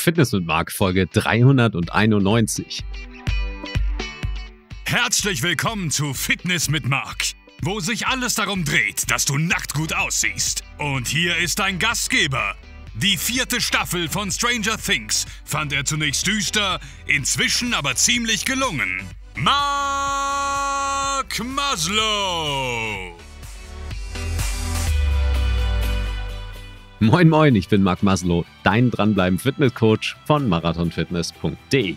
Fitness mit Marc, Folge 391. Herzlich willkommen zu Fitness mit Marc, wo sich alles darum dreht, dass du nackt gut aussiehst. Und hier ist dein Gastgeber. Die vierte Staffel von Stranger Things fand er zunächst düster, inzwischen aber ziemlich gelungen. Mark Maslow! Moin moin, ich bin Marc Maslow, dein dranbleiben Fitnesscoach von marathonfitness.de.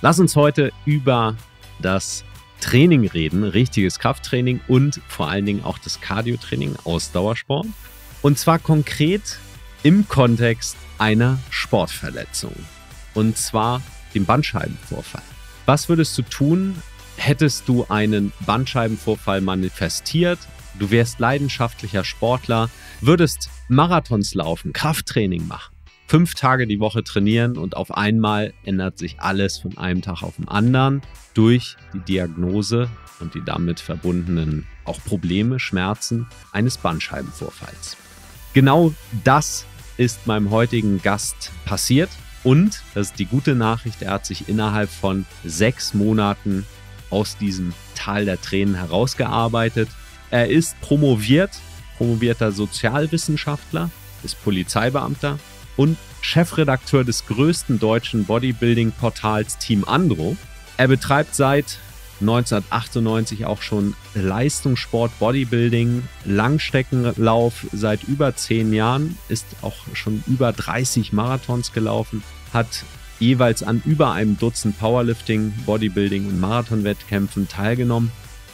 Lass uns heute über das Training reden, richtiges Krafttraining und vor allen Dingen auch das Cardiotraining, Ausdauersport. Und zwar konkret im Kontext einer Sportverletzung. Und zwar dem Bandscheibenvorfall. Was würdest du tun, hättest du einen Bandscheibenvorfall manifestiert? Du wärst leidenschaftlicher Sportler, würdest Marathons laufen, Krafttraining machen. Fünf Tage die Woche trainieren und auf einmal ändert sich alles von einem Tag auf den anderen durch die Diagnose und die damit verbundenen auch Probleme, Schmerzen eines Bandscheibenvorfalls. Genau das ist meinem heutigen Gast passiert und das ist die gute Nachricht, er hat sich innerhalb von sechs Monaten aus diesem Tal der Tränen herausgearbeitet. Er ist promoviert promovierter Sozialwissenschaftler, ist Polizeibeamter und Chefredakteur des größten deutschen Bodybuilding-Portals Team Andro. Er betreibt seit 1998 auch schon Leistungssport, Bodybuilding, Langsteckenlauf seit über zehn Jahren, ist auch schon über 30 Marathons gelaufen, hat jeweils an über einem Dutzend Powerlifting, Bodybuilding und Marathonwettkämpfen teilgenommen.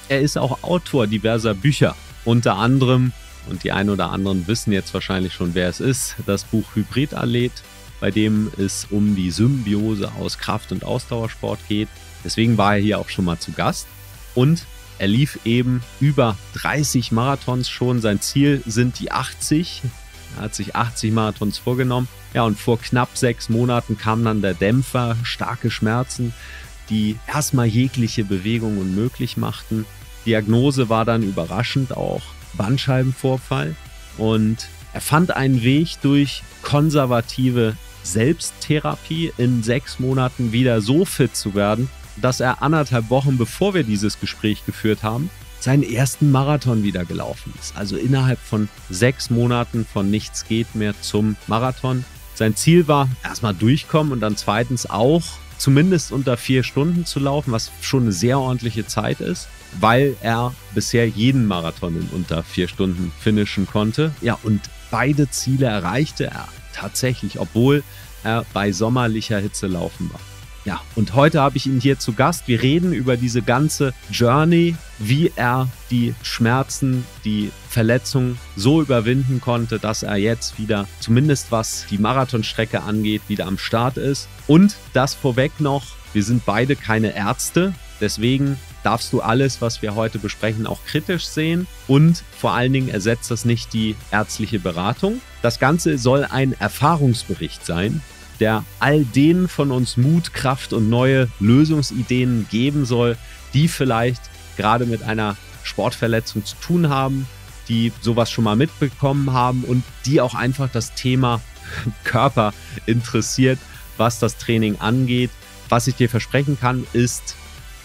Er ist auch Autor diverser Bücher, unter anderem und die einen oder anderen wissen jetzt wahrscheinlich schon, wer es ist. Das Buch Hybridathlet, bei dem es um die Symbiose aus Kraft- und Ausdauersport geht. Deswegen war er hier auch schon mal zu Gast. Und er lief eben über 30 Marathons schon. Sein Ziel sind die 80. Er hat sich 80 Marathons vorgenommen. Ja, und vor knapp sechs Monaten kam dann der Dämpfer, starke Schmerzen, die erstmal jegliche Bewegung unmöglich machten. Diagnose war dann überraschend auch Bandscheibenvorfall und er fand einen Weg durch konservative Selbsttherapie in sechs Monaten wieder so fit zu werden, dass er anderthalb Wochen bevor wir dieses Gespräch geführt haben, seinen ersten Marathon wieder gelaufen ist. Also innerhalb von sechs Monaten von nichts geht mehr zum Marathon. Sein Ziel war erstmal durchkommen und dann zweitens auch zumindest unter vier Stunden zu laufen, was schon eine sehr ordentliche Zeit ist weil er bisher jeden Marathon in unter vier Stunden finishen konnte. Ja, und beide Ziele erreichte er tatsächlich, obwohl er bei sommerlicher Hitze laufen war. Ja, und heute habe ich ihn hier zu Gast. Wir reden über diese ganze Journey, wie er die Schmerzen, die Verletzungen so überwinden konnte, dass er jetzt wieder, zumindest was die Marathonstrecke angeht, wieder am Start ist. Und das vorweg noch, wir sind beide keine Ärzte. Deswegen darfst du alles, was wir heute besprechen, auch kritisch sehen und vor allen Dingen ersetzt das nicht die ärztliche Beratung. Das Ganze soll ein Erfahrungsbericht sein, der all denen von uns Mut, Kraft und neue Lösungsideen geben soll, die vielleicht gerade mit einer Sportverletzung zu tun haben, die sowas schon mal mitbekommen haben und die auch einfach das Thema Körper interessiert, was das Training angeht. Was ich dir versprechen kann, ist,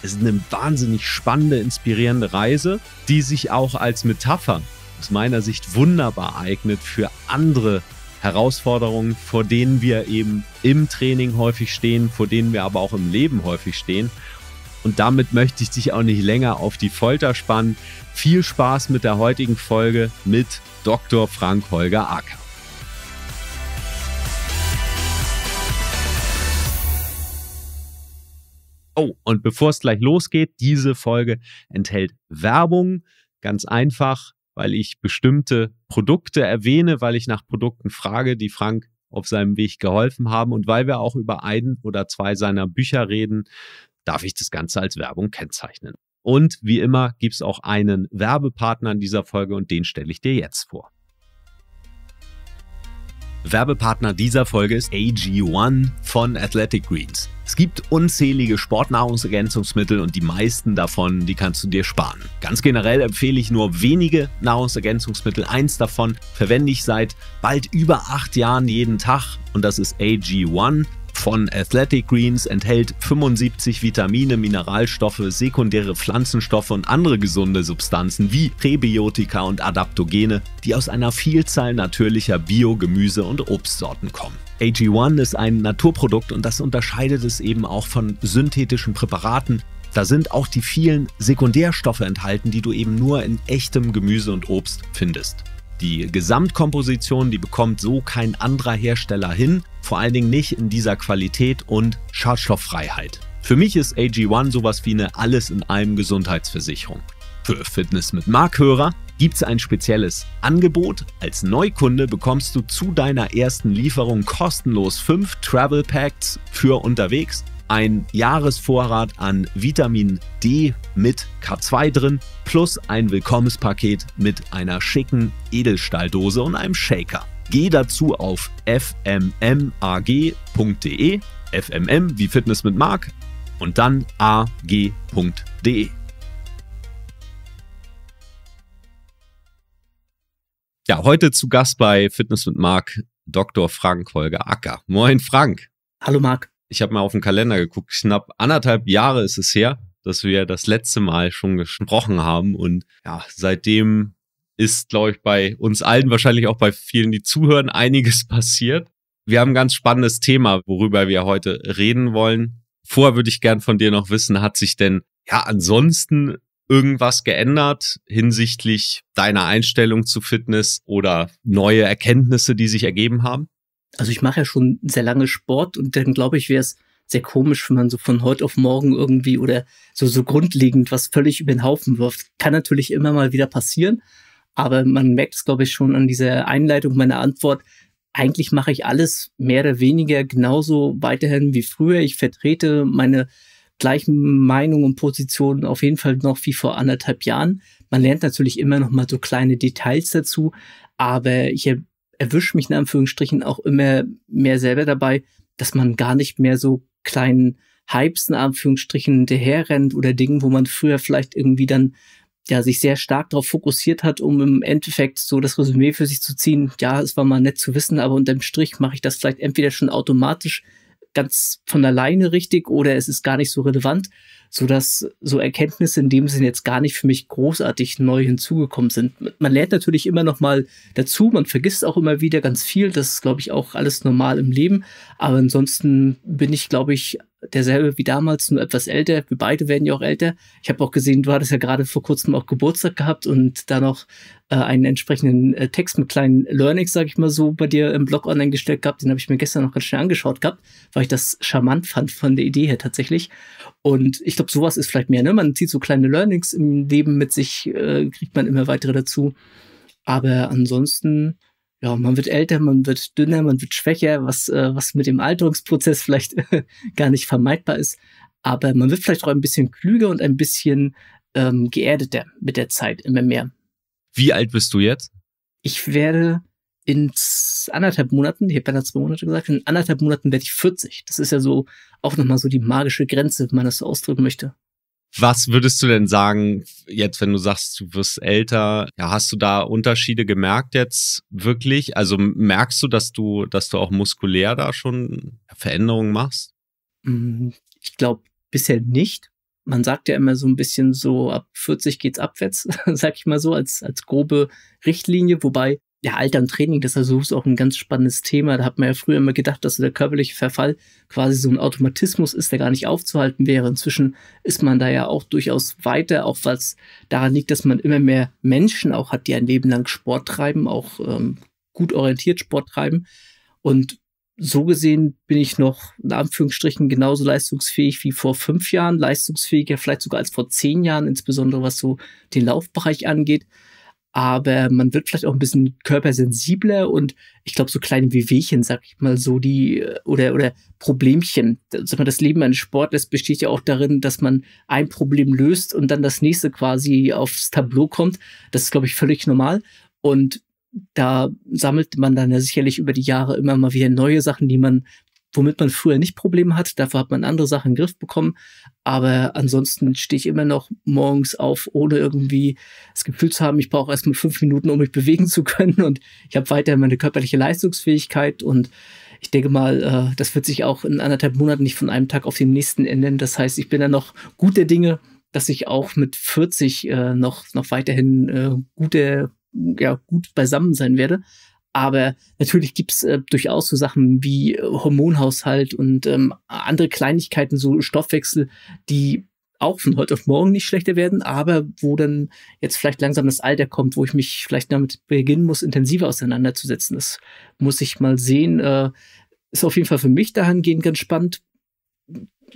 es ist eine wahnsinnig spannende, inspirierende Reise, die sich auch als Metapher aus meiner Sicht wunderbar eignet für andere Herausforderungen, vor denen wir eben im Training häufig stehen, vor denen wir aber auch im Leben häufig stehen. Und damit möchte ich dich auch nicht länger auf die Folter spannen. Viel Spaß mit der heutigen Folge mit Dr. Frank Holger Acker. Oh, und bevor es gleich losgeht, diese Folge enthält Werbung. Ganz einfach, weil ich bestimmte Produkte erwähne, weil ich nach Produkten frage, die Frank auf seinem Weg geholfen haben und weil wir auch über ein oder zwei seiner Bücher reden, darf ich das Ganze als Werbung kennzeichnen. Und wie immer gibt es auch einen Werbepartner in dieser Folge und den stelle ich dir jetzt vor. Werbepartner dieser Folge ist AG1 von Athletic Greens. Es gibt unzählige Sportnahrungsergänzungsmittel und die meisten davon, die kannst du dir sparen. Ganz generell empfehle ich nur wenige Nahrungsergänzungsmittel. Eins davon verwende ich seit bald über acht Jahren jeden Tag und das ist AG1 von Athletic Greens enthält 75 Vitamine, Mineralstoffe, sekundäre Pflanzenstoffe und andere gesunde Substanzen wie Präbiotika und Adaptogene, die aus einer Vielzahl natürlicher Bio-Gemüse und Obstsorten kommen. AG1 ist ein Naturprodukt und das unterscheidet es eben auch von synthetischen Präparaten, da sind auch die vielen Sekundärstoffe enthalten, die du eben nur in echtem Gemüse und Obst findest. Die Gesamtkomposition, die bekommt so kein anderer Hersteller hin, vor allen Dingen nicht in dieser Qualität und Schadstofffreiheit. Für mich ist AG1 sowas wie eine Alles in einem Gesundheitsversicherung. Für Fitness mit Markhörer gibt es ein spezielles Angebot. Als Neukunde bekommst du zu deiner ersten Lieferung kostenlos fünf Travel Packs für unterwegs ein Jahresvorrat an Vitamin D mit K2 drin, plus ein Willkommenspaket mit einer schicken Edelstahldose und einem Shaker. Geh dazu auf fmmag.de, fmm wie Fitness mit Mark und dann ag.de. Ja, heute zu Gast bei Fitness mit Mark Dr. Frank Holger Acker. Moin Frank. Hallo Marc ich habe mal auf den Kalender geguckt, knapp anderthalb Jahre ist es her, dass wir das letzte Mal schon gesprochen haben. Und ja, seitdem ist, glaube ich, bei uns allen, wahrscheinlich auch bei vielen, die zuhören, einiges passiert. Wir haben ein ganz spannendes Thema, worüber wir heute reden wollen. Vorher würde ich gern von dir noch wissen, hat sich denn ja ansonsten irgendwas geändert hinsichtlich deiner Einstellung zu Fitness oder neue Erkenntnisse, die sich ergeben haben? also ich mache ja schon sehr lange Sport und dann glaube ich, wäre es sehr komisch, wenn man so von heute auf morgen irgendwie oder so, so grundlegend was völlig über den Haufen wirft. Kann natürlich immer mal wieder passieren, aber man merkt es, glaube ich, schon an dieser Einleitung meiner Antwort. Eigentlich mache ich alles mehr oder weniger genauso weiterhin wie früher. Ich vertrete meine gleichen Meinungen und Positionen auf jeden Fall noch wie vor anderthalb Jahren. Man lernt natürlich immer noch mal so kleine Details dazu, aber ich erwische mich in Anführungsstrichen auch immer mehr selber dabei, dass man gar nicht mehr so kleinen Hypes in Anführungsstrichen hinterherrennt oder Dingen, wo man früher vielleicht irgendwie dann ja sich sehr stark darauf fokussiert hat, um im Endeffekt so das Resümee für sich zu ziehen. Ja, es war mal nett zu wissen, aber unterm Strich mache ich das vielleicht entweder schon automatisch ganz von alleine richtig oder es ist gar nicht so relevant, so dass so Erkenntnisse in dem Sinn jetzt gar nicht für mich großartig neu hinzugekommen sind. Man lernt natürlich immer noch mal dazu, man vergisst auch immer wieder ganz viel, das ist glaube ich auch alles normal im Leben, aber ansonsten bin ich glaube ich derselbe wie damals, nur etwas älter. Wir beide werden ja auch älter. Ich habe auch gesehen, du hattest ja gerade vor kurzem auch Geburtstag gehabt und da noch äh, einen entsprechenden äh, Text mit kleinen Learnings, sage ich mal so, bei dir im Blog online gestellt gehabt. Den habe ich mir gestern noch ganz schnell angeschaut gehabt, weil ich das charmant fand von der Idee her tatsächlich. Und ich glaube, sowas ist vielleicht mehr. Ne? Man zieht so kleine Learnings im Leben mit sich, äh, kriegt man immer weitere dazu. Aber ansonsten ja, man wird älter, man wird dünner, man wird schwächer, was, äh, was mit dem Alterungsprozess vielleicht gar nicht vermeidbar ist. Aber man wird vielleicht auch ein bisschen klüger und ein bisschen ähm, geerdeter mit der Zeit, immer mehr. Wie alt bist du jetzt? Ich werde in anderthalb Monaten, ich habe beinahe zwei Monate gesagt, in anderthalb Monaten werde ich 40. Das ist ja so auch nochmal so die magische Grenze, wenn man das so ausdrücken möchte. Was würdest du denn sagen, jetzt, wenn du sagst, du wirst älter, ja, hast du da Unterschiede gemerkt jetzt wirklich? Also merkst du, dass du, dass du auch muskulär da schon Veränderungen machst? Hm, ich glaube bisher nicht. Man sagt ja immer so ein bisschen so, ab 40 geht's abwärts, sag ich mal so, als, als grobe Richtlinie, wobei ja, Alter im Training, das ist also auch ein ganz spannendes Thema. Da hat man ja früher immer gedacht, dass der körperliche Verfall quasi so ein Automatismus ist, der gar nicht aufzuhalten wäre. Inzwischen ist man da ja auch durchaus weiter, auch was daran liegt, dass man immer mehr Menschen auch hat, die ein Leben lang Sport treiben, auch ähm, gut orientiert Sport treiben. Und so gesehen bin ich noch in Anführungsstrichen genauso leistungsfähig wie vor fünf Jahren, leistungsfähiger vielleicht sogar als vor zehn Jahren, insbesondere was so den Laufbereich angeht aber man wird vielleicht auch ein bisschen körpersensibler und ich glaube, so kleine Wehwehchen, sag ich mal so, die oder, oder Problemchen. das Leben eines Sportlers besteht ja auch darin, dass man ein Problem löst und dann das nächste quasi aufs Tableau kommt. Das ist, glaube ich, völlig normal. Und da sammelt man dann ja sicherlich über die Jahre immer mal wieder neue Sachen, die man womit man früher nicht Probleme hat. Dafür hat man andere Sachen in den Griff bekommen. Aber ansonsten stehe ich immer noch morgens auf, ohne irgendwie das Gefühl zu haben, ich brauche erstmal fünf Minuten, um mich bewegen zu können. Und ich habe weiterhin meine körperliche Leistungsfähigkeit. Und ich denke mal, äh, das wird sich auch in anderthalb Monaten nicht von einem Tag auf den nächsten ändern. Das heißt, ich bin dann noch gut der Dinge, dass ich auch mit 40 äh, noch, noch weiterhin äh, gute, ja, gut beisammen sein werde. Aber natürlich gibt's äh, durchaus so Sachen wie äh, Hormonhaushalt und ähm, andere Kleinigkeiten, so Stoffwechsel, die auch von heute auf morgen nicht schlechter werden, aber wo dann jetzt vielleicht langsam das Alter kommt, wo ich mich vielleicht damit beginnen muss, intensiver auseinanderzusetzen. Das muss ich mal sehen. Äh, ist auf jeden Fall für mich dahingehend ganz spannend.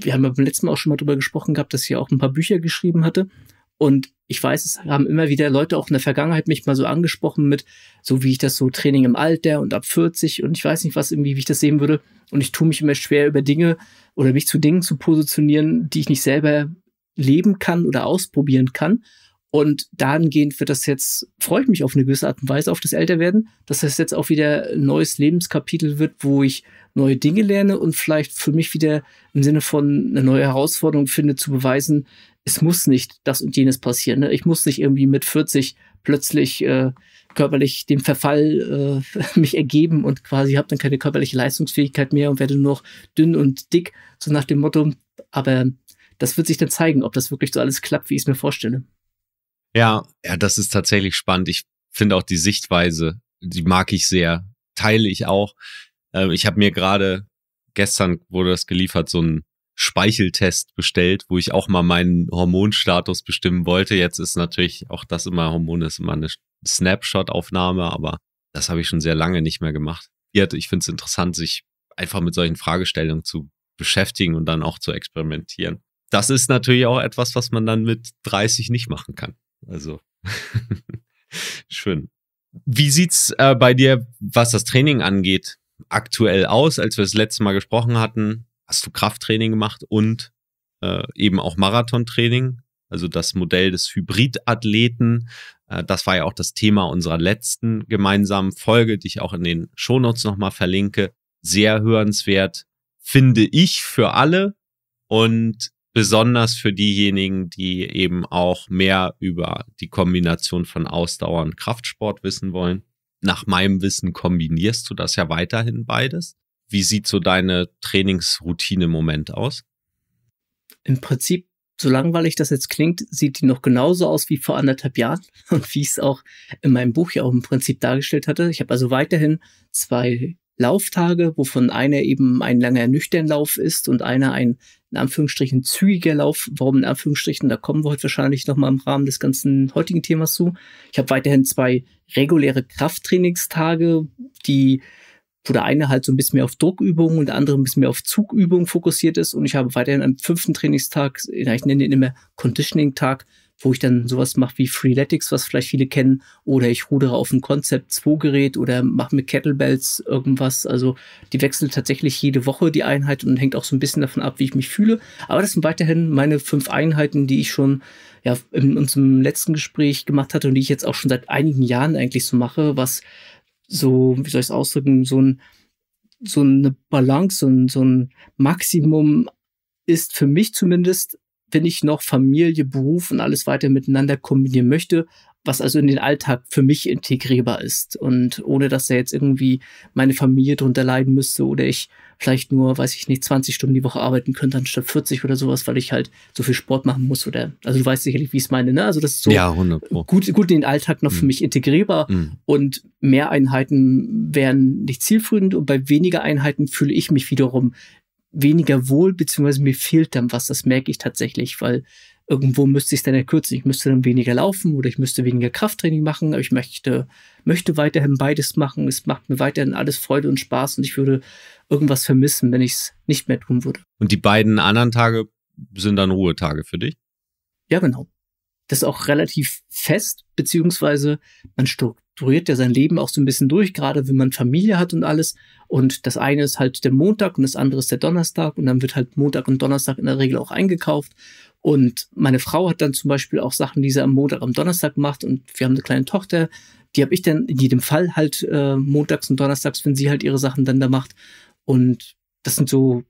Wir haben ja beim letzten Mal auch schon mal drüber gesprochen gehabt, dass ich ja auch ein paar Bücher geschrieben hatte. Und ich weiß, es haben immer wieder Leute auch in der Vergangenheit mich mal so angesprochen mit, so wie ich das so Training im Alter und ab 40 und ich weiß nicht was irgendwie, wie ich das sehen würde. Und ich tue mich immer schwer über Dinge oder mich zu Dingen zu positionieren, die ich nicht selber leben kann oder ausprobieren kann. Und dahingehend wird das jetzt, freue ich mich auf eine gewisse Art und Weise auf das Älterwerden, dass das jetzt auch wieder ein neues Lebenskapitel wird, wo ich neue Dinge lerne und vielleicht für mich wieder im Sinne von eine neue Herausforderung finde, zu beweisen, es muss nicht das und jenes passieren. Ne? Ich muss nicht irgendwie mit 40 plötzlich äh, körperlich dem Verfall äh, mich ergeben und quasi habe dann keine körperliche Leistungsfähigkeit mehr und werde nur noch dünn und dick, so nach dem Motto. Aber das wird sich dann zeigen, ob das wirklich so alles klappt, wie ich es mir vorstelle. Ja, ja, das ist tatsächlich spannend. Ich finde auch die Sichtweise, die mag ich sehr, teile ich auch. Ähm, ich habe mir gerade gestern wurde das geliefert, so ein Speicheltest bestellt, wo ich auch mal meinen Hormonstatus bestimmen wollte. Jetzt ist natürlich auch das immer Hormon ist immer eine Snapshot-Aufnahme, aber das habe ich schon sehr lange nicht mehr gemacht. Ich finde es interessant, sich einfach mit solchen Fragestellungen zu beschäftigen und dann auch zu experimentieren. Das ist natürlich auch etwas, was man dann mit 30 nicht machen kann. Also schön. Wie sieht's äh, bei dir, was das Training angeht, aktuell aus, als wir das letzte Mal gesprochen hatten? hast du Krafttraining gemacht und äh, eben auch Marathontraining. Also das Modell des Hybridathleten. Äh, das war ja auch das Thema unserer letzten gemeinsamen Folge, die ich auch in den Shownotes nochmal verlinke. Sehr hörenswert finde ich für alle und besonders für diejenigen, die eben auch mehr über die Kombination von Ausdauer und Kraftsport wissen wollen. Nach meinem Wissen kombinierst du das ja weiterhin beides. Wie sieht so deine Trainingsroutine im Moment aus? Im Prinzip, so langweilig das jetzt klingt, sieht die noch genauso aus wie vor anderthalb Jahren und wie ich es auch in meinem Buch ja auch im Prinzip dargestellt hatte. Ich habe also weiterhin zwei Lauftage, wovon einer eben ein langer Nüchternlauf ist und einer ein in Anführungsstrichen zügiger Lauf. Warum in Anführungsstrichen? Da kommen wir heute wahrscheinlich nochmal im Rahmen des ganzen heutigen Themas zu. Ich habe weiterhin zwei reguläre Krafttrainingstage, die wo der eine halt so ein bisschen mehr auf Druckübungen und der andere ein bisschen mehr auf Zugübungen fokussiert ist. Und ich habe weiterhin am fünften Trainingstag, ich nenne ihn immer Conditioning-Tag, wo ich dann sowas mache wie Freeletics, was vielleicht viele kennen, oder ich rudere auf ein Concept 2 Gerät oder mache mit Kettlebells irgendwas. Also die wechselt tatsächlich jede Woche die Einheit und hängt auch so ein bisschen davon ab, wie ich mich fühle. Aber das sind weiterhin meine fünf Einheiten, die ich schon ja, in unserem letzten Gespräch gemacht hatte und die ich jetzt auch schon seit einigen Jahren eigentlich so mache, was so, wie soll ich es ausdrücken, so, ein, so eine Balance, so ein, so ein Maximum ist für mich zumindest, wenn ich noch Familie, Beruf und alles weiter miteinander kombinieren möchte, was also in den Alltag für mich integrierbar ist und ohne dass da jetzt irgendwie meine Familie drunter leiden müsste oder ich vielleicht nur, weiß ich nicht, 20 Stunden die Woche arbeiten könnte anstatt 40 oder sowas, weil ich halt so viel Sport machen muss oder also du weißt sicherlich, wie ich es meine, ne? Also das ist so ja, 100 gut gut in den Alltag noch mhm. für mich integrierbar mhm. und mehr Einheiten wären nicht zielführend und bei weniger Einheiten fühle ich mich wiederum weniger wohl, beziehungsweise mir fehlt dann was, das merke ich tatsächlich, weil irgendwo müsste ich es dann erkürzen. Ich müsste dann weniger laufen oder ich müsste weniger Krafttraining machen, aber ich möchte, möchte weiterhin beides machen. Es macht mir weiterhin alles Freude und Spaß und ich würde irgendwas vermissen, wenn ich es nicht mehr tun würde. Und die beiden anderen Tage sind dann Ruhetage für dich? Ja, genau. Das ist auch relativ fest, beziehungsweise man strukturiert ja sein Leben auch so ein bisschen durch, gerade wenn man Familie hat und alles. Und das eine ist halt der Montag und das andere ist der Donnerstag und dann wird halt Montag und Donnerstag in der Regel auch eingekauft und meine Frau hat dann zum Beispiel auch Sachen, die sie am Montag, am Donnerstag macht. Und wir haben eine kleine Tochter, die habe ich dann in jedem Fall halt äh, montags und donnerstags, wenn sie halt ihre Sachen dann da macht. Und das sind so,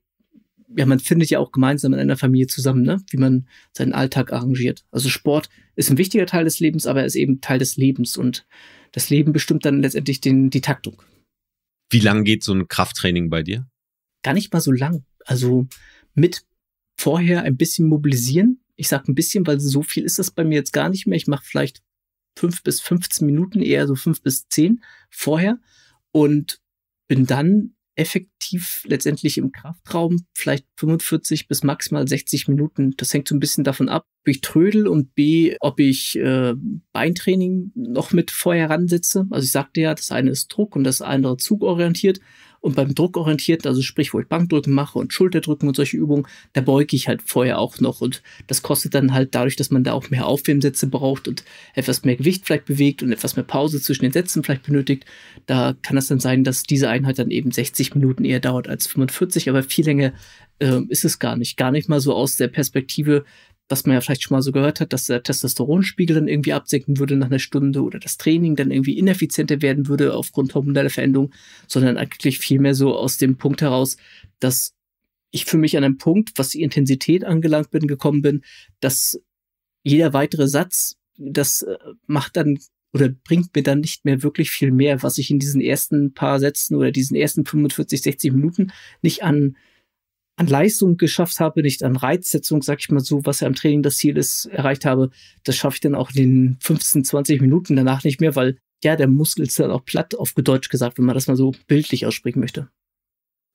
ja, man findet ja auch gemeinsam in einer Familie zusammen, ne? wie man seinen Alltag arrangiert. Also Sport ist ein wichtiger Teil des Lebens, aber er ist eben Teil des Lebens. Und das Leben bestimmt dann letztendlich den, die Taktung. Wie lang geht so ein Krafttraining bei dir? Gar nicht mal so lang. Also mit vorher ein bisschen mobilisieren. Ich sage ein bisschen, weil so viel ist das bei mir jetzt gar nicht mehr. Ich mache vielleicht fünf bis 15 Minuten, eher so fünf bis zehn vorher und bin dann effektiv letztendlich im Kraftraum vielleicht 45 bis maximal 60 Minuten. Das hängt so ein bisschen davon ab, ob ich trödel und B, ob ich äh, Beintraining noch mit vorher ransetze. Also ich sagte ja, das eine ist Druck und das andere zugorientiert. Und beim Druckorientierten, also sprich, wo ich Bankdrücken mache und Schulterdrücken und solche Übungen, da beuge ich halt vorher auch noch. Und das kostet dann halt dadurch, dass man da auch mehr Aufwärmsätze braucht und etwas mehr Gewicht vielleicht bewegt und etwas mehr Pause zwischen den Sätzen vielleicht benötigt. Da kann es dann sein, dass diese Einheit dann eben 60 Minuten eher dauert als 45, aber viel länger äh, ist es gar nicht. Gar nicht mal so aus der Perspektive, was man ja vielleicht schon mal so gehört hat, dass der Testosteronspiegel dann irgendwie absinken würde nach einer Stunde oder das Training dann irgendwie ineffizienter werden würde aufgrund hormoneller Veränderung, sondern eigentlich vielmehr so aus dem Punkt heraus, dass ich für mich an einem Punkt, was die Intensität angelangt bin, gekommen bin, dass jeder weitere Satz, das äh, macht dann oder bringt mir dann nicht mehr wirklich viel mehr, was ich in diesen ersten paar Sätzen oder diesen ersten 45, 60 Minuten nicht an an Leistung geschafft habe, nicht an Reizsetzung, sag ich mal so, was ja im Training das Ziel ist, erreicht habe, das schaffe ich dann auch in den 15, 20 Minuten danach nicht mehr, weil ja, der Muskel ist dann auch platt, auf Deutsch gesagt, wenn man das mal so bildlich aussprechen möchte.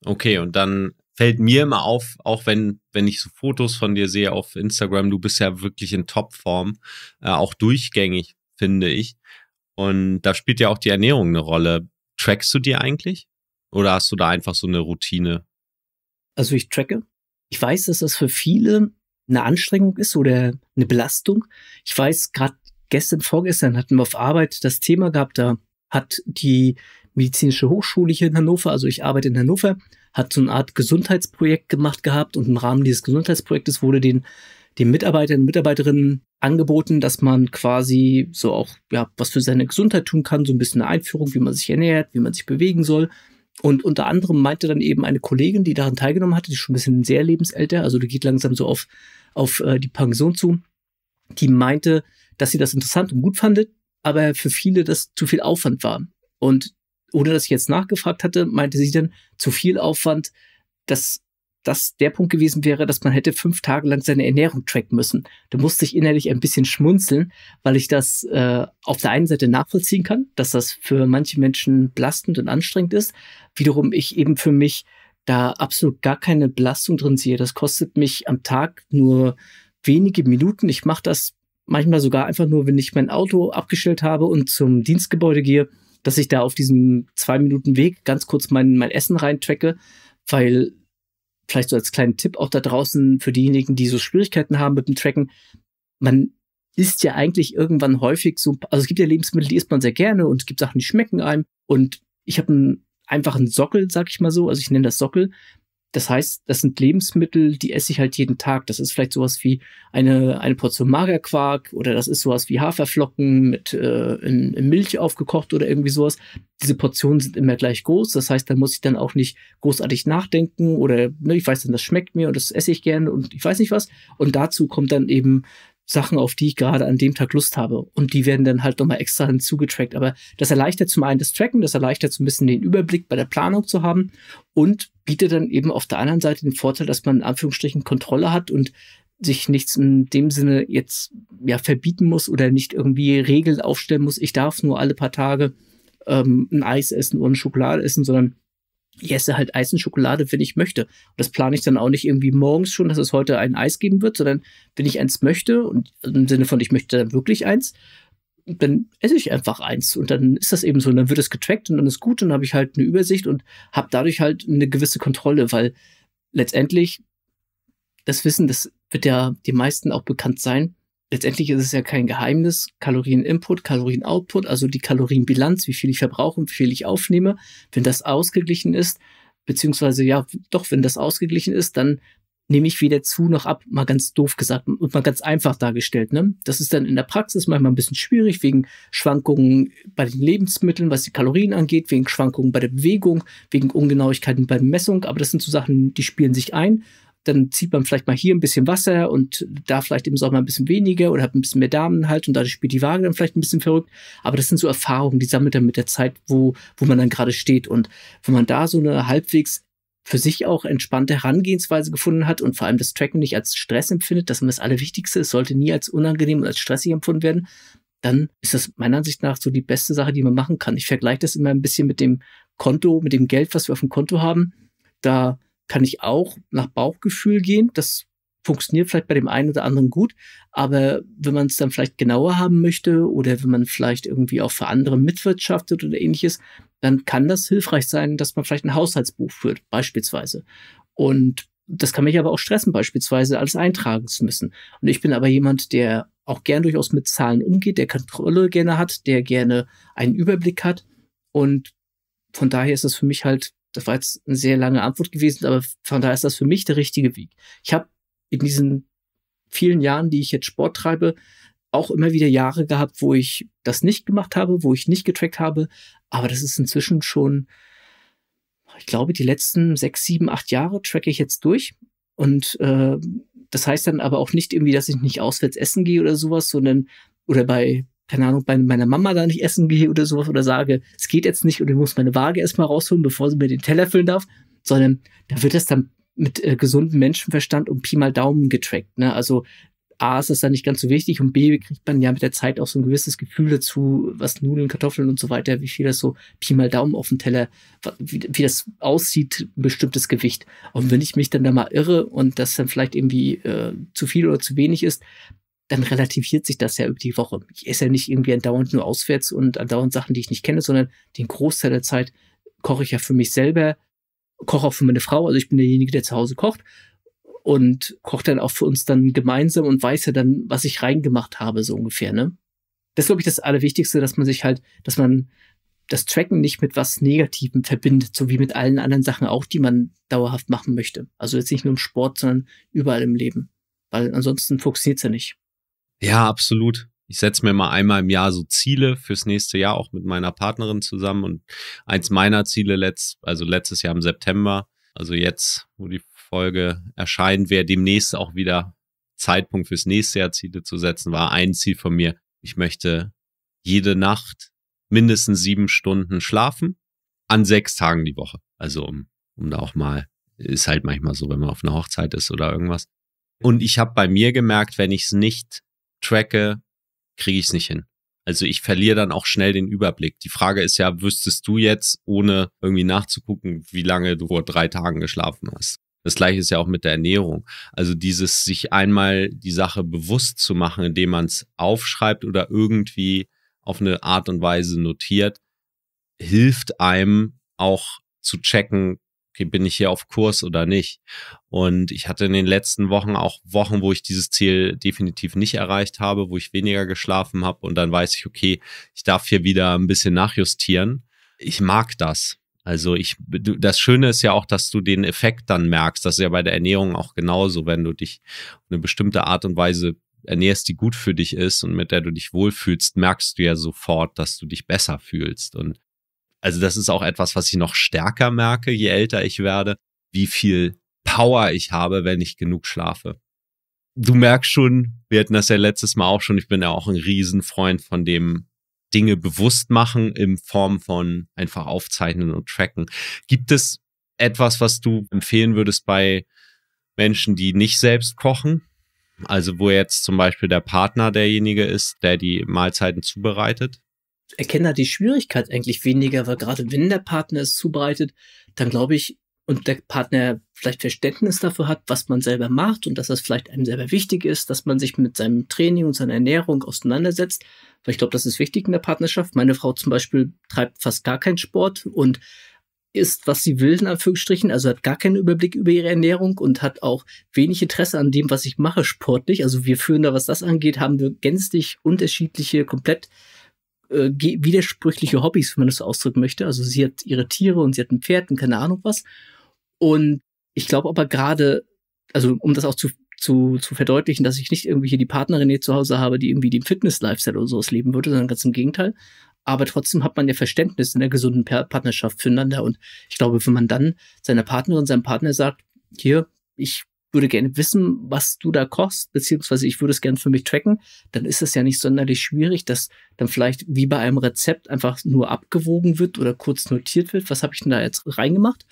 Okay, und dann fällt mir immer auf, auch wenn, wenn ich so Fotos von dir sehe auf Instagram, du bist ja wirklich in Topform, äh, auch durchgängig, finde ich. Und da spielt ja auch die Ernährung eine Rolle. Trackst du dir eigentlich? Oder hast du da einfach so eine Routine, also ich tracke. Ich weiß, dass das für viele eine Anstrengung ist oder eine Belastung. Ich weiß, gerade gestern, vorgestern hatten wir auf Arbeit das Thema gehabt, da hat die medizinische Hochschule hier in Hannover, also ich arbeite in Hannover, hat so eine Art Gesundheitsprojekt gemacht gehabt und im Rahmen dieses Gesundheitsprojektes wurde den, den Mitarbeitern und Mitarbeiterinnen angeboten, dass man quasi so auch ja, was für seine Gesundheit tun kann, so ein bisschen eine Einführung, wie man sich ernährt, wie man sich bewegen soll, und unter anderem meinte dann eben eine Kollegin, die daran teilgenommen hatte, die ist schon ein bisschen sehr lebensälter, also die geht langsam so auf, auf äh, die Pension zu, die meinte, dass sie das interessant und gut fandet, aber für viele das zu viel Aufwand war. Und ohne dass ich jetzt nachgefragt hatte, meinte sie dann, zu viel Aufwand, das das der Punkt gewesen wäre, dass man hätte fünf Tage lang seine Ernährung tracken müssen. Da musste ich innerlich ein bisschen schmunzeln, weil ich das äh, auf der einen Seite nachvollziehen kann, dass das für manche Menschen belastend und anstrengend ist. Wiederum ich eben für mich da absolut gar keine Belastung drin sehe. Das kostet mich am Tag nur wenige Minuten. Ich mache das manchmal sogar einfach nur, wenn ich mein Auto abgestellt habe und zum Dienstgebäude gehe, dass ich da auf diesem zwei Minuten Weg ganz kurz mein, mein Essen reintracke, weil vielleicht so als kleinen Tipp auch da draußen für diejenigen, die so Schwierigkeiten haben mit dem Tracken, man isst ja eigentlich irgendwann häufig so, also es gibt ja Lebensmittel, die isst man sehr gerne und es gibt Sachen, die schmecken einem. Und ich habe einen einfachen Sockel, sag ich mal so, also ich nenne das Sockel, das heißt, das sind Lebensmittel, die esse ich halt jeden Tag. Das ist vielleicht sowas wie eine, eine Portion Magerquark oder das ist sowas wie Haferflocken mit äh, in, in Milch aufgekocht oder irgendwie sowas. Diese Portionen sind immer gleich groß. Das heißt, da muss ich dann auch nicht großartig nachdenken oder ne, ich weiß dann, das schmeckt mir und das esse ich gerne und ich weiß nicht was. Und dazu kommt dann eben Sachen, auf die ich gerade an dem Tag Lust habe. Und die werden dann halt nochmal extra hinzugetrackt. Aber das erleichtert zum einen das Tracken, das erleichtert so ein bisschen den Überblick bei der Planung zu haben und bietet dann eben auf der anderen Seite den Vorteil, dass man in Anführungsstrichen Kontrolle hat und sich nichts in dem Sinne jetzt ja verbieten muss oder nicht irgendwie Regeln aufstellen muss. Ich darf nur alle paar Tage ähm, ein Eis essen oder eine Schokolade essen, sondern ich esse halt Eis und Schokolade, wenn ich möchte. Und das plane ich dann auch nicht irgendwie morgens schon, dass es heute ein Eis geben wird, sondern wenn ich eins möchte und im Sinne von ich möchte dann wirklich eins, dann esse ich einfach eins und dann ist das eben so und dann wird es getrackt und dann ist gut und dann habe ich halt eine Übersicht und habe dadurch halt eine gewisse Kontrolle, weil letztendlich das Wissen, das wird ja die meisten auch bekannt sein, letztendlich ist es ja kein Geheimnis, Kalorieninput, Kalorienoutput, also die Kalorienbilanz, wie viel ich verbrauche und wie viel ich aufnehme, wenn das ausgeglichen ist, beziehungsweise ja, doch, wenn das ausgeglichen ist, dann nehme ich weder zu noch ab, mal ganz doof gesagt und mal ganz einfach dargestellt. Ne? Das ist dann in der Praxis manchmal ein bisschen schwierig wegen Schwankungen bei den Lebensmitteln, was die Kalorien angeht, wegen Schwankungen bei der Bewegung, wegen Ungenauigkeiten bei der Messung. Aber das sind so Sachen, die spielen sich ein dann zieht man vielleicht mal hier ein bisschen Wasser und da vielleicht im Sommer ein bisschen weniger oder hat ein bisschen mehr Damenhalt und dadurch spielt die Waage dann vielleicht ein bisschen verrückt. Aber das sind so Erfahrungen, die sammelt man mit der Zeit, wo, wo man dann gerade steht. Und wenn man da so eine halbwegs für sich auch entspannte Herangehensweise gefunden hat und vor allem das Tracken nicht als Stress empfindet, das ist das Allerwichtigste, es sollte nie als unangenehm und als stressig empfunden werden, dann ist das meiner Ansicht nach so die beste Sache, die man machen kann. Ich vergleiche das immer ein bisschen mit dem Konto, mit dem Geld, was wir auf dem Konto haben. Da kann ich auch nach Bauchgefühl gehen. Das funktioniert vielleicht bei dem einen oder anderen gut, aber wenn man es dann vielleicht genauer haben möchte oder wenn man vielleicht irgendwie auch für andere mitwirtschaftet oder ähnliches, dann kann das hilfreich sein, dass man vielleicht ein Haushaltsbuch führt, beispielsweise. Und das kann mich aber auch stressen, beispielsweise alles eintragen zu müssen. Und ich bin aber jemand, der auch gern durchaus mit Zahlen umgeht, der Kontrolle gerne hat, der gerne einen Überblick hat. Und von daher ist es für mich halt das war jetzt eine sehr lange Antwort gewesen, aber von daher ist das für mich der richtige Weg. Ich habe in diesen vielen Jahren, die ich jetzt Sport treibe, auch immer wieder Jahre gehabt, wo ich das nicht gemacht habe, wo ich nicht getrackt habe. Aber das ist inzwischen schon, ich glaube, die letzten sechs, sieben, acht Jahre tracke ich jetzt durch. Und äh, das heißt dann aber auch nicht irgendwie, dass ich nicht auswärts essen gehe oder sowas, sondern oder bei, keine Ahnung, bei meiner Mama da nicht essen gehe oder sowas oder sage, es geht jetzt nicht und ich muss meine Waage erstmal rausholen, bevor sie mir den Teller füllen darf, sondern da wird das dann mit äh, gesundem Menschenverstand und Pi mal Daumen getrackt. Ne? Also A ist das dann nicht ganz so wichtig und B kriegt man ja mit der Zeit auch so ein gewisses Gefühl dazu, was Nudeln, Kartoffeln und so weiter, wie viel das so Pi mal Daumen auf dem Teller, wie, wie das aussieht, ein bestimmtes Gewicht. Und wenn ich mich dann da mal irre und das dann vielleicht irgendwie äh, zu viel oder zu wenig ist, dann relativiert sich das ja über die Woche. Ich esse ja nicht irgendwie andauernd nur auswärts und andauernd Sachen, die ich nicht kenne, sondern den Großteil der Zeit koche ich ja für mich selber, koche auch für meine Frau, also ich bin derjenige, der zu Hause kocht und koche dann auch für uns dann gemeinsam und weiß ja dann, was ich reingemacht habe, so ungefähr, ne? Das ist, glaube ich, das Allerwichtigste, dass man sich halt, dass man das Tracken nicht mit was Negativem verbindet, so wie mit allen anderen Sachen auch, die man dauerhaft machen möchte. Also jetzt nicht nur im Sport, sondern überall im Leben. Weil ansonsten funktioniert es ja nicht. Ja, absolut. Ich setze mir mal einmal im Jahr so Ziele fürs nächste Jahr, auch mit meiner Partnerin zusammen. Und eins meiner Ziele, letzt, also letztes Jahr im September, also jetzt, wo die Folge erscheint, wäre demnächst auch wieder Zeitpunkt fürs nächste Jahr Ziele zu setzen, war ein Ziel von mir. Ich möchte jede Nacht mindestens sieben Stunden schlafen an sechs Tagen die Woche. Also um, um da auch mal, ist halt manchmal so, wenn man auf einer Hochzeit ist oder irgendwas. Und ich habe bei mir gemerkt, wenn ich es nicht tracke, kriege ich es nicht hin. Also ich verliere dann auch schnell den Überblick. Die Frage ist ja, wüsstest du jetzt, ohne irgendwie nachzugucken, wie lange du vor drei Tagen geschlafen hast? Das gleiche ist ja auch mit der Ernährung. Also dieses sich einmal die Sache bewusst zu machen, indem man es aufschreibt oder irgendwie auf eine Art und Weise notiert, hilft einem auch zu checken, okay, bin ich hier auf Kurs oder nicht? Und ich hatte in den letzten Wochen auch Wochen, wo ich dieses Ziel definitiv nicht erreicht habe, wo ich weniger geschlafen habe und dann weiß ich, okay, ich darf hier wieder ein bisschen nachjustieren. Ich mag das. Also ich, das Schöne ist ja auch, dass du den Effekt dann merkst. Das ist ja bei der Ernährung auch genauso, wenn du dich eine bestimmte Art und Weise ernährst, die gut für dich ist und mit der du dich wohlfühlst, merkst du ja sofort, dass du dich besser fühlst. Und also das ist auch etwas, was ich noch stärker merke, je älter ich werde, wie viel Power ich habe, wenn ich genug schlafe. Du merkst schon, wir hatten das ja letztes Mal auch schon, ich bin ja auch ein Riesenfreund von dem Dinge bewusst machen in Form von einfach aufzeichnen und tracken. Gibt es etwas, was du empfehlen würdest bei Menschen, die nicht selbst kochen? Also wo jetzt zum Beispiel der Partner derjenige ist, der die Mahlzeiten zubereitet? erkenne da die Schwierigkeit eigentlich weniger, weil gerade wenn der Partner es zubereitet, dann glaube ich, und der Partner vielleicht Verständnis dafür hat, was man selber macht und dass das vielleicht einem selber wichtig ist, dass man sich mit seinem Training und seiner Ernährung auseinandersetzt. Weil ich glaube, das ist wichtig in der Partnerschaft. Meine Frau zum Beispiel treibt fast gar keinen Sport und ist, was sie will, in Anführungsstrichen, also hat gar keinen Überblick über ihre Ernährung und hat auch wenig Interesse an dem, was ich mache sportlich. Also wir führen da, was das angeht, haben wir gänzlich unterschiedliche, komplett äh, widersprüchliche Hobbys, wenn man das so ausdrücken möchte. Also sie hat ihre Tiere und sie hat ein Pferd und keine Ahnung was. Und ich glaube aber gerade, also um das auch zu, zu, zu verdeutlichen, dass ich nicht irgendwie hier die Partnerin hier zu Hause habe, die irgendwie den Fitness-Lifestyle oder sowas leben würde, sondern ganz im Gegenteil. Aber trotzdem hat man ja Verständnis in der gesunden Partnerschaft füreinander. Und ich glaube, wenn man dann seiner Partnerin, seinem Partner sagt, hier, ich würde gerne wissen, was du da kochst, beziehungsweise ich würde es gerne für mich tracken, dann ist es ja nicht sonderlich schwierig, dass dann vielleicht wie bei einem Rezept einfach nur abgewogen wird oder kurz notiert wird, was habe ich denn da jetzt reingemacht.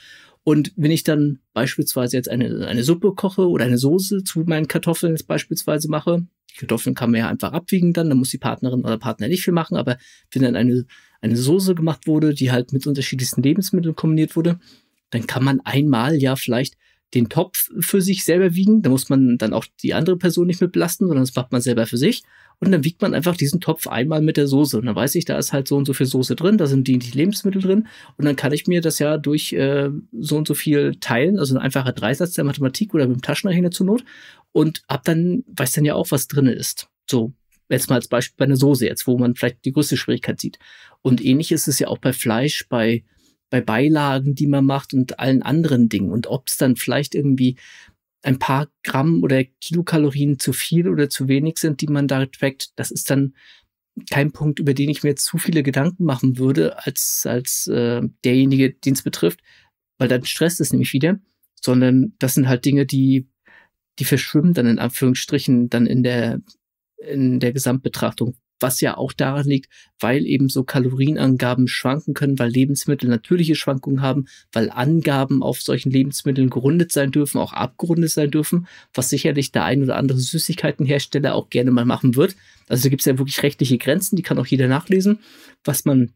Und wenn ich dann beispielsweise jetzt eine, eine Suppe koche oder eine Soße zu meinen Kartoffeln jetzt beispielsweise mache, die Kartoffeln kann man ja einfach abwiegen dann, dann muss die Partnerin oder Partner nicht viel machen, aber wenn dann eine, eine Soße gemacht wurde, die halt mit unterschiedlichsten Lebensmitteln kombiniert wurde, dann kann man einmal ja vielleicht den Topf für sich selber wiegen. Da muss man dann auch die andere Person nicht mit belasten, sondern das macht man selber für sich. Und dann wiegt man einfach diesen Topf einmal mit der Soße. Und dann weiß ich, da ist halt so und so viel Soße drin, da sind die, die Lebensmittel drin. Und dann kann ich mir das ja durch äh, so und so viel teilen. Also ein einfacher Dreisatz der Mathematik oder mit dem Taschenrechner zur Not. Und ab dann, weiß dann ja auch, was drin ist. So, jetzt mal als Beispiel bei einer Soße jetzt, wo man vielleicht die größte Schwierigkeit sieht. Und ähnlich ist es ja auch bei Fleisch, bei bei Beilagen, die man macht und allen anderen Dingen. Und ob es dann vielleicht irgendwie ein paar Gramm oder Kilokalorien zu viel oder zu wenig sind, die man da trackt, das ist dann kein Punkt, über den ich mir zu viele Gedanken machen würde, als, als äh, derjenige, den es betrifft, weil dann stresst es nämlich wieder, sondern das sind halt Dinge, die, die verschwimmen dann in Anführungsstrichen dann in der, in der Gesamtbetrachtung was ja auch daran liegt, weil eben so Kalorienangaben schwanken können, weil Lebensmittel natürliche Schwankungen haben, weil Angaben auf solchen Lebensmitteln gerundet sein dürfen, auch abgerundet sein dürfen, was sicherlich der ein oder andere Süßigkeitenhersteller auch gerne mal machen wird. Also da gibt es ja wirklich rechtliche Grenzen, die kann auch jeder nachlesen, was man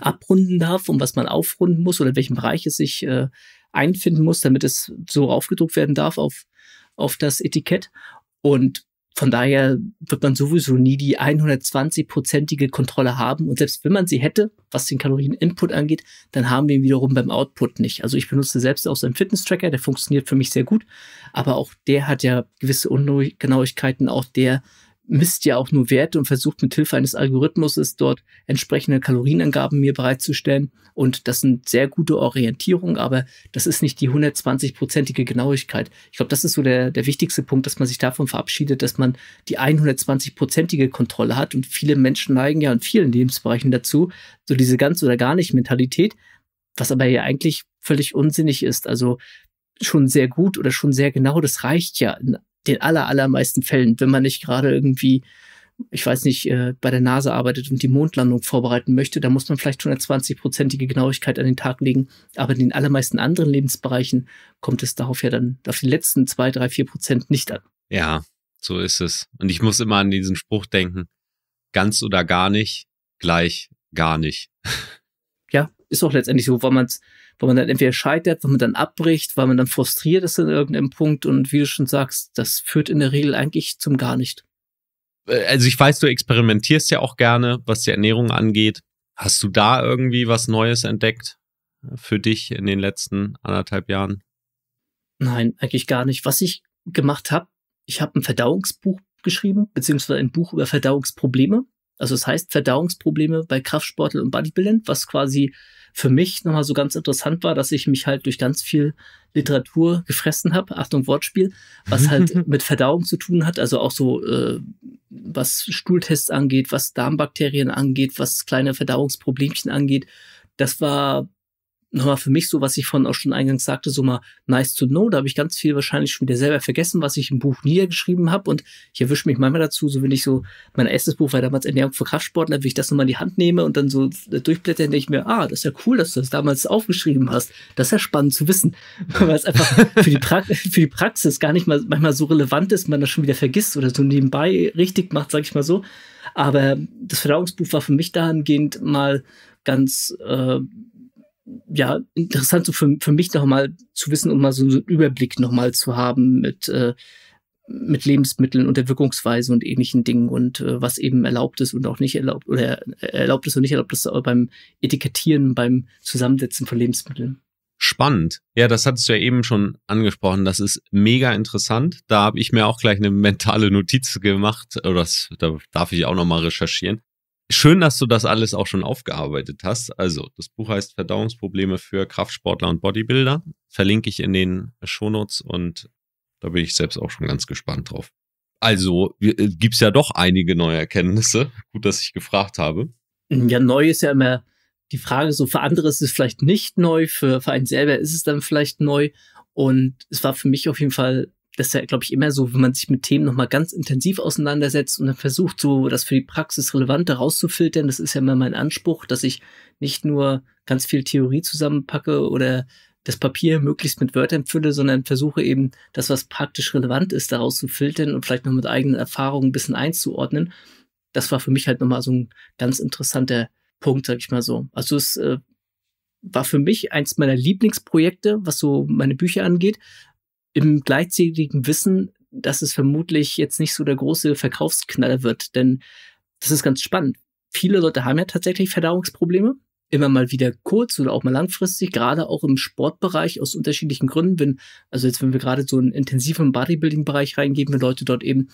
abrunden darf und was man aufrunden muss oder in welchem Bereich es sich äh, einfinden muss, damit es so aufgedruckt werden darf auf, auf das Etikett. Und von daher wird man sowieso nie die 120-prozentige Kontrolle haben. Und selbst wenn man sie hätte, was den Kalorien-Input angeht, dann haben wir ihn wiederum beim Output nicht. Also ich benutze selbst auch so einen Fitness-Tracker, der funktioniert für mich sehr gut. Aber auch der hat ja gewisse Ungenauigkeiten. Auch der misst ja auch nur Werte und versucht mit Hilfe eines Algorithmus dort entsprechende Kalorienangaben mir bereitzustellen. Und das sind sehr gute Orientierungen, aber das ist nicht die 120-prozentige Genauigkeit. Ich glaube, das ist so der, der wichtigste Punkt, dass man sich davon verabschiedet, dass man die 120-prozentige Kontrolle hat. Und viele Menschen neigen ja in vielen Lebensbereichen dazu, so diese ganz oder gar nicht Mentalität, was aber ja eigentlich völlig unsinnig ist. Also schon sehr gut oder schon sehr genau, das reicht ja in den aller, allermeisten Fällen, wenn man nicht gerade irgendwie, ich weiß nicht, äh, bei der NASA arbeitet und die Mondlandung vorbereiten möchte, da muss man vielleicht schon eine 20-prozentige Genauigkeit an den Tag legen. Aber in den allermeisten anderen Lebensbereichen kommt es darauf ja dann, auf die letzten zwei, drei, vier Prozent nicht an. Ja, so ist es. Und ich muss immer an diesen Spruch denken, ganz oder gar nicht, gleich gar nicht. Ja, ist auch letztendlich so, weil man es weil man dann entweder scheitert, weil man dann abbricht, weil man dann frustriert ist an irgendeinem Punkt und wie du schon sagst, das führt in der Regel eigentlich zum gar nicht. Äh, also ich weiß, du experimentierst ja auch gerne, was die Ernährung angeht. Hast du da irgendwie was Neues entdeckt äh, für dich in den letzten anderthalb Jahren? Nein, eigentlich gar nicht. Was ich gemacht habe, ich habe ein Verdauungsbuch geschrieben, beziehungsweise ein Buch über Verdauungsprobleme. Also es das heißt Verdauungsprobleme bei Kraftsportlern und Bodybuildern, was quasi für mich nochmal so ganz interessant war, dass ich mich halt durch ganz viel Literatur gefressen habe, Achtung Wortspiel, was halt mit Verdauung zu tun hat, also auch so äh, was Stuhltests angeht, was Darmbakterien angeht, was kleine Verdauungsproblemchen angeht. Das war nochmal für mich so, was ich vorhin auch schon eingangs sagte, so mal nice to know. Da habe ich ganz viel wahrscheinlich schon wieder selber vergessen, was ich im Buch niedergeschrieben habe. Und ich erwische mich manchmal dazu, so wenn ich so, mein erstes Buch war damals Ernährung für Kraftsportler, ne, wenn ich das nochmal in die Hand nehme und dann so durchblätter, denke ich mir, ah, das ist ja cool, dass du das damals aufgeschrieben hast. Das ist ja spannend zu wissen, weil es einfach für die, pra für die Praxis gar nicht mal manchmal so relevant ist, man das schon wieder vergisst oder so nebenbei richtig macht, sage ich mal so. Aber das Verdauungsbuch war für mich dahingehend mal ganz äh, ja, interessant so für, für mich nochmal zu wissen und mal so einen Überblick nochmal zu haben mit, äh, mit Lebensmitteln und der Wirkungsweise und ähnlichen Dingen und äh, was eben erlaubt ist und auch nicht erlaubt oder äh, erlaubt ist und nicht erlaubt ist beim Etikettieren, beim Zusammensetzen von Lebensmitteln. Spannend. Ja, das hattest du ja eben schon angesprochen. Das ist mega interessant. Da habe ich mir auch gleich eine mentale Notiz gemacht. Oder das, da darf ich auch nochmal recherchieren. Schön, dass du das alles auch schon aufgearbeitet hast. Also, das Buch heißt Verdauungsprobleme für Kraftsportler und Bodybuilder. Verlinke ich in den Shownotes und da bin ich selbst auch schon ganz gespannt drauf. Also, äh, gibt es ja doch einige neue Erkenntnisse. Gut, dass ich gefragt habe. Ja, neu ist ja immer die Frage, so für andere ist es vielleicht nicht neu, für, für einen selber ist es dann vielleicht neu. Und es war für mich auf jeden Fall das ist ja, glaube ich, immer so, wenn man sich mit Themen nochmal ganz intensiv auseinandersetzt und dann versucht, so das für die Praxis Relevante rauszufiltern, das ist ja immer mein Anspruch, dass ich nicht nur ganz viel Theorie zusammenpacke oder das Papier möglichst mit Wörtern fülle, sondern versuche eben das, was praktisch relevant ist, daraus zu filtern und vielleicht noch mit eigenen Erfahrungen ein bisschen einzuordnen. Das war für mich halt nochmal so ein ganz interessanter Punkt, sag ich mal so. Also es äh, war für mich eins meiner Lieblingsprojekte, was so meine Bücher angeht, im gleichzeitigen Wissen, dass es vermutlich jetzt nicht so der große Verkaufsknaller wird. Denn das ist ganz spannend. Viele Leute haben ja tatsächlich Verdauungsprobleme. Immer mal wieder kurz oder auch mal langfristig, gerade auch im Sportbereich aus unterschiedlichen Gründen. Wenn, also jetzt, wenn wir gerade so einen intensiven Bodybuilding-Bereich reingeben, wenn Leute dort eben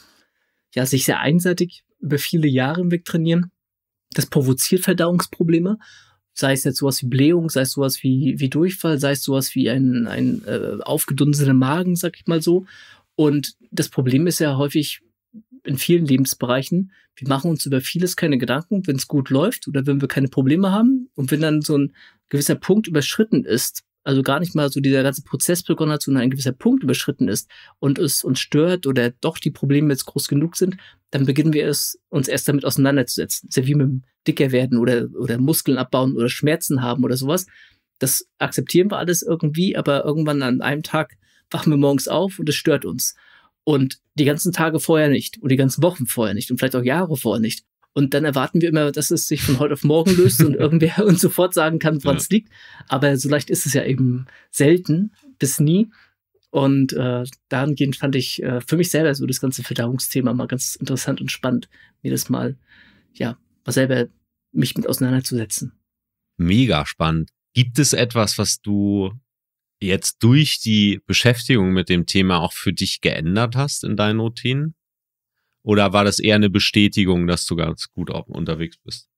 ja sich sehr einseitig über viele Jahre hinweg trainieren, das provoziert Verdauungsprobleme sei es jetzt sowas wie Blähung, sei es sowas wie, wie Durchfall, sei es sowas wie ein, ein äh, aufgedunsener Magen, sag ich mal so. Und das Problem ist ja häufig in vielen Lebensbereichen, wir machen uns über vieles keine Gedanken, wenn es gut läuft oder wenn wir keine Probleme haben. Und wenn dann so ein gewisser Punkt überschritten ist, also gar nicht mal so dieser ganze Prozess begonnen hat, sondern ein gewisser Punkt überschritten ist und es uns stört oder doch die Probleme jetzt groß genug sind, dann beginnen wir es, uns erst damit auseinanderzusetzen. Das ist ja wie mit dem dicker werden oder, oder Muskeln abbauen oder Schmerzen haben oder sowas. Das akzeptieren wir alles irgendwie, aber irgendwann an einem Tag wachen wir morgens auf und es stört uns. Und die ganzen Tage vorher nicht und die ganzen Wochen vorher nicht und vielleicht auch Jahre vorher nicht. Und dann erwarten wir immer, dass es sich von heute auf morgen löst und irgendwer uns sofort sagen kann, woran es liegt. Aber so leicht ist es ja eben selten bis nie. Und äh, dahingehend fand ich äh, für mich selber so das ganze Verdauungsthema mal ganz interessant und spannend, mir das mal, ja, mal selber mich mit auseinanderzusetzen. Mega spannend. Gibt es etwas, was du jetzt durch die Beschäftigung mit dem Thema auch für dich geändert hast in deinen Routinen? Oder war das eher eine Bestätigung, dass du ganz gut unterwegs bist?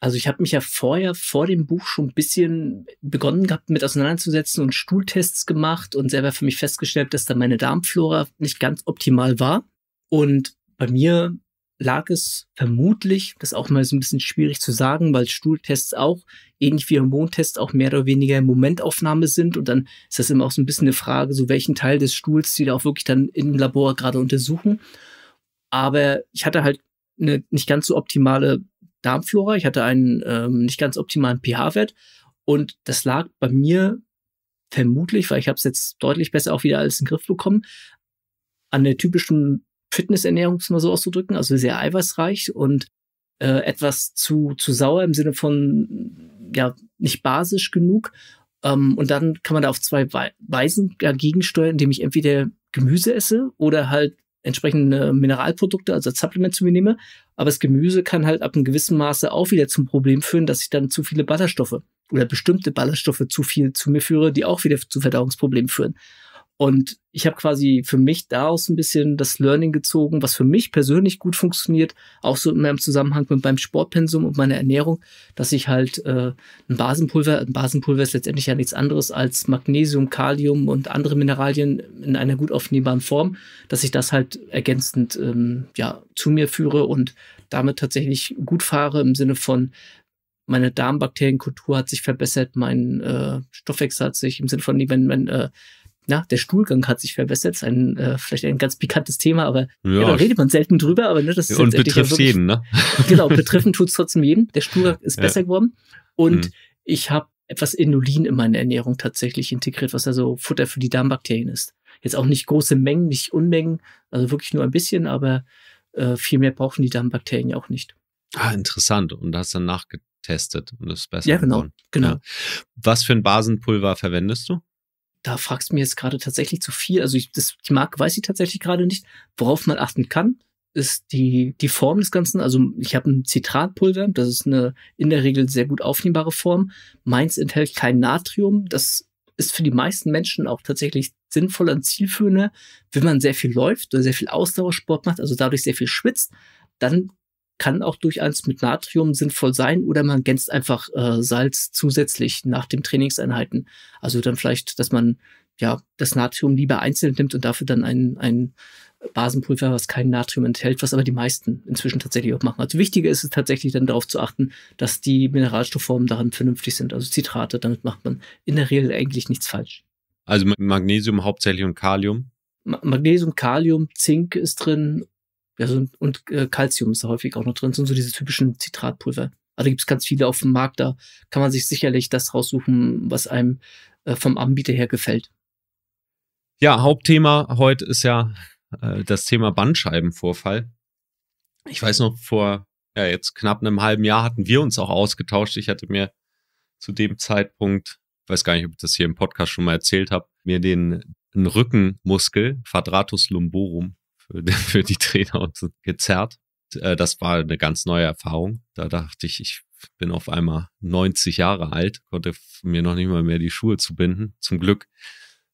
Also ich habe mich ja vorher vor dem Buch schon ein bisschen begonnen gehabt, mit auseinanderzusetzen und Stuhltests gemacht und selber für mich festgestellt, dass da meine Darmflora nicht ganz optimal war. Und bei mir lag es vermutlich, das ist auch mal so ein bisschen schwierig zu sagen, weil Stuhltests auch, ähnlich wie Hormontests, auch mehr oder weniger Momentaufnahme sind. Und dann ist das immer auch so ein bisschen eine Frage, so welchen Teil des Stuhls die da auch wirklich dann im Labor gerade untersuchen. Aber ich hatte halt eine nicht ganz so optimale Darmflora, ich hatte einen ähm, nicht ganz optimalen pH-Wert und das lag bei mir vermutlich, weil ich habe es jetzt deutlich besser auch wieder alles in den Griff bekommen, an der typischen Fitnessernährung, um mal so auszudrücken, also sehr eiweißreich und äh, etwas zu, zu sauer im Sinne von, ja, nicht basisch genug. Ähm, und dann kann man da auf zwei Weisen dagegen steuern, indem ich entweder Gemüse esse oder halt entsprechende Mineralprodukte, also Supplement zu mir nehme. Aber das Gemüse kann halt ab einem gewissen Maße auch wieder zum Problem führen, dass ich dann zu viele Ballaststoffe oder bestimmte Ballaststoffe zu viel zu mir führe, die auch wieder zu Verdauungsproblemen führen. Und ich habe quasi für mich daraus ein bisschen das Learning gezogen, was für mich persönlich gut funktioniert, auch so in meinem Zusammenhang mit meinem Sportpensum und meiner Ernährung, dass ich halt äh, ein Basenpulver, ein Basenpulver ist letztendlich ja nichts anderes als Magnesium, Kalium und andere Mineralien in einer gut aufnehmbaren Form, dass ich das halt ergänzend ähm, ja, zu mir führe und damit tatsächlich gut fahre im Sinne von meine Darmbakterienkultur hat sich verbessert, mein äh, Stoffwechsel hat sich im Sinne von, wenn mein, äh, na, der Stuhlgang hat sich verbessert. Ein, äh, vielleicht ein ganz pikantes Thema, aber ja, ja, da redet man selten drüber. Aber ne, das ist und betrifft ja wirklich, jeden, ne? genau, betreffend tut es trotzdem jeden. Der Stuhlgang ist ja. besser geworden. Und mhm. ich habe etwas Inulin in meine Ernährung tatsächlich integriert, was also Futter für die Darmbakterien ist. Jetzt auch nicht große Mengen, nicht Unmengen, also wirklich nur ein bisschen, aber äh, viel mehr brauchen die Darmbakterien ja auch nicht. Ah, interessant. Und da hast du dann nachgetestet und das ist besser. Ja, genau. genau. Ja. Was für ein Basenpulver verwendest du? da fragst du mir jetzt gerade tatsächlich zu viel. Also ich, das, die Marke weiß ich tatsächlich gerade nicht. Worauf man achten kann, ist die, die Form des Ganzen. Also ich habe ein Zitratpulver, das ist eine in der Regel sehr gut aufnehmbare Form. Meins enthält kein Natrium. Das ist für die meisten Menschen auch tatsächlich sinnvoller und zielführender, wenn man sehr viel läuft oder sehr viel Ausdauersport macht, also dadurch sehr viel schwitzt, dann kann auch durchaus mit Natrium sinnvoll sein oder man gänzt einfach äh, Salz zusätzlich nach den Trainingseinheiten. Also dann vielleicht, dass man ja das Natrium lieber einzeln nimmt und dafür dann ein, ein Basenpulver, was kein Natrium enthält, was aber die meisten inzwischen tatsächlich auch machen. Also wichtiger ist es tatsächlich dann darauf zu achten, dass die Mineralstoffformen daran vernünftig sind, also Zitrate, damit macht man in der Regel eigentlich nichts falsch. Also Magnesium hauptsächlich und Kalium? Magnesium, Kalium, Zink ist drin also, und äh, Calcium ist da häufig auch noch drin. Das sind so diese typischen Zitratpulver. Also gibt es ganz viele auf dem Markt, da kann man sich sicherlich das raussuchen, was einem äh, vom Anbieter her gefällt. Ja, Hauptthema heute ist ja äh, das Thema Bandscheibenvorfall. Ich weiß noch, vor ja, jetzt knapp einem halben Jahr hatten wir uns auch ausgetauscht. Ich hatte mir zu dem Zeitpunkt, weiß gar nicht, ob ich das hier im Podcast schon mal erzählt habe, mir den den Rückenmuskel, Quadratus lumborum, für, für die Trainer und so gezerrt. Äh, das war eine ganz neue Erfahrung. Da dachte ich, ich bin auf einmal 90 Jahre alt, konnte mir noch nicht mal mehr die Schuhe zubinden. Zum Glück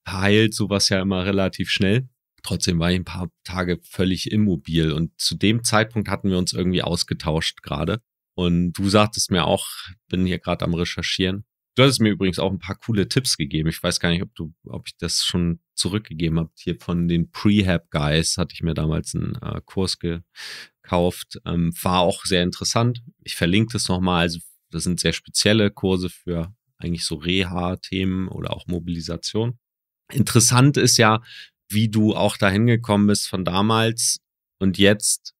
heilt sowas ja immer relativ schnell. Trotzdem war ich ein paar Tage völlig immobil und zu dem Zeitpunkt hatten wir uns irgendwie ausgetauscht gerade. Und du sagtest mir auch, bin hier gerade am Recherchieren. Du hattest mir übrigens auch ein paar coole Tipps gegeben. Ich weiß gar nicht, ob du, ob ich das schon zurückgegeben habt. Hier von den Prehab Guys hatte ich mir damals einen äh, Kurs gekauft. Ähm, war auch sehr interessant. Ich verlinke das nochmal. Also, das sind sehr spezielle Kurse für eigentlich so Reha-Themen oder auch Mobilisation. Interessant ist ja, wie du auch dahin gekommen bist von damals und jetzt.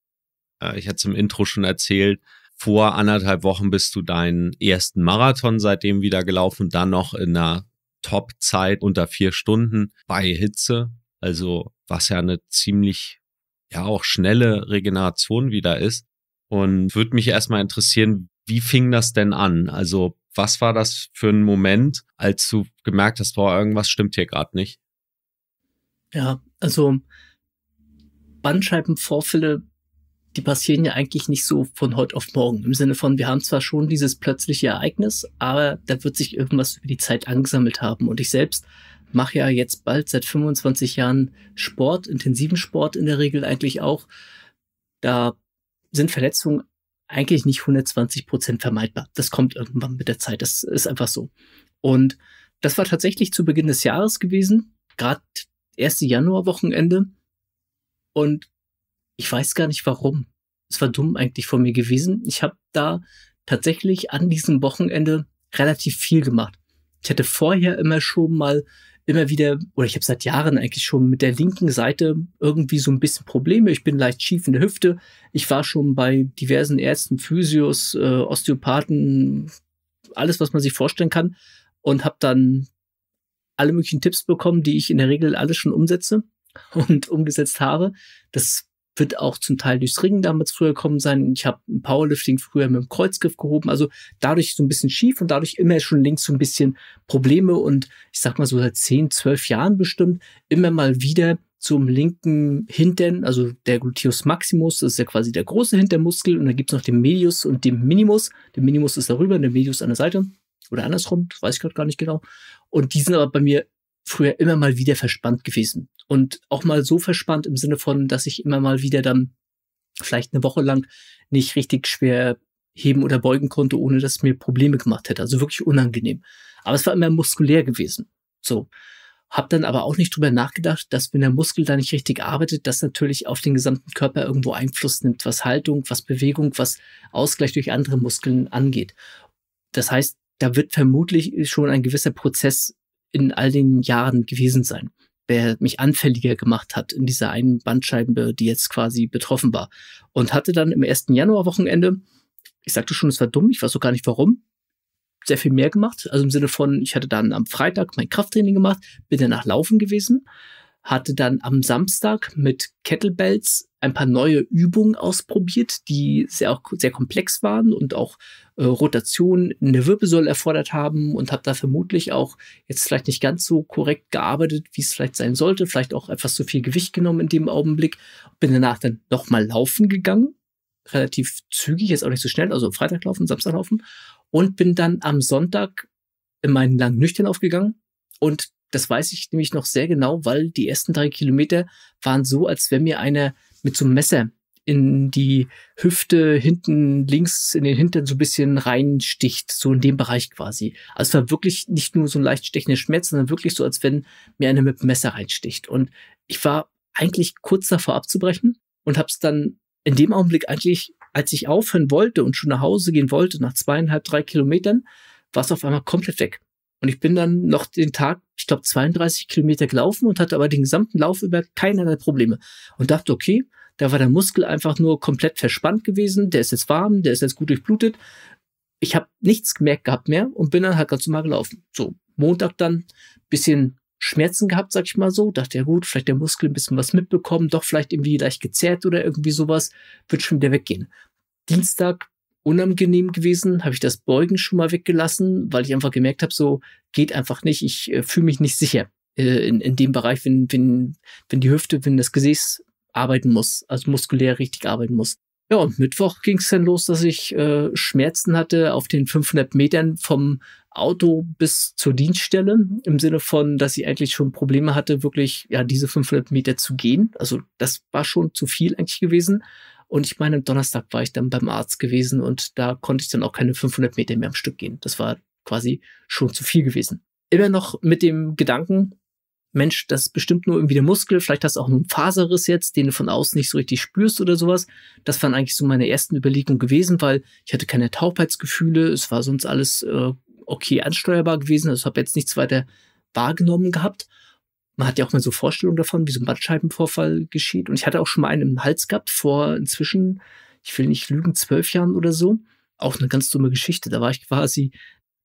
Äh, ich hatte es im Intro schon erzählt. Vor anderthalb Wochen bist du deinen ersten Marathon seitdem wieder gelaufen dann noch in einer Top-Zeit unter vier Stunden bei Hitze. Also was ja eine ziemlich, ja auch schnelle Regeneration wieder ist. Und würde mich erstmal interessieren, wie fing das denn an? Also was war das für ein Moment, als du gemerkt hast, boah, irgendwas stimmt hier gerade nicht? Ja, also Bandscheibenvorfälle die passieren ja eigentlich nicht so von heute auf morgen. Im Sinne von, wir haben zwar schon dieses plötzliche Ereignis, aber da wird sich irgendwas über die Zeit angesammelt haben. Und ich selbst mache ja jetzt bald seit 25 Jahren Sport, intensiven Sport in der Regel eigentlich auch. Da sind Verletzungen eigentlich nicht 120 Prozent vermeidbar. Das kommt irgendwann mit der Zeit. Das ist einfach so. Und das war tatsächlich zu Beginn des Jahres gewesen, gerade erste Januarwochenende. Und ich weiß gar nicht warum. Es war dumm eigentlich von mir gewesen. Ich habe da tatsächlich an diesem Wochenende relativ viel gemacht. Ich hatte vorher immer schon mal immer wieder, oder ich habe seit Jahren eigentlich schon mit der linken Seite irgendwie so ein bisschen Probleme. Ich bin leicht schief in der Hüfte. Ich war schon bei diversen Ärzten, Physios, äh, Osteopathen, alles, was man sich vorstellen kann, und habe dann alle möglichen Tipps bekommen, die ich in der Regel alles schon umsetze und umgesetzt habe. Das wird auch zum Teil durchs Ringen damals früher gekommen sein. Ich habe Powerlifting früher mit dem Kreuzgriff gehoben. Also dadurch so ein bisschen schief und dadurch immer schon links so ein bisschen Probleme und ich sag mal so seit 10, 12 Jahren bestimmt immer mal wieder zum linken Hintern, also der Gluteus Maximus, das ist ja quasi der große Hintermuskel und dann gibt's noch den Medius und den Minimus. Der Minimus ist darüber und der Medius an der Seite oder andersrum, das weiß ich gerade gar nicht genau. Und die sind aber bei mir früher immer mal wieder verspannt gewesen. Und auch mal so verspannt im Sinne von, dass ich immer mal wieder dann vielleicht eine Woche lang nicht richtig schwer heben oder beugen konnte, ohne dass es mir Probleme gemacht hätte. Also wirklich unangenehm. Aber es war immer muskulär gewesen. So. Hab dann aber auch nicht drüber nachgedacht, dass wenn der Muskel da nicht richtig arbeitet, das natürlich auf den gesamten Körper irgendwo Einfluss nimmt, was Haltung, was Bewegung, was Ausgleich durch andere Muskeln angeht. Das heißt, da wird vermutlich schon ein gewisser Prozess in all den Jahren gewesen sein, der mich anfälliger gemacht hat in dieser einen Bandscheibe, die jetzt quasi betroffen war. Und hatte dann im ersten Januarwochenende, ich sagte schon, es war dumm, ich weiß auch gar nicht warum, sehr viel mehr gemacht. Also im Sinne von, ich hatte dann am Freitag mein Krafttraining gemacht, bin danach laufen gewesen, hatte dann am Samstag mit Kettlebells ein paar neue Übungen ausprobiert, die sehr, sehr komplex waren und auch äh, Rotation in der Wirbelsäule erfordert haben und habe da vermutlich auch jetzt vielleicht nicht ganz so korrekt gearbeitet, wie es vielleicht sein sollte, vielleicht auch etwas zu viel Gewicht genommen in dem Augenblick. Bin danach dann nochmal laufen gegangen, relativ zügig, jetzt auch nicht so schnell, also Freitag laufen, Samstag laufen und bin dann am Sonntag in meinen Land Nüchtern aufgegangen und das weiß ich nämlich noch sehr genau, weil die ersten drei Kilometer waren so, als wenn mir einer mit so einem Messer in die Hüfte hinten links in den Hintern so ein bisschen reinsticht, so in dem Bereich quasi. Also es war wirklich nicht nur so ein leicht stechender Schmerz, sondern wirklich so, als wenn mir einer mit dem Messer reinsticht. Und ich war eigentlich kurz davor abzubrechen und habe es dann in dem Augenblick eigentlich, als ich aufhören wollte und schon nach Hause gehen wollte, nach zweieinhalb, drei Kilometern, war es auf einmal komplett weg. Und ich bin dann noch den Tag, ich glaube, 32 Kilometer gelaufen und hatte aber den gesamten Lauf über keinerlei Probleme. Und dachte, okay, da war der Muskel einfach nur komplett verspannt gewesen, der ist jetzt warm, der ist jetzt gut durchblutet. Ich habe nichts gemerkt gehabt mehr und bin dann halt ganz normal gelaufen. So, Montag dann bisschen Schmerzen gehabt, sag ich mal so. Dachte ja gut, vielleicht der Muskel ein bisschen was mitbekommen, doch vielleicht irgendwie leicht gezerrt oder irgendwie sowas, wird schon wieder weggehen. Dienstag unangenehm gewesen, habe ich das Beugen schon mal weggelassen, weil ich einfach gemerkt habe, so geht einfach nicht, ich äh, fühle mich nicht sicher äh, in, in dem Bereich, wenn, wenn, wenn die Hüfte, wenn das Gesäß arbeiten muss, also muskulär richtig arbeiten muss. Ja, und Mittwoch ging es dann los, dass ich äh, Schmerzen hatte auf den 500 Metern vom Auto bis zur Dienststelle, im Sinne von, dass ich eigentlich schon Probleme hatte, wirklich ja diese 500 Meter zu gehen. Also das war schon zu viel eigentlich gewesen. Und ich meine, am Donnerstag war ich dann beim Arzt gewesen und da konnte ich dann auch keine 500 Meter mehr am Stück gehen. Das war quasi schon zu viel gewesen. Immer noch mit dem Gedanken, Mensch, das ist bestimmt nur irgendwie der Muskel, vielleicht hast du auch einen Faserriss jetzt, den du von außen nicht so richtig spürst oder sowas. Das waren eigentlich so meine ersten Überlegungen gewesen, weil ich hatte keine Taubheitsgefühle, es war sonst alles äh, okay ansteuerbar gewesen, also habe jetzt nichts weiter wahrgenommen gehabt man hat ja auch mal so Vorstellungen davon, wie so ein Bandscheibenvorfall geschieht. Und ich hatte auch schon mal einen im Hals gehabt, vor inzwischen, ich will nicht lügen, zwölf Jahren oder so. Auch eine ganz dumme Geschichte. Da war ich quasi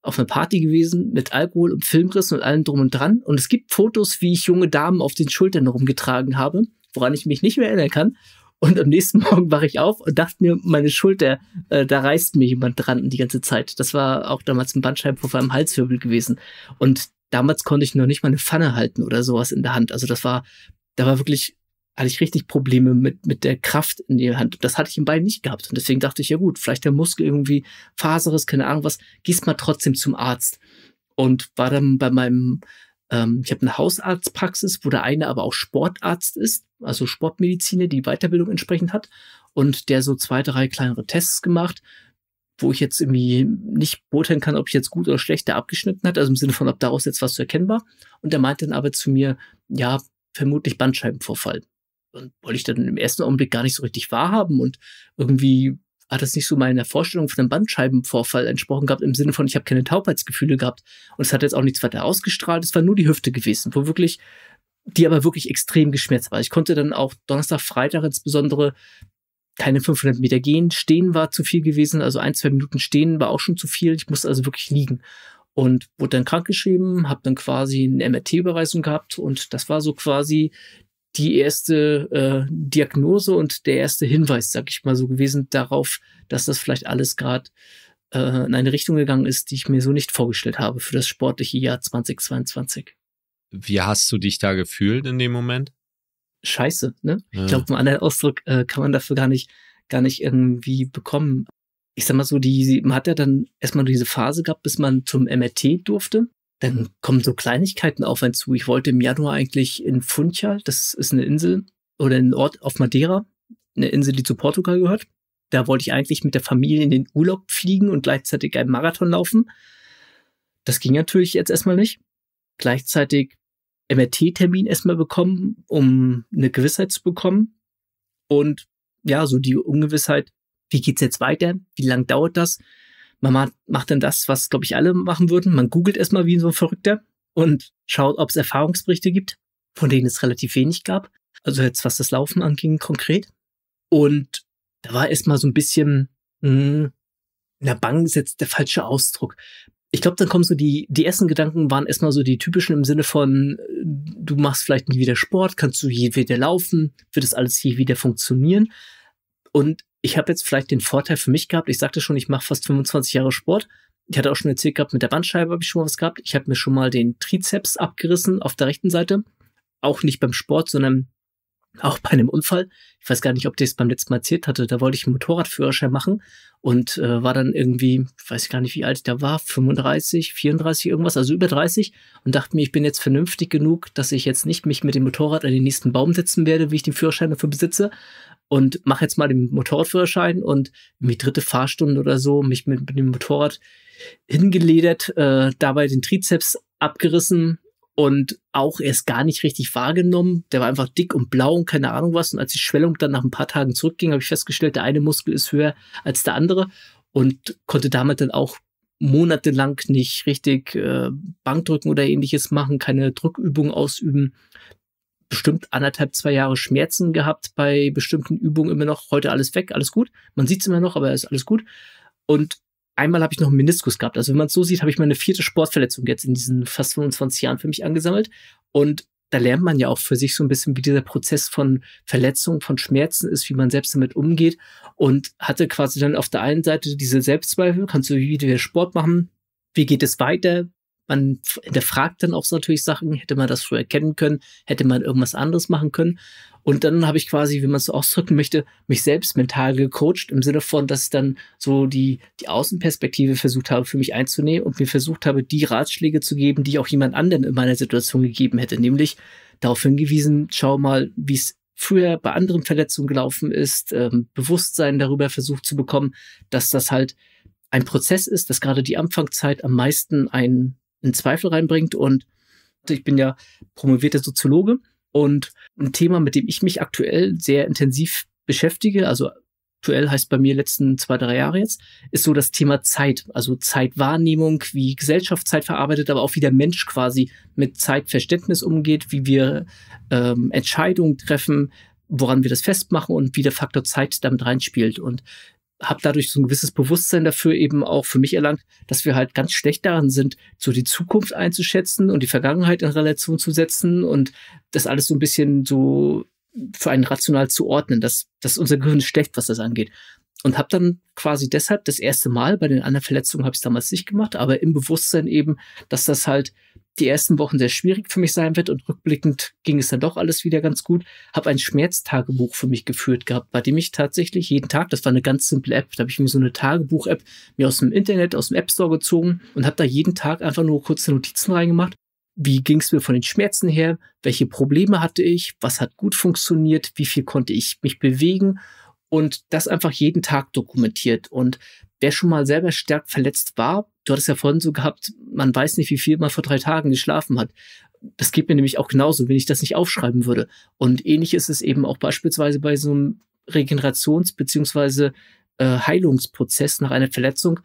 auf einer Party gewesen mit Alkohol und Filmrissen und allem drum und dran. Und es gibt Fotos, wie ich junge Damen auf den Schultern rumgetragen habe, woran ich mich nicht mehr erinnern kann. Und am nächsten Morgen wache ich auf und dachte mir, meine Schulter, äh, da reißt mir jemand dran die ganze Zeit. Das war auch damals ein Bandscheibenvorfall im Halswirbel gewesen. Und damals konnte ich noch nicht mal eine Pfanne halten oder sowas in der Hand. Also das war, da war wirklich, hatte ich richtig Probleme mit, mit der Kraft in der Hand. Das hatte ich im Bein nicht gehabt. Und deswegen dachte ich, ja gut, vielleicht der Muskel irgendwie Faseres, keine Ahnung was, gehst mal trotzdem zum Arzt. Und war dann bei meinem, ähm, ich habe eine Hausarztpraxis, wo der eine aber auch Sportarzt ist, also Sportmediziner, die Weiterbildung entsprechend hat. Und der so zwei, drei kleinere Tests gemacht wo ich jetzt irgendwie nicht beurteilen kann, ob ich jetzt gut oder schlecht da abgeschnitten hat, also im Sinne von, ob daraus jetzt was zu erkennen war. Und er meinte dann aber zu mir, ja, vermutlich Bandscheibenvorfall. Und wollte ich dann im ersten Augenblick gar nicht so richtig wahrhaben und irgendwie hat das nicht so meiner Vorstellung von einem Bandscheibenvorfall entsprochen gehabt, im Sinne von, ich habe keine Taubheitsgefühle gehabt und es hat jetzt auch nichts weiter ausgestrahlt, es war nur die Hüfte gewesen, wo wirklich, die aber wirklich extrem geschmerzt war. Ich konnte dann auch Donnerstag, Freitag insbesondere keine 500 Meter gehen. Stehen war zu viel gewesen, also ein, zwei Minuten stehen war auch schon zu viel. Ich musste also wirklich liegen und wurde dann krankgeschrieben, habe dann quasi eine MRT-Überweisung gehabt und das war so quasi die erste äh, Diagnose und der erste Hinweis, sag ich mal so gewesen, darauf, dass das vielleicht alles gerade äh, in eine Richtung gegangen ist, die ich mir so nicht vorgestellt habe für das sportliche Jahr 2022. Wie hast du dich da gefühlt in dem Moment? scheiße. Ne? Ja. Ich glaube, einen anderen Ausdruck äh, kann man dafür gar nicht, gar nicht irgendwie bekommen. Ich sag mal so, die, man hat ja dann erstmal diese Phase gehabt, bis man zum MRT durfte. Dann kommen so Kleinigkeiten auf einen zu. Ich wollte im Januar eigentlich in Funchal, das ist eine Insel, oder ein Ort auf Madeira, eine Insel, die zu Portugal gehört. Da wollte ich eigentlich mit der Familie in den Urlaub fliegen und gleichzeitig einen Marathon laufen. Das ging natürlich jetzt erstmal nicht. Gleichzeitig MRT-Termin erstmal bekommen, um eine Gewissheit zu bekommen. Und ja, so die Ungewissheit, wie geht's jetzt weiter? Wie lange dauert das? Man macht dann das, was, glaube ich, alle machen würden. Man googelt erstmal wie so ein Verrückter und schaut, ob es Erfahrungsberichte gibt, von denen es relativ wenig gab. Also jetzt, was das Laufen anging, konkret. Und da war erstmal so ein bisschen, mh, hm, na, Bang ist jetzt der falsche Ausdruck ich glaube, dann kommen so die, die ersten Gedanken waren erstmal so die typischen im Sinne von, äh, du machst vielleicht nie wieder Sport, kannst du je wieder laufen, wird das alles je wieder funktionieren. Und ich habe jetzt vielleicht den Vorteil für mich gehabt, ich sagte schon, ich mache fast 25 Jahre Sport. Ich hatte auch schon erzählt gehabt, mit der Bandscheibe habe ich schon was gehabt. Ich habe mir schon mal den Trizeps abgerissen auf der rechten Seite. Auch nicht beim Sport, sondern auch bei einem Unfall. Ich weiß gar nicht, ob ich es beim letzten Mal erzählt hatte. Da wollte ich einen Motorradführerschein machen und äh, war dann irgendwie, weiß ich gar nicht, wie alt der war, 35, 34, irgendwas, also über 30 und dachte mir, ich bin jetzt vernünftig genug, dass ich jetzt nicht mich mit dem Motorrad an den nächsten Baum setzen werde, wie ich den Führerschein dafür besitze und mache jetzt mal den Motorradführerschein und die dritte Fahrstunde oder so mich mit, mit dem Motorrad hingeledert, äh, dabei den Trizeps abgerissen, und auch erst gar nicht richtig wahrgenommen. Der war einfach dick und blau und keine Ahnung was. Und als die Schwellung dann nach ein paar Tagen zurückging, habe ich festgestellt, der eine Muskel ist höher als der andere und konnte damit dann auch monatelang nicht richtig äh, Bankdrücken oder ähnliches machen, keine Druckübungen ausüben. Bestimmt anderthalb, zwei Jahre Schmerzen gehabt bei bestimmten Übungen immer noch. Heute alles weg, alles gut. Man sieht es immer noch, aber ist alles gut. Und einmal habe ich noch einen Meniskus gehabt. Also wenn man es so sieht, habe ich meine vierte Sportverletzung jetzt in diesen fast 25 Jahren für mich angesammelt. Und da lernt man ja auch für sich so ein bisschen, wie dieser Prozess von Verletzung, von Schmerzen ist, wie man selbst damit umgeht. Und hatte quasi dann auf der einen Seite diese Selbstzweifel, kannst du wieder Sport machen? Wie geht es weiter? Man hinterfragt dann auch so natürlich Sachen, hätte man das früher erkennen können, hätte man irgendwas anderes machen können. Und dann habe ich quasi, wie man es so ausdrücken möchte, mich selbst mental gecoacht im Sinne von, dass ich dann so die, die Außenperspektive versucht habe, für mich einzunehmen und mir versucht habe, die Ratschläge zu geben, die auch jemand anderen in meiner Situation gegeben hätte, nämlich darauf hingewiesen, schau mal, wie es früher bei anderen Verletzungen gelaufen ist, ähm, Bewusstsein darüber versucht zu bekommen, dass das halt ein Prozess ist, dass gerade die Anfangszeit am meisten einen in Zweifel reinbringt und ich bin ja promovierter Soziologe und ein Thema, mit dem ich mich aktuell sehr intensiv beschäftige, also aktuell heißt bei mir letzten zwei, drei Jahre jetzt, ist so das Thema Zeit, also Zeitwahrnehmung, wie Gesellschaft Zeit verarbeitet, aber auch wie der Mensch quasi mit Zeitverständnis umgeht, wie wir ähm, Entscheidungen treffen, woran wir das festmachen und wie der Faktor Zeit damit reinspielt. Und habe dadurch so ein gewisses Bewusstsein dafür eben auch für mich erlangt, dass wir halt ganz schlecht daran sind, so die Zukunft einzuschätzen und die Vergangenheit in Relation zu setzen und das alles so ein bisschen so für einen rational zu ordnen. dass, dass unser Gehirn schlecht, was das angeht. Und habe dann quasi deshalb das erste Mal, bei den anderen Verletzungen habe ich damals nicht gemacht, aber im Bewusstsein eben, dass das halt die ersten Wochen sehr schwierig für mich sein wird und rückblickend ging es dann doch alles wieder ganz gut. Habe ein Schmerztagebuch für mich geführt gehabt, bei dem ich tatsächlich jeden Tag, das war eine ganz simple App, da habe ich mir so eine Tagebuch-App mir aus dem Internet, aus dem App Store gezogen und habe da jeden Tag einfach nur kurze Notizen reingemacht. Wie ging es mir von den Schmerzen her? Welche Probleme hatte ich? Was hat gut funktioniert? Wie viel konnte ich mich bewegen? Und das einfach jeden Tag dokumentiert. Und wer schon mal selber stark verletzt war, du hattest ja vorhin so gehabt, man weiß nicht, wie viel man vor drei Tagen geschlafen hat. Das geht mir nämlich auch genauso, wenn ich das nicht aufschreiben würde. Und ähnlich ist es eben auch beispielsweise bei so einem Regenerations- beziehungsweise äh, Heilungsprozess nach einer Verletzung.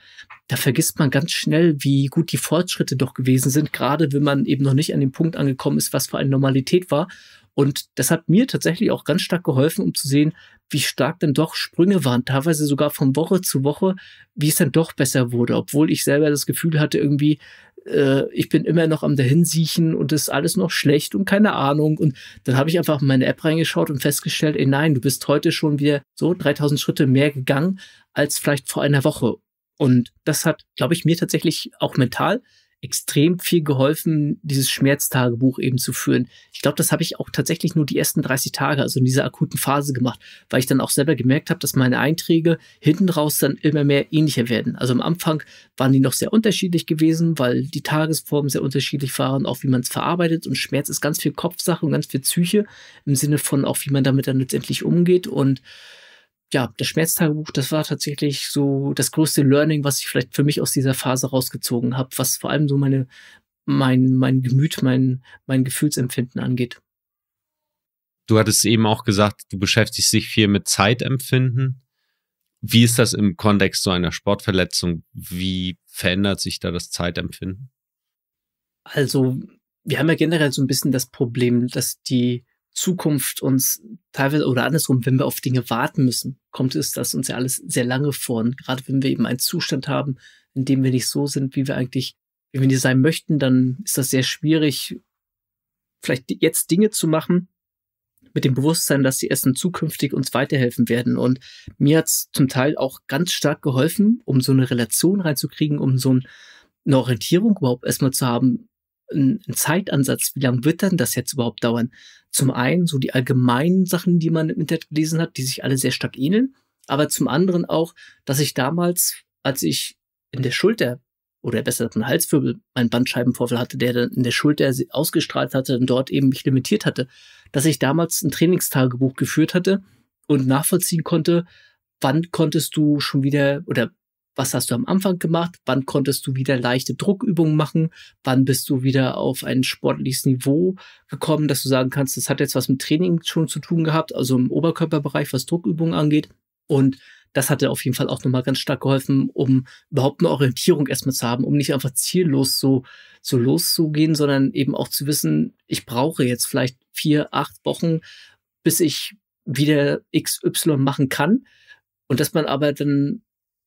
Da vergisst man ganz schnell, wie gut die Fortschritte doch gewesen sind, gerade wenn man eben noch nicht an dem Punkt angekommen ist, was für eine Normalität war. Und das hat mir tatsächlich auch ganz stark geholfen, um zu sehen, wie stark dann doch Sprünge waren, teilweise sogar von Woche zu Woche, wie es dann doch besser wurde, obwohl ich selber das Gefühl hatte, irgendwie, äh, ich bin immer noch am Dahinsiechen und das ist alles noch schlecht und keine Ahnung. Und dann habe ich einfach in meine App reingeschaut und festgestellt, ey nein, du bist heute schon wieder so 3000 Schritte mehr gegangen als vielleicht vor einer Woche. Und das hat, glaube ich, mir tatsächlich auch mental extrem viel geholfen, dieses Schmerztagebuch eben zu führen. Ich glaube, das habe ich auch tatsächlich nur die ersten 30 Tage, also in dieser akuten Phase gemacht, weil ich dann auch selber gemerkt habe, dass meine Einträge hinten raus dann immer mehr ähnlicher werden. Also am Anfang waren die noch sehr unterschiedlich gewesen, weil die Tagesformen sehr unterschiedlich waren, auch wie man es verarbeitet und Schmerz ist ganz viel Kopfsache und ganz viel Psyche im Sinne von auch, wie man damit dann letztendlich umgeht und ja, das Schmerztagebuch, das war tatsächlich so das größte Learning, was ich vielleicht für mich aus dieser Phase rausgezogen habe, was vor allem so meine, mein, mein Gemüt, mein, mein Gefühlsempfinden angeht. Du hattest eben auch gesagt, du beschäftigst dich viel mit Zeitempfinden. Wie ist das im Kontext so einer Sportverletzung? Wie verändert sich da das Zeitempfinden? Also, wir haben ja generell so ein bisschen das Problem, dass die Zukunft uns teilweise oder andersrum, wenn wir auf Dinge warten müssen, kommt es das uns ja alles sehr lange vor. Und gerade wenn wir eben einen Zustand haben, in dem wir nicht so sind, wie wir eigentlich, wie wir nicht sein möchten, dann ist das sehr schwierig, vielleicht jetzt Dinge zu machen, mit dem Bewusstsein, dass die Essen zukünftig uns weiterhelfen werden. Und mir hat es zum Teil auch ganz stark geholfen, um so eine Relation reinzukriegen, um so eine Orientierung überhaupt erstmal zu haben, einen Zeitansatz, wie lange wird denn das jetzt überhaupt dauern? Zum einen so die allgemeinen Sachen, die man im Internet gelesen hat, die sich alle sehr stark ähneln, aber zum anderen auch, dass ich damals, als ich in der Schulter oder besser gesagt ein Halswirbel, einen Bandscheibenvorfall hatte, der dann in der Schulter ausgestrahlt hatte und dort eben mich limitiert hatte, dass ich damals ein Trainingstagebuch geführt hatte und nachvollziehen konnte, wann konntest du schon wieder oder was hast du am Anfang gemacht, wann konntest du wieder leichte Druckübungen machen, wann bist du wieder auf ein sportliches Niveau gekommen, dass du sagen kannst, das hat jetzt was mit Training schon zu tun gehabt, also im Oberkörperbereich, was Druckübungen angeht. Und das hat dir auf jeden Fall auch nochmal ganz stark geholfen, um überhaupt eine Orientierung erstmal zu haben, um nicht einfach ziellos so, so loszugehen, sondern eben auch zu wissen, ich brauche jetzt vielleicht vier, acht Wochen, bis ich wieder XY machen kann. Und dass man aber dann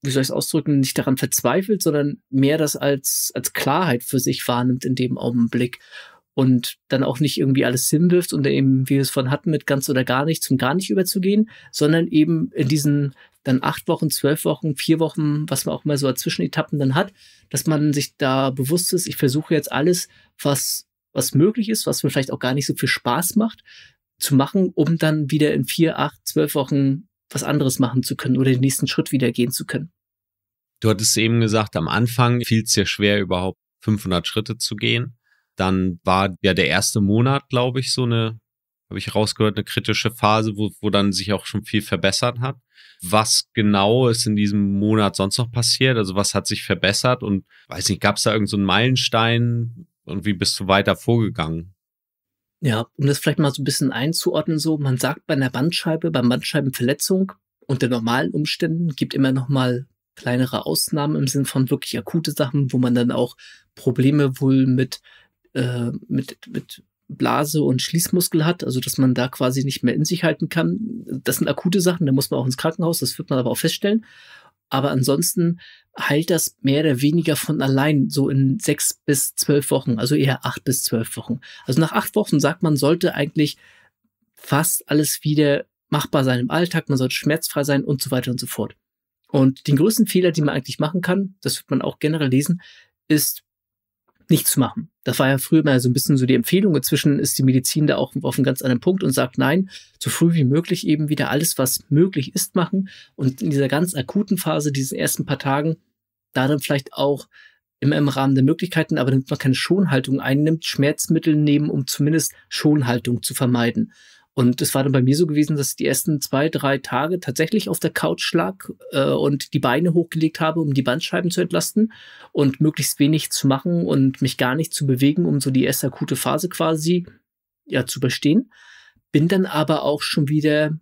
wie soll ich es ausdrücken, nicht daran verzweifelt, sondern mehr das als, als Klarheit für sich wahrnimmt in dem Augenblick und dann auch nicht irgendwie alles hinwirft und eben, wie wir es von hatten, mit ganz oder gar nichts und gar nicht überzugehen, sondern eben in diesen dann acht Wochen, zwölf Wochen, vier Wochen, was man auch mal so als Zwischenetappen dann hat, dass man sich da bewusst ist, ich versuche jetzt alles, was, was möglich ist, was mir vielleicht auch gar nicht so viel Spaß macht, zu machen, um dann wieder in vier, acht, zwölf Wochen was anderes machen zu können oder den nächsten Schritt wieder gehen zu können. Du hattest eben gesagt, am Anfang fiel es dir schwer, überhaupt 500 Schritte zu gehen. Dann war ja der erste Monat, glaube ich, so eine, habe ich rausgehört, eine kritische Phase, wo, wo dann sich auch schon viel verbessert hat. Was genau ist in diesem Monat sonst noch passiert? Also was hat sich verbessert? Und weiß nicht, gab es da irgendeinen so Meilenstein? Und wie bist du weiter vorgegangen? Ja, um das vielleicht mal so ein bisschen einzuordnen, so, man sagt bei einer Bandscheibe, bei Bandscheibenverletzung unter normalen Umständen gibt immer noch mal kleinere Ausnahmen im Sinn von wirklich akute Sachen, wo man dann auch Probleme wohl mit, äh, mit, mit Blase und Schließmuskel hat, also dass man da quasi nicht mehr in sich halten kann. Das sind akute Sachen, da muss man auch ins Krankenhaus, das wird man aber auch feststellen. Aber ansonsten heilt das mehr oder weniger von allein, so in sechs bis zwölf Wochen, also eher acht bis zwölf Wochen. Also nach acht Wochen sagt man, sollte eigentlich fast alles wieder machbar sein im Alltag, man sollte schmerzfrei sein und so weiter und so fort. Und den größten Fehler, den man eigentlich machen kann, das wird man auch generell lesen, ist nichts zu machen. Das war ja früher mal so ein bisschen so die Empfehlung. Inzwischen ist die Medizin da auch auf einem ganz anderen Punkt und sagt, nein, so früh wie möglich eben wieder alles, was möglich ist, machen. Und in dieser ganz akuten Phase, diesen ersten paar Tagen, da dann vielleicht auch immer im Rahmen der Möglichkeiten, aber damit man keine Schonhaltung einnimmt, Schmerzmittel nehmen, um zumindest Schonhaltung zu vermeiden. Und es war dann bei mir so gewesen, dass ich die ersten zwei, drei Tage tatsächlich auf der Couch lag äh, und die Beine hochgelegt habe, um die Bandscheiben zu entlasten und möglichst wenig zu machen und mich gar nicht zu bewegen, um so die erste akute Phase quasi ja zu überstehen. Bin dann aber auch schon wieder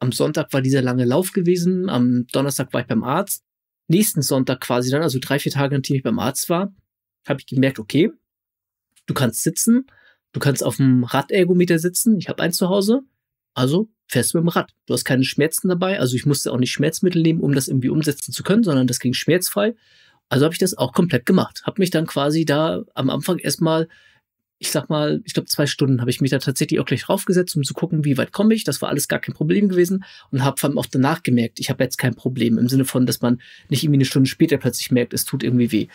am Sonntag war dieser lange Lauf gewesen, am Donnerstag war ich beim Arzt. Nächsten Sonntag quasi dann, also drei, vier Tage, nachdem ich beim Arzt war, habe ich gemerkt, okay, du kannst sitzen, Du kannst auf dem Radergometer sitzen. Ich habe eins zu Hause. Also fährst du mit dem Rad. Du hast keine Schmerzen dabei. Also ich musste auch nicht Schmerzmittel nehmen, um das irgendwie umsetzen zu können, sondern das ging schmerzfrei. Also habe ich das auch komplett gemacht. Habe mich dann quasi da am Anfang erstmal, ich sag mal, ich glaube zwei Stunden habe ich mich da tatsächlich auch gleich draufgesetzt, um zu gucken, wie weit komme ich. Das war alles gar kein Problem gewesen und habe vor allem auch danach gemerkt, ich habe jetzt kein Problem im Sinne von, dass man nicht irgendwie eine Stunde später plötzlich merkt, es tut irgendwie weh.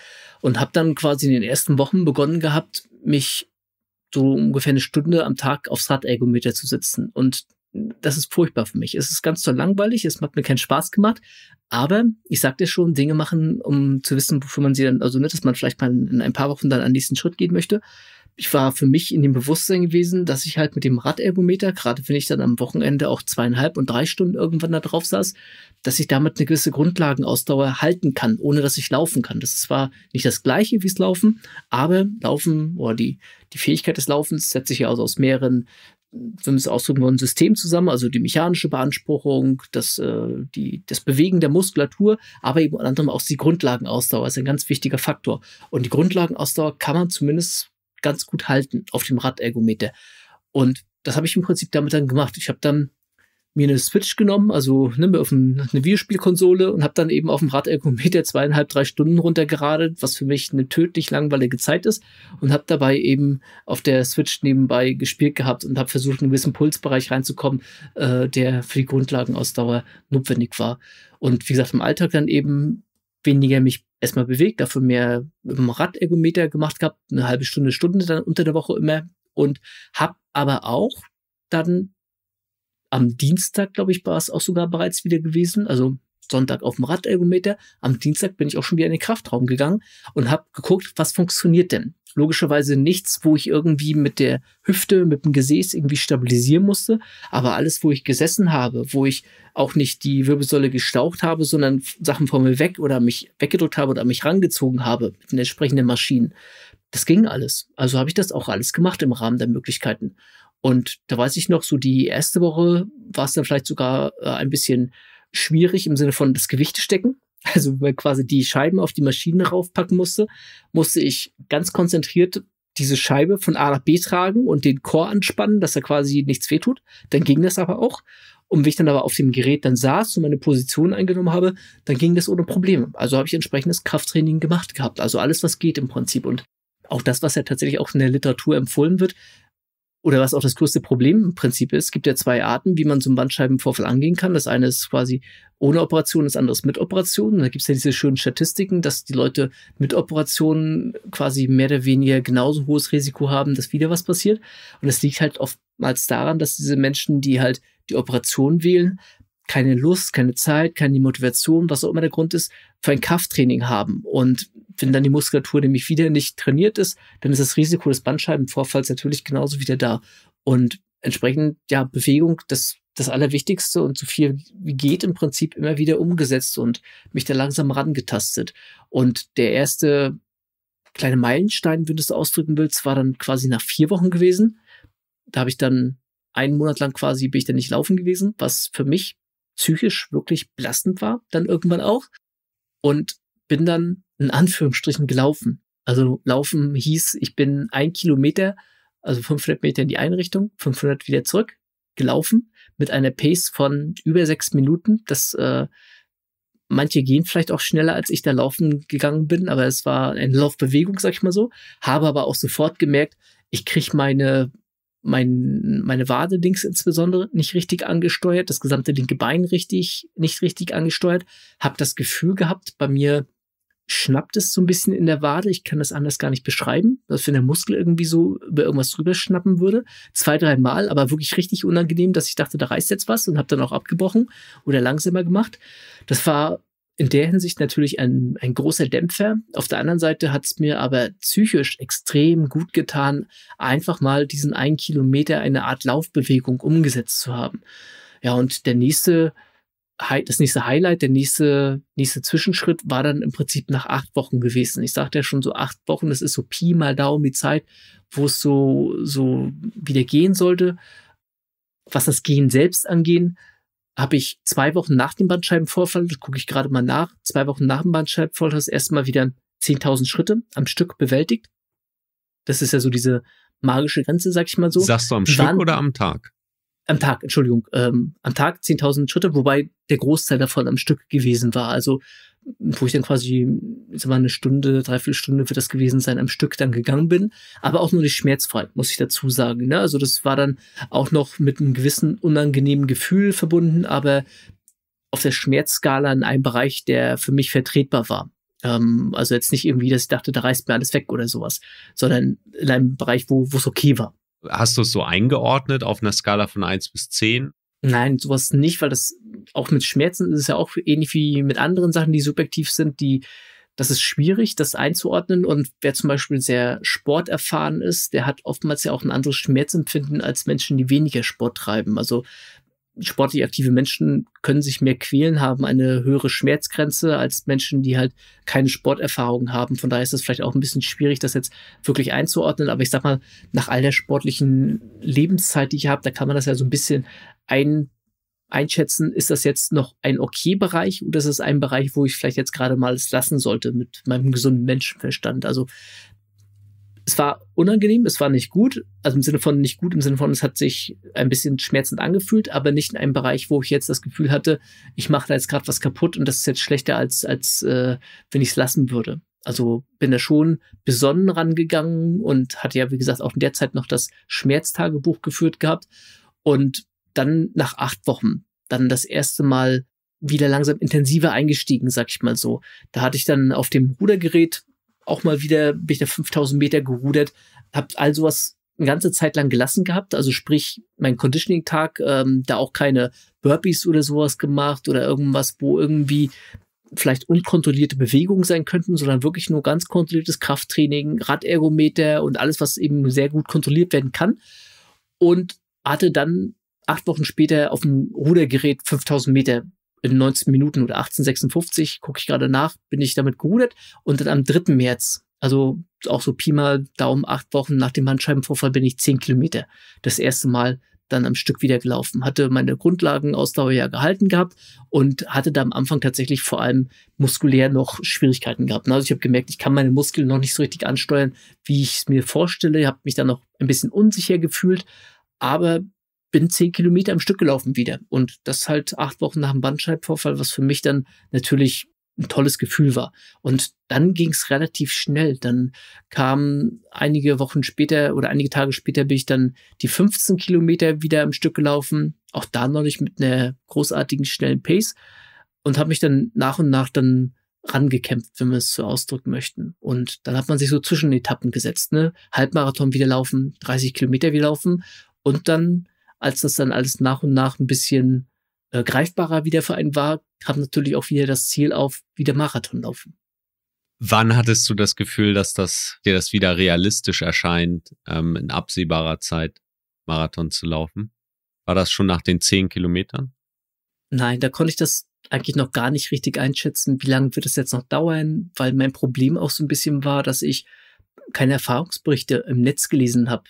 Und habe dann quasi in den ersten Wochen begonnen gehabt, mich so ungefähr eine Stunde am Tag aufs Radergometer zu sitzen. Und das ist furchtbar für mich. Es ist ganz so langweilig, es hat mir keinen Spaß gemacht, aber ich sagte schon, Dinge machen, um zu wissen, wofür man sie dann, also nicht, ne, dass man vielleicht mal in ein paar Wochen dann an nächsten Schritt gehen möchte ich war für mich in dem Bewusstsein gewesen, dass ich halt mit dem Radelbometer, gerade wenn ich dann am Wochenende auch zweieinhalb und drei Stunden irgendwann da drauf saß, dass ich damit eine gewisse Grundlagenausdauer halten kann, ohne dass ich laufen kann. Das ist zwar nicht das gleiche wie es Laufen, aber Laufen oder die, die Fähigkeit des Laufens setzt sich ja also aus mehreren wenn wir es ausdrücken wollen, System zusammen, also die mechanische Beanspruchung, das, äh, die, das Bewegen der Muskulatur, aber eben unter anderem auch die Grundlagenausdauer ist ein ganz wichtiger Faktor. Und die Grundlagenausdauer kann man zumindest ganz gut halten auf dem Radergometer. Und das habe ich im Prinzip damit dann gemacht. Ich habe dann mir eine Switch genommen, also ne, auf eine Videospielkonsole und habe dann eben auf dem Radergometer zweieinhalb, drei Stunden runtergeradelt, was für mich eine tödlich langweilige Zeit ist und habe dabei eben auf der Switch nebenbei gespielt gehabt und habe versucht, in einen gewissen Pulsbereich reinzukommen, äh, der für die Grundlagenausdauer notwendig war. Und wie gesagt, im Alltag dann eben weniger mich erstmal bewegt, dafür mehr im Radergometer gemacht gehabt, eine halbe Stunde, Stunde dann unter der Woche immer und habe aber auch dann am Dienstag, glaube ich, war es auch sogar bereits wieder gewesen, also Sonntag auf dem Radergometer. Am Dienstag bin ich auch schon wieder in den Kraftraum gegangen und habe geguckt, was funktioniert denn logischerweise nichts, wo ich irgendwie mit der Hüfte, mit dem Gesäß irgendwie stabilisieren musste, aber alles, wo ich gesessen habe, wo ich auch nicht die Wirbelsäule gestaucht habe, sondern Sachen von mir weg oder mich weggedrückt habe oder mich rangezogen habe mit den entsprechenden Maschinen. Das ging alles. Also habe ich das auch alles gemacht im Rahmen der Möglichkeiten. Und da weiß ich noch, so die erste Woche war es dann vielleicht sogar äh, ein bisschen schwierig im Sinne von das Gewicht stecken, also quasi die Scheiben auf die Maschine raufpacken musste, musste ich ganz konzentriert diese Scheibe von A nach B tragen und den Chor anspannen, dass er quasi nichts wehtut. Dann ging das aber auch. Und wenn ich dann aber auf dem Gerät dann saß und meine Position eingenommen habe, dann ging das ohne Probleme. Also habe ich entsprechendes Krafttraining gemacht gehabt. Also alles, was geht im Prinzip. Und auch das, was ja tatsächlich auch in der Literatur empfohlen wird, oder was auch das größte Problem im Prinzip ist. gibt ja zwei Arten, wie man so einen Bandscheibenvorfall angehen kann. Das eine ist quasi ohne Operation, das andere ist mit Operation. Und da gibt es ja diese schönen Statistiken, dass die Leute mit Operationen quasi mehr oder weniger genauso hohes Risiko haben, dass wieder was passiert. Und das liegt halt oftmals daran, dass diese Menschen, die halt die Operation wählen, keine Lust, keine Zeit, keine Motivation, was auch immer der Grund ist, für ein Krafttraining haben. Und wenn dann die Muskulatur nämlich wieder nicht trainiert ist, dann ist das Risiko des Bandscheibenvorfalls natürlich genauso wieder da. Und entsprechend, ja, Bewegung, das das Allerwichtigste und so viel wie geht im Prinzip immer wieder umgesetzt und mich da langsam rangetastet. Und der erste kleine Meilenstein, wenn du es ausdrücken willst, war dann quasi nach vier Wochen gewesen. Da habe ich dann einen Monat lang quasi bin ich dann nicht laufen gewesen, was für mich psychisch wirklich belastend war, dann irgendwann auch. Und bin dann in Anführungsstrichen gelaufen. Also laufen hieß, ich bin ein Kilometer, also 500 Meter in die eine Richtung, 500 wieder zurück, gelaufen mit einer Pace von über sechs Minuten. Das äh, manche gehen vielleicht auch schneller, als ich da laufen gegangen bin, aber es war eine Laufbewegung, sag ich mal so. Habe aber auch sofort gemerkt, ich kriege meine mein, meine Wade links insbesondere nicht richtig angesteuert, das gesamte linke Bein richtig nicht richtig angesteuert. Habe das Gefühl gehabt, bei mir schnappt es so ein bisschen in der Wade. Ich kann das anders gar nicht beschreiben, dass wenn der Muskel irgendwie so über irgendwas drüber schnappen würde. Zwei, drei Mal, aber wirklich richtig unangenehm, dass ich dachte, da reißt jetzt was und habe dann auch abgebrochen oder langsamer gemacht. Das war in der Hinsicht natürlich ein, ein großer Dämpfer. Auf der anderen Seite hat es mir aber psychisch extrem gut getan, einfach mal diesen einen Kilometer eine Art Laufbewegung umgesetzt zu haben. Ja, und der nächste das nächste Highlight, der nächste, nächste Zwischenschritt war dann im Prinzip nach acht Wochen gewesen. Ich sagte ja schon so acht Wochen, das ist so Pi mal Daumen die Zeit, wo es so, so wieder gehen sollte. Was das Gehen selbst angeht, habe ich zwei Wochen nach dem Bandscheibenvorfall, das gucke ich gerade mal nach, zwei Wochen nach dem Bandscheibenvorfall hast du erstmal wieder 10.000 Schritte am Stück bewältigt. Das ist ja so diese magische Grenze, sag ich mal so. Sagst du am Stück oder am Tag? am Tag, Entschuldigung, ähm, am Tag 10.000 Schritte, wobei der Großteil davon am Stück gewesen war. Also, wo ich dann quasi, ich sag eine Stunde, dreiviertel Stunde wird das gewesen sein, am Stück dann gegangen bin. Aber auch nur nicht schmerzfrei, muss ich dazu sagen. Ne? Also, das war dann auch noch mit einem gewissen unangenehmen Gefühl verbunden, aber auf der Schmerzskala in einem Bereich, der für mich vertretbar war Ähm, also jetzt nicht irgendwie, dass ich dachte, da reißt mir alles weg oder sowas, sondern in einem Bereich, wo es okay war. Hast du es so eingeordnet auf einer Skala von 1 bis 10? Nein, sowas nicht, weil das auch mit Schmerzen ist es ja auch ähnlich wie mit anderen Sachen, die subjektiv sind, die das ist schwierig, das einzuordnen. Und wer zum Beispiel sehr sporterfahren ist, der hat oftmals ja auch ein anderes Schmerzempfinden als Menschen, die weniger Sport treiben. Also sportlich aktive Menschen können sich mehr quälen, haben eine höhere Schmerzgrenze als Menschen, die halt keine Sporterfahrung haben. Von daher ist es vielleicht auch ein bisschen schwierig, das jetzt wirklich einzuordnen. Aber ich sag mal, nach all der sportlichen Lebenszeit, die ich habe, da kann man das ja so ein bisschen ein, einschätzen. Ist das jetzt noch ein okay Bereich oder ist es ein Bereich, wo ich vielleicht jetzt gerade mal es lassen sollte mit meinem gesunden Menschenverstand? Also es war unangenehm, es war nicht gut, also im Sinne von nicht gut, im Sinne von, es hat sich ein bisschen schmerzend angefühlt, aber nicht in einem Bereich, wo ich jetzt das Gefühl hatte, ich mache da jetzt gerade was kaputt und das ist jetzt schlechter, als, als äh, wenn ich es lassen würde. Also bin da schon besonnen rangegangen und hatte ja, wie gesagt, auch in der Zeit noch das Schmerztagebuch geführt gehabt. Und dann nach acht Wochen, dann das erste Mal wieder langsam intensiver eingestiegen, sag ich mal so. Da hatte ich dann auf dem Rudergerät auch mal wieder bin ich da 5000 Meter gerudert, habe all sowas eine ganze Zeit lang gelassen gehabt. Also sprich, mein Conditioning-Tag, ähm, da auch keine Burpees oder sowas gemacht oder irgendwas, wo irgendwie vielleicht unkontrollierte Bewegungen sein könnten, sondern wirklich nur ganz kontrolliertes Krafttraining, Radergometer und alles, was eben sehr gut kontrolliert werden kann. Und hatte dann acht Wochen später auf dem Rudergerät 5000 Meter in 19 Minuten oder 1856, gucke ich gerade nach, bin ich damit gerudert. Und dann am 3. März, also auch so Pi mal Daumen, acht Wochen nach dem Handscheibenvorfall, bin ich 10 Kilometer das erste Mal dann am Stück wieder gelaufen. Hatte meine Grundlagenausdauer ja gehalten gehabt und hatte da am Anfang tatsächlich vor allem muskulär noch Schwierigkeiten gehabt. Also ich habe gemerkt, ich kann meine Muskeln noch nicht so richtig ansteuern, wie ich es mir vorstelle. Ich habe mich dann noch ein bisschen unsicher gefühlt, aber bin zehn Kilometer am Stück gelaufen wieder. Und das halt acht Wochen nach dem Bandscheibenvorfall, was für mich dann natürlich ein tolles Gefühl war. Und dann ging es relativ schnell. Dann kam einige Wochen später oder einige Tage später bin ich dann die 15 Kilometer wieder am Stück gelaufen. Auch da neulich mit einer großartigen, schnellen Pace. Und habe mich dann nach und nach dann rangekämpft, wenn wir es so ausdrücken möchten. Und dann hat man sich so Zwischenetappen gesetzt. Ne? Halbmarathon wieder laufen, 30 Kilometer wieder laufen. Und dann als das dann alles nach und nach ein bisschen äh, greifbarer wieder für einen war, kam natürlich auch wieder das Ziel auf, wieder Marathon laufen. Wann hattest du das Gefühl, dass das dir das wieder realistisch erscheint, ähm, in absehbarer Zeit Marathon zu laufen? War das schon nach den zehn Kilometern? Nein, da konnte ich das eigentlich noch gar nicht richtig einschätzen, wie lange wird es jetzt noch dauern, weil mein Problem auch so ein bisschen war, dass ich keine Erfahrungsberichte im Netz gelesen habe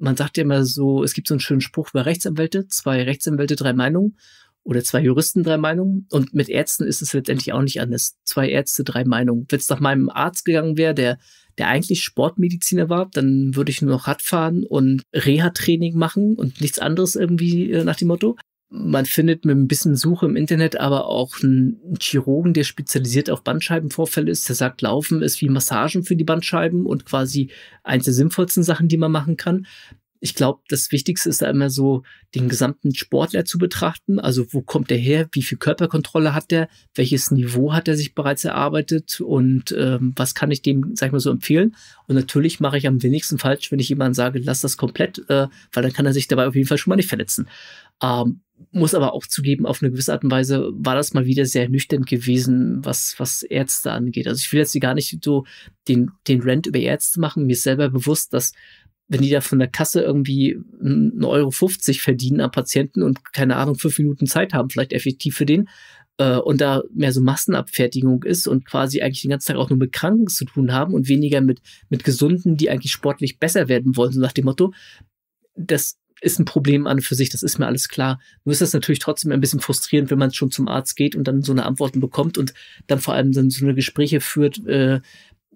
man sagt ja immer so, es gibt so einen schönen Spruch bei Rechtsanwälte, zwei Rechtsanwälte, drei Meinungen oder zwei Juristen, drei Meinungen. Und mit Ärzten ist es letztendlich auch nicht anders. Zwei Ärzte, drei Meinungen. Wenn es nach meinem Arzt gegangen wäre, der, der eigentlich Sportmediziner war, dann würde ich nur noch Radfahren und Reha-Training machen und nichts anderes irgendwie äh, nach dem Motto man findet mit ein bisschen Suche im Internet aber auch einen Chirurgen, der spezialisiert auf Bandscheibenvorfälle ist, der sagt, Laufen ist wie Massagen für die Bandscheiben und quasi eins der sinnvollsten Sachen, die man machen kann. Ich glaube, das Wichtigste ist da immer so, den gesamten Sportler zu betrachten. Also wo kommt der her? Wie viel Körperkontrolle hat der? Welches Niveau hat er sich bereits erarbeitet? Und ähm, was kann ich dem, sag ich mal so, empfehlen? Und natürlich mache ich am wenigsten falsch, wenn ich jemandem sage, lass das komplett, äh, weil dann kann er sich dabei auf jeden Fall schon mal nicht verletzen. Ähm, muss aber auch zugeben, auf eine gewisse Art und Weise war das mal wieder sehr nüchtern gewesen, was, was Ärzte angeht. Also ich will jetzt hier gar nicht so den, den Rant über Ärzte machen. Mir ist selber bewusst, dass wenn die da von der Kasse irgendwie 1,50 Euro verdienen am Patienten und keine Ahnung, fünf Minuten Zeit haben, vielleicht effektiv für den, äh, und da mehr so Massenabfertigung ist und quasi eigentlich den ganzen Tag auch nur mit Kranken zu tun haben und weniger mit, mit Gesunden, die eigentlich sportlich besser werden wollen, so nach dem Motto, das ist ein Problem an und für sich, das ist mir alles klar. Nur ist das natürlich trotzdem ein bisschen frustrierend, wenn man schon zum Arzt geht und dann so eine Antworten bekommt und dann vor allem dann so eine Gespräche führt, äh,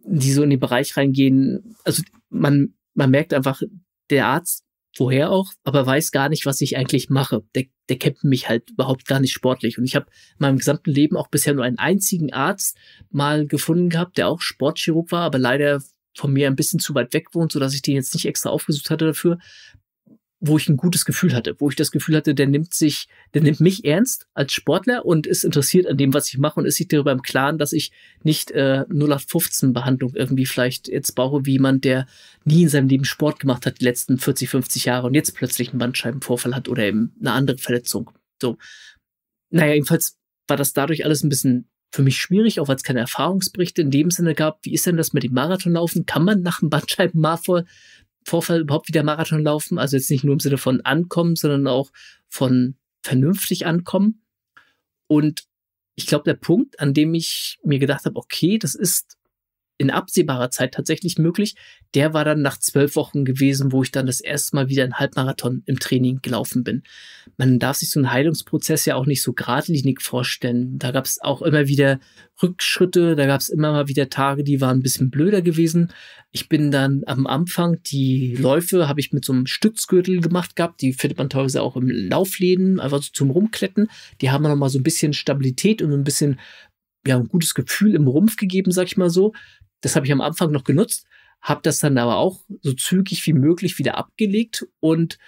die so in den Bereich reingehen. Also man, man merkt einfach, der Arzt, woher auch, aber weiß gar nicht, was ich eigentlich mache. Der, der kennt mich halt überhaupt gar nicht sportlich. Und ich habe in meinem gesamten Leben auch bisher nur einen einzigen Arzt mal gefunden gehabt, der auch Sportchirurg war, aber leider von mir ein bisschen zu weit weg wohnt, sodass ich den jetzt nicht extra aufgesucht hatte dafür wo ich ein gutes Gefühl hatte, wo ich das Gefühl hatte, der nimmt sich, der nimmt mich ernst als Sportler und ist interessiert an dem, was ich mache und ist sich darüber im Klaren, dass ich nicht äh, 0815 Behandlung irgendwie vielleicht jetzt brauche, wie jemand, der nie in seinem Leben Sport gemacht hat, die letzten 40, 50 Jahre und jetzt plötzlich einen Bandscheibenvorfall hat oder eben eine andere Verletzung. So. Naja, jedenfalls war das dadurch alles ein bisschen für mich schwierig, auch weil es keine Erfahrungsberichte in dem Sinne gab. Wie ist denn das mit dem Marathonlaufen? Kann man nach dem Bandscheibenvorfall Vorfall überhaupt wieder Marathon laufen, also jetzt nicht nur im Sinne von ankommen, sondern auch von vernünftig ankommen. Und ich glaube, der Punkt, an dem ich mir gedacht habe, okay, das ist in absehbarer Zeit tatsächlich möglich. Der war dann nach zwölf Wochen gewesen, wo ich dann das erste Mal wieder einen Halbmarathon im Training gelaufen bin. Man darf sich so einen Heilungsprozess ja auch nicht so geradlinig vorstellen. Da gab es auch immer wieder Rückschritte, da gab es immer mal wieder Tage, die waren ein bisschen blöder gewesen. Ich bin dann am Anfang, die Läufe habe ich mit so einem Stützgürtel gemacht gehabt, die findet man teilweise auch im Laufläden, einfach so zum Rumkletten. Die haben nochmal so ein bisschen Stabilität und ein bisschen ja, ein gutes Gefühl im Rumpf gegeben, sag ich mal so. Das habe ich am Anfang noch genutzt, habe das dann aber auch so zügig wie möglich wieder abgelegt und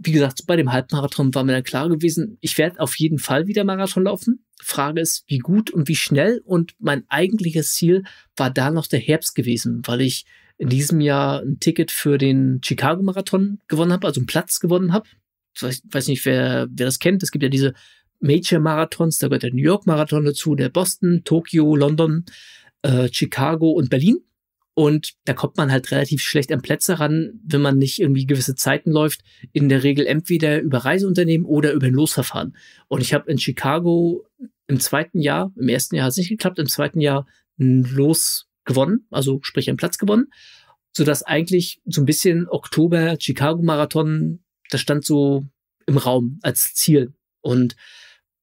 wie gesagt, bei dem Halbmarathon war mir dann klar gewesen, ich werde auf jeden Fall wieder Marathon laufen. Frage ist, wie gut und wie schnell. Und mein eigentliches Ziel war da noch der Herbst gewesen, weil ich in diesem Jahr ein Ticket für den Chicago-Marathon gewonnen habe, also einen Platz gewonnen habe. Ich weiß nicht, wer, wer das kennt. Es gibt ja diese Major-Marathons, da gehört der New York-Marathon dazu, der Boston, Tokio, London äh, Chicago und Berlin. Und da kommt man halt relativ schlecht an Plätze ran, wenn man nicht irgendwie gewisse Zeiten läuft. In der Regel entweder über Reiseunternehmen oder über ein Losverfahren. Und ich habe in Chicago im zweiten Jahr, im ersten Jahr hat es nicht geklappt, im zweiten Jahr ein Los gewonnen, also sprich einen Platz gewonnen, sodass eigentlich so ein bisschen Oktober Chicago Marathon, das stand so im Raum als Ziel. Und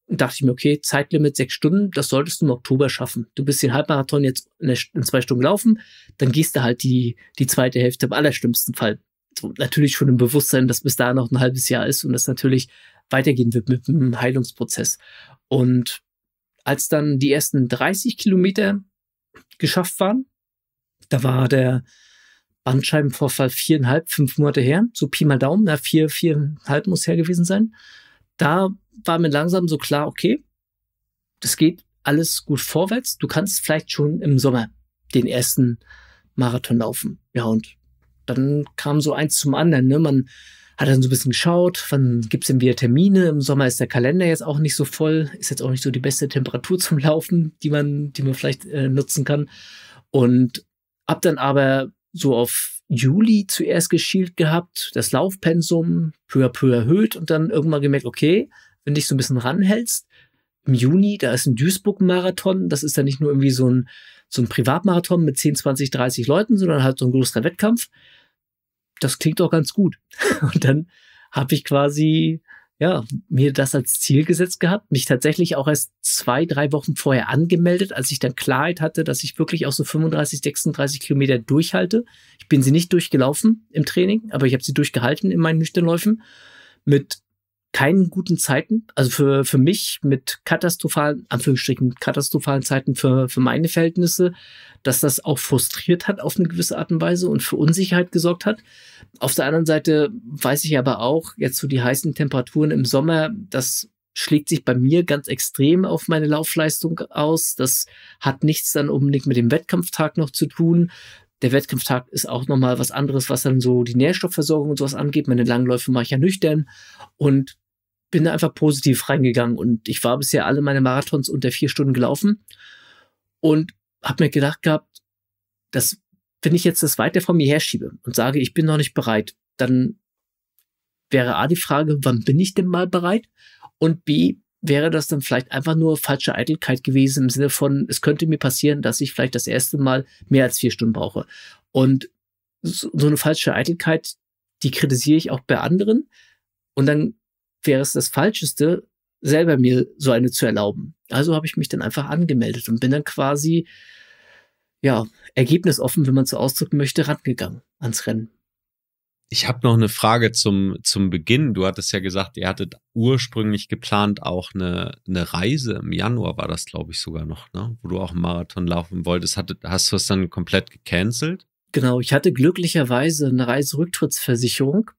dachte ich mir, okay, Zeitlimit sechs Stunden, das solltest du im Oktober schaffen. Du bist den Halbmarathon jetzt in zwei Stunden laufen, dann gehst du halt die, die zweite Hälfte im allerschlimmsten Fall. So, natürlich schon im Bewusstsein, dass bis da noch ein halbes Jahr ist und das natürlich weitergehen wird mit dem Heilungsprozess. Und als dann die ersten 30 Kilometer geschafft waren, da war der Bandscheibenvorfall viereinhalb, fünf Monate her, so Pi mal Daumen, na, vier, viereinhalb muss her gewesen sein. Da war mir langsam so klar, okay, das geht alles gut vorwärts. Du kannst vielleicht schon im Sommer den ersten Marathon laufen. Ja, und dann kam so eins zum anderen. Ne? Man hat dann so ein bisschen geschaut, wann gibt es denn wieder Termine? Im Sommer ist der Kalender jetzt auch nicht so voll, ist jetzt auch nicht so die beste Temperatur zum Laufen, die man, die man vielleicht äh, nutzen kann. Und hab dann aber so auf Juli zuerst geschielt gehabt, das Laufpensum peu à peu erhöht und dann irgendwann gemerkt, okay, wenn dich so ein bisschen ranhältst, im Juni, da ist ein Duisburg-Marathon. Das ist dann nicht nur irgendwie so ein, so ein Privatmarathon mit 10, 20, 30 Leuten, sondern halt so ein größerer Wettkampf. Das klingt auch ganz gut. Und dann habe ich quasi, ja, mir das als Ziel gesetzt gehabt, mich tatsächlich auch erst zwei, drei Wochen vorher angemeldet, als ich dann Klarheit hatte, dass ich wirklich auch so 35, 36 Kilometer durchhalte. Ich bin sie nicht durchgelaufen im Training, aber ich habe sie durchgehalten in meinen Nüchternläufen mit keinen guten Zeiten, also für, für mich mit katastrophalen, Anführungsstrichen katastrophalen Zeiten für, für meine Verhältnisse, dass das auch frustriert hat auf eine gewisse Art und Weise und für Unsicherheit gesorgt hat. Auf der anderen Seite weiß ich aber auch, jetzt so die heißen Temperaturen im Sommer, das schlägt sich bei mir ganz extrem auf meine Laufleistung aus. Das hat nichts dann unbedingt mit dem Wettkampftag noch zu tun der Wettkampftag ist auch nochmal was anderes, was dann so die Nährstoffversorgung und sowas angeht. Meine Langläufe mache ich ja nüchtern und bin da einfach positiv reingegangen. Und ich war bisher alle meine Marathons unter vier Stunden gelaufen und habe mir gedacht gehabt, dass wenn ich jetzt das weiter von mir herschiebe und sage, ich bin noch nicht bereit, dann wäre A die Frage, wann bin ich denn mal bereit? Und B, wäre das dann vielleicht einfach nur falsche Eitelkeit gewesen im Sinne von, es könnte mir passieren, dass ich vielleicht das erste Mal mehr als vier Stunden brauche. Und so, eine falsche Eitelkeit, die kritisiere ich auch bei anderen. Und dann wäre es das Falscheste, selber mir so eine zu erlauben. Also habe ich mich dann einfach angemeldet und bin dann quasi, ja, ergebnisoffen, wenn man so ausdrücken möchte, rangegangen ans Rennen ich habe noch eine Frage zum, zum Beginn. Du hattest ja gesagt, ihr hattet ursprünglich geplant auch eine, eine Reise. Im Januar war das, glaube ich, sogar noch, ne? wo du auch einen Marathon laufen wolltest. Hattet, hast du es dann komplett gecancelt? Genau, ich hatte glücklicherweise eine Reiserücktrittsversicherung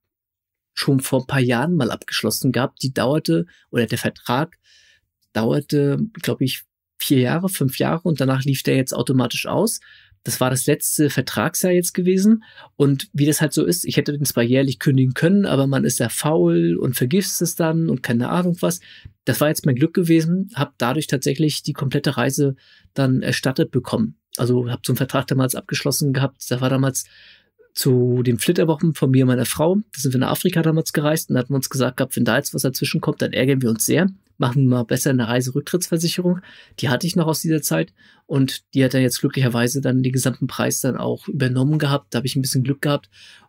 schon vor ein paar Jahren mal abgeschlossen gehabt. Die dauerte, oder der Vertrag dauerte, glaube ich, vier Jahre, fünf Jahre und danach lief der jetzt automatisch aus. Das war das letzte Vertragsjahr jetzt gewesen. Und wie das halt so ist, ich hätte den zwar jährlich kündigen können, aber man ist ja faul und vergisst es dann und keine Ahnung was. Das war jetzt mein Glück gewesen, habe dadurch tatsächlich die komplette Reise dann erstattet bekommen. Also habe so einen Vertrag damals abgeschlossen gehabt. Da war damals zu den Flitterwochen von mir und meiner Frau. Da sind wir nach Afrika damals gereist und da hatten wir uns gesagt gehabt, wenn da jetzt was dazwischen kommt, dann ärgern wir uns sehr machen wir mal besser eine Reiserücktrittsversicherung. Die hatte ich noch aus dieser Zeit und die hat dann jetzt glücklicherweise dann den gesamten Preis dann auch übernommen gehabt. Da habe ich ein bisschen Glück gehabt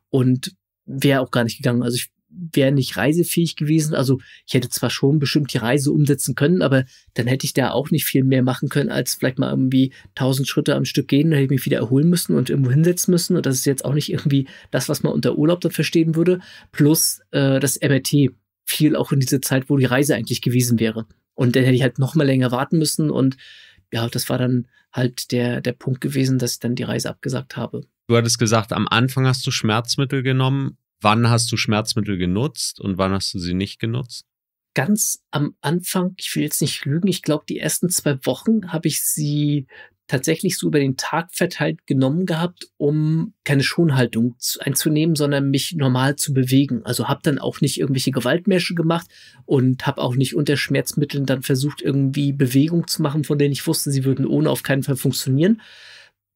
und wäre auch gar nicht gegangen. Also ich wäre nicht reisefähig gewesen. Also ich hätte zwar schon bestimmt die Reise umsetzen können, aber dann hätte ich da auch nicht viel mehr machen können, als vielleicht mal irgendwie tausend Schritte am Stück gehen, dann hätte ich mich wieder erholen müssen und irgendwo hinsetzen müssen. Und das ist jetzt auch nicht irgendwie das, was man unter Urlaub dann verstehen würde. Plus äh, das MRT, fiel auch in diese Zeit, wo die Reise eigentlich gewesen wäre. Und dann hätte ich halt noch mal länger warten müssen und ja, das war dann halt der, der Punkt gewesen, dass ich dann die Reise abgesagt habe. Du hattest gesagt, am Anfang hast du Schmerzmittel genommen. Wann hast du Schmerzmittel genutzt und wann hast du sie nicht genutzt? Ganz am Anfang, ich will jetzt nicht lügen, ich glaube, die ersten zwei Wochen habe ich sie tatsächlich so über den Tag verteilt genommen gehabt, um keine Schonhaltung einzunehmen, sondern mich normal zu bewegen. Also habe dann auch nicht irgendwelche Gewaltmärsche gemacht und habe auch nicht unter Schmerzmitteln dann versucht, irgendwie Bewegung zu machen, von denen ich wusste, sie würden ohne auf keinen Fall funktionieren.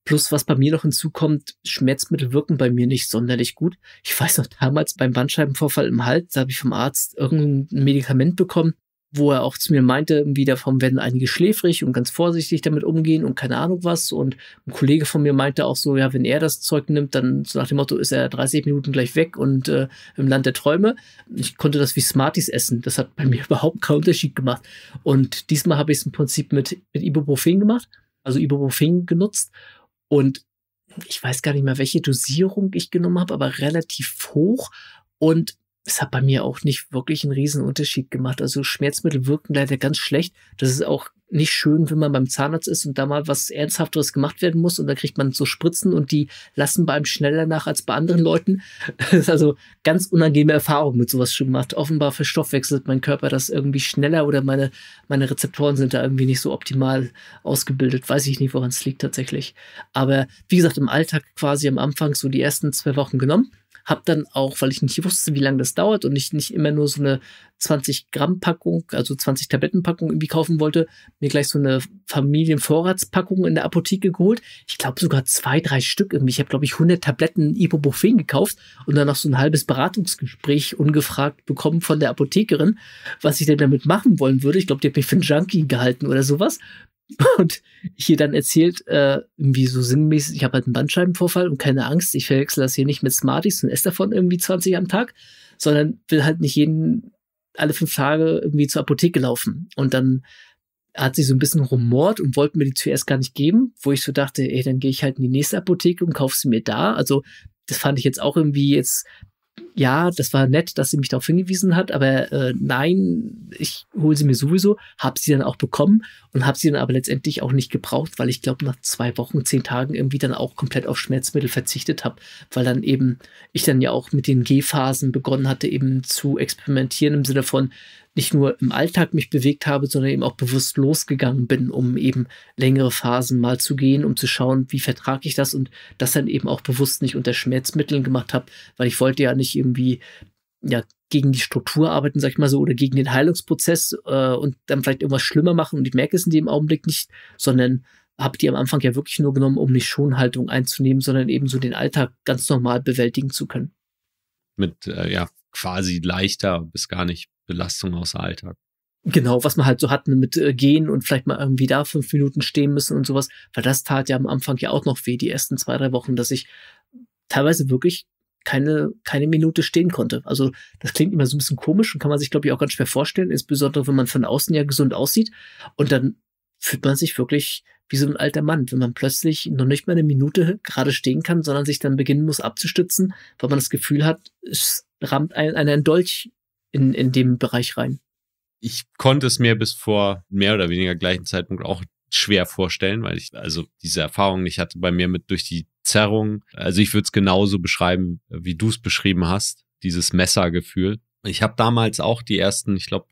Plus, was bei mir noch hinzukommt, Schmerzmittel wirken bei mir nicht sonderlich gut. Ich weiß noch damals beim Bandscheibenvorfall im Hals, da habe ich vom Arzt irgendein Medikament bekommen wo er auch zu mir meinte, irgendwie davon werden einige schläfrig und ganz vorsichtig damit umgehen und keine Ahnung was. Und ein Kollege von mir meinte auch so, ja, wenn er das Zeug nimmt, dann so nach dem Motto ist er 30 Minuten gleich weg und äh, im Land der Träume. Ich konnte das wie Smarties essen. Das hat bei mir überhaupt keinen Unterschied gemacht. Und diesmal habe ich es im Prinzip mit, mit Ibuprofen gemacht, also Ibuprofen genutzt. Und ich weiß gar nicht mehr, welche Dosierung ich genommen habe, aber relativ hoch. Und es hat bei mir auch nicht wirklich einen riesen Unterschied gemacht. Also Schmerzmittel wirken leider ganz schlecht. Das ist auch nicht schön, wenn man beim Zahnarzt ist und da mal was Ernsthafteres gemacht werden muss und dann kriegt man so Spritzen und die lassen beim schneller nach als bei anderen Leuten. Das ist also ganz unangenehme Erfahrung mit sowas schon gemacht. Offenbar verstoffwechselt mein Körper das irgendwie schneller oder meine, meine Rezeptoren sind da irgendwie nicht so optimal ausgebildet. Weiß ich nicht, woran es liegt tatsächlich. Aber wie gesagt, im Alltag quasi am Anfang so die ersten zwei Wochen genommen habe dann auch, weil ich nicht wusste, wie lange das dauert und ich nicht immer nur so eine 20 Gramm Packung, also 20 Tablettenpackung irgendwie kaufen wollte, mir gleich so eine Familienvorratspackung in der Apotheke geholt. Ich glaube sogar zwei, drei Stück irgendwie. Ich habe glaube ich 100 Tabletten Ibuprofen gekauft und dann noch so ein halbes Beratungsgespräch ungefragt bekommen von der Apothekerin, was ich denn damit machen wollen würde. Ich glaube, die hat mich für einen Junkie gehalten oder sowas. und hier dann erzählt, äh, irgendwie so sinnmäßig, ich habe halt einen Bandscheibenvorfall und keine Angst, ich verwechsel das hier nicht mit Smarties und esse davon irgendwie 20 am Tag, sondern will halt nicht jeden alle fünf Tage irgendwie zur Apotheke laufen. Und dann hat sie so ein bisschen rumort und wollte mir die zuerst gar nicht geben, wo ich so dachte, ey, dann gehe ich halt in die nächste Apotheke und kauf sie mir da. Also das fand ich jetzt auch irgendwie jetzt ja, das war nett, dass sie mich darauf hingewiesen hat, aber äh, nein, ich hole sie mir sowieso, habe sie dann auch bekommen und habe sie dann aber letztendlich auch nicht gebraucht, weil ich glaube, nach zwei Wochen, zehn Tagen irgendwie dann auch komplett auf Schmerzmittel verzichtet habe, weil dann eben ich dann ja auch mit den G-Phasen begonnen hatte, eben zu experimentieren im Sinne von, nicht nur im Alltag mich bewegt habe, sondern eben auch bewusst losgegangen bin, um eben längere Phasen mal zu gehen, um zu schauen, wie vertrage ich das und das dann eben auch bewusst nicht unter Schmerzmitteln gemacht habe, weil ich wollte ja nicht irgendwie ja gegen die Struktur arbeiten, sag ich mal so, oder gegen den Heilungsprozess äh, und dann vielleicht irgendwas schlimmer machen und ich merke es in dem Augenblick nicht, sondern habe die am Anfang ja wirklich nur genommen, um nicht Schonhaltung einzunehmen, sondern eben so den Alltag ganz normal bewältigen zu können. Mit äh, ja quasi leichter bis gar nicht Belastung aus Alltag. Genau, was man halt so hat ne, mit äh, gehen und vielleicht mal irgendwie da fünf Minuten stehen müssen und sowas, weil das tat ja am Anfang ja auch noch weh, die ersten zwei, drei Wochen, dass ich teilweise wirklich keine, keine Minute stehen konnte. Also das klingt immer so ein bisschen komisch und kann man sich, glaube ich, auch ganz schwer vorstellen, insbesondere wenn man von außen ja gesund aussieht und dann fühlt man sich wirklich wie so ein alter Mann, wenn man plötzlich noch nicht mal eine Minute gerade stehen kann, sondern sich dann beginnen muss abzustützen, weil man das Gefühl hat, es rammt einen, einen Dolch in, in dem Bereich rein. Ich konnte es mir bis vor mehr oder weniger gleichen Zeitpunkt auch schwer vorstellen, weil ich also diese Erfahrung nicht hatte bei mir mit durch die Zerrung. Also ich würde es genauso beschreiben, wie du es beschrieben hast, dieses Messergefühl. Ich habe damals auch die ersten, ich glaube,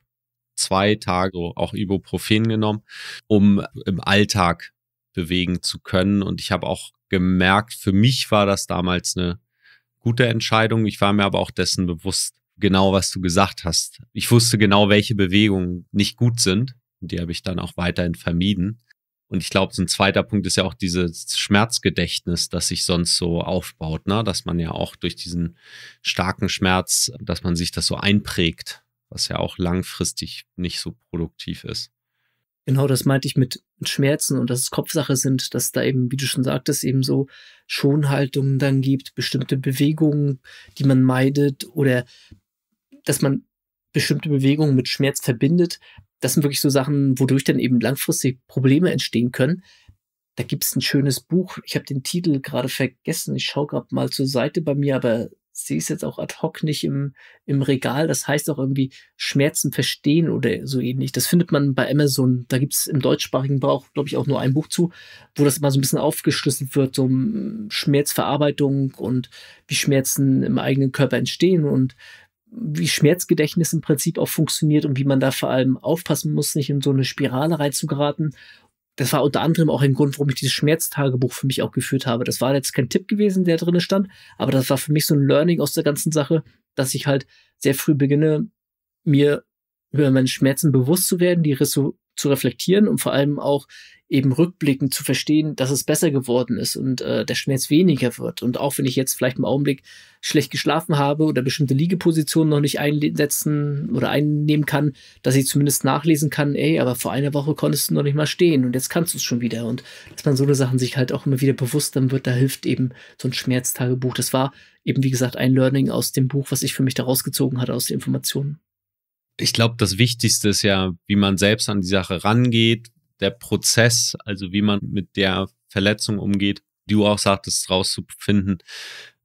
zwei Tage auch Ibuprofen genommen, um im Alltag bewegen zu können. Und ich habe auch gemerkt, für mich war das damals eine gute Entscheidung. Ich war mir aber auch dessen bewusst, genau, was du gesagt hast. Ich wusste genau, welche Bewegungen nicht gut sind. Und die habe ich dann auch weiterhin vermieden. Und ich glaube, so ein zweiter Punkt ist ja auch dieses Schmerzgedächtnis, das sich sonst so aufbaut, ne? dass man ja auch durch diesen starken Schmerz, dass man sich das so einprägt, was ja auch langfristig nicht so produktiv ist. Genau, das meinte ich mit Schmerzen und dass es Kopfsache sind, dass da eben, wie du schon sagtest, eben so Schonhaltungen dann gibt, bestimmte Bewegungen, die man meidet oder dass man bestimmte Bewegungen mit Schmerz verbindet. Das sind wirklich so Sachen, wodurch dann eben langfristig Probleme entstehen können. Da gibt es ein schönes Buch. Ich habe den Titel gerade vergessen. Ich schaue gerade mal zur Seite bei mir, aber sehe es jetzt auch ad hoc nicht im, im Regal. Das heißt auch irgendwie Schmerzen verstehen oder so ähnlich. Das findet man bei Amazon. Da gibt es im deutschsprachigen Brauch, glaube ich, auch nur ein Buch zu, wo das mal so ein bisschen aufgeschlüsselt wird, so um Schmerzverarbeitung und wie Schmerzen im eigenen Körper entstehen und wie Schmerzgedächtnis im Prinzip auch funktioniert und wie man da vor allem aufpassen muss, nicht in so eine Spirale reinzugeraten. Das war unter anderem auch ein Grund, warum ich dieses Schmerztagebuch für mich auch geführt habe. Das war jetzt kein Tipp gewesen, der drin stand, aber das war für mich so ein Learning aus der ganzen Sache, dass ich halt sehr früh beginne, mir über meine Schmerzen bewusst zu werden, die Risse zu reflektieren und vor allem auch eben rückblickend zu verstehen, dass es besser geworden ist und äh, der Schmerz weniger wird. Und auch wenn ich jetzt vielleicht im Augenblick schlecht geschlafen habe oder bestimmte Liegepositionen noch nicht einsetzen oder einnehmen kann, dass ich zumindest nachlesen kann, ey, aber vor einer Woche konntest du noch nicht mal stehen und jetzt kannst du es schon wieder. Und dass man so eine Sachen sich halt auch immer wieder bewusst dann wird, da hilft eben so ein Schmerztagebuch. Das war eben, wie gesagt, ein Learning aus dem Buch, was ich für mich daraus gezogen hatte, aus den Informationen ich glaube, das Wichtigste ist ja, wie man selbst an die Sache rangeht, der Prozess, also wie man mit der Verletzung umgeht, die du auch sagtest, rauszufinden,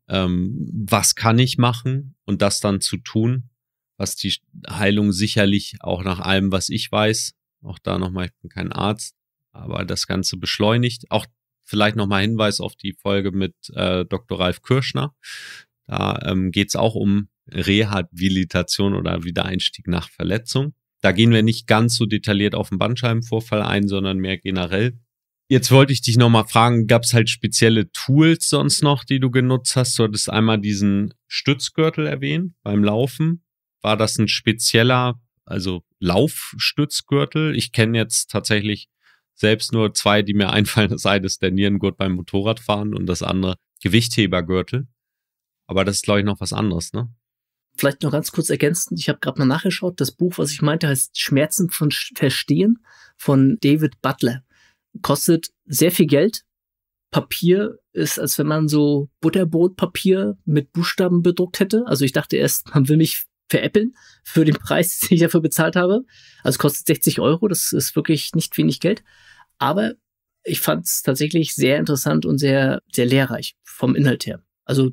ähm, was kann ich machen und das dann zu tun, was die Heilung sicherlich auch nach allem, was ich weiß, auch da nochmal, ich bin kein Arzt, aber das Ganze beschleunigt. Auch vielleicht nochmal Hinweis auf die Folge mit äh, Dr. Ralf Kirschner. Da ähm, geht es auch um Rehabilitation oder Wiedereinstieg nach Verletzung. Da gehen wir nicht ganz so detailliert auf den Bandscheibenvorfall ein, sondern mehr generell. Jetzt wollte ich dich nochmal fragen, gab es halt spezielle Tools sonst noch, die du genutzt hast? Du hattest einmal diesen Stützgürtel erwähnt beim Laufen. War das ein spezieller, also Laufstützgürtel? Ich kenne jetzt tatsächlich selbst nur zwei, die mir einfallen. Das eine ist der Nierengurt beim Motorradfahren und das andere Gewichthebergürtel. Aber das ist, glaube ich, noch was anderes, ne? Vielleicht noch ganz kurz ergänzend, ich habe gerade mal nachgeschaut, das Buch, was ich meinte, heißt Schmerzen von Verstehen von David Butler. Kostet sehr viel Geld. Papier ist, als wenn man so Butterbrotpapier mit Buchstaben bedruckt hätte. Also ich dachte erst, man will mich veräppeln für den Preis, den ich dafür bezahlt habe. Also kostet 60 Euro, das ist wirklich nicht wenig Geld. Aber ich fand es tatsächlich sehr interessant und sehr, sehr lehrreich vom Inhalt her. Also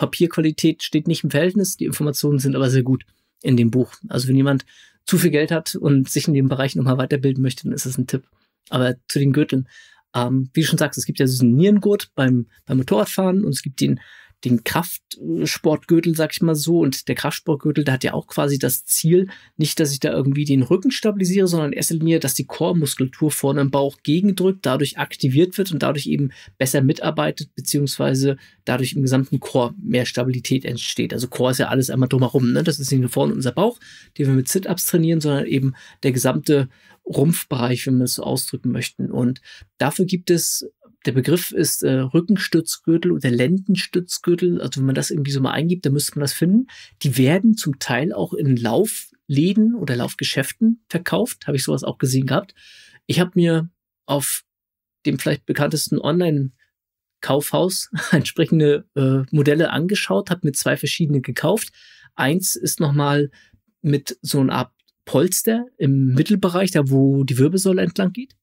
Papierqualität steht nicht im Verhältnis, die Informationen sind aber sehr gut in dem Buch. Also wenn jemand zu viel Geld hat und sich in dem Bereich nochmal weiterbilden möchte, dann ist das ein Tipp. Aber zu den Gürteln. Ähm, wie du schon sagst, es gibt ja diesen Nierengurt beim, beim Motorradfahren und es gibt den den Kraftsportgürtel, sag ich mal so. Und der Kraftsportgürtel, der hat ja auch quasi das Ziel, nicht, dass ich da irgendwie den Rücken stabilisiere, sondern in erster Linie, dass die Chormuskulatur vorne im Bauch gegendrückt, dadurch aktiviert wird und dadurch eben besser mitarbeitet, beziehungsweise dadurch im gesamten Chor mehr Stabilität entsteht. Also Chor ist ja alles einmal drumherum. Ne? Das ist nicht nur vorne unser Bauch, den wir mit Sit-Ups trainieren, sondern eben der gesamte Rumpfbereich, wenn wir es so ausdrücken möchten. Und dafür gibt es der Begriff ist äh, Rückenstützgürtel oder Lendenstützgürtel. Also wenn man das irgendwie so mal eingibt, dann müsste man das finden. Die werden zum Teil auch in Laufläden oder Laufgeschäften verkauft. Habe ich sowas auch gesehen gehabt. Ich habe mir auf dem vielleicht bekanntesten Online- Kaufhaus entsprechende äh, Modelle angeschaut, habe mir zwei verschiedene gekauft. Eins ist nochmal mit so einer Art Polster im Mittelbereich, da wo die Wirbelsäule entlang geht.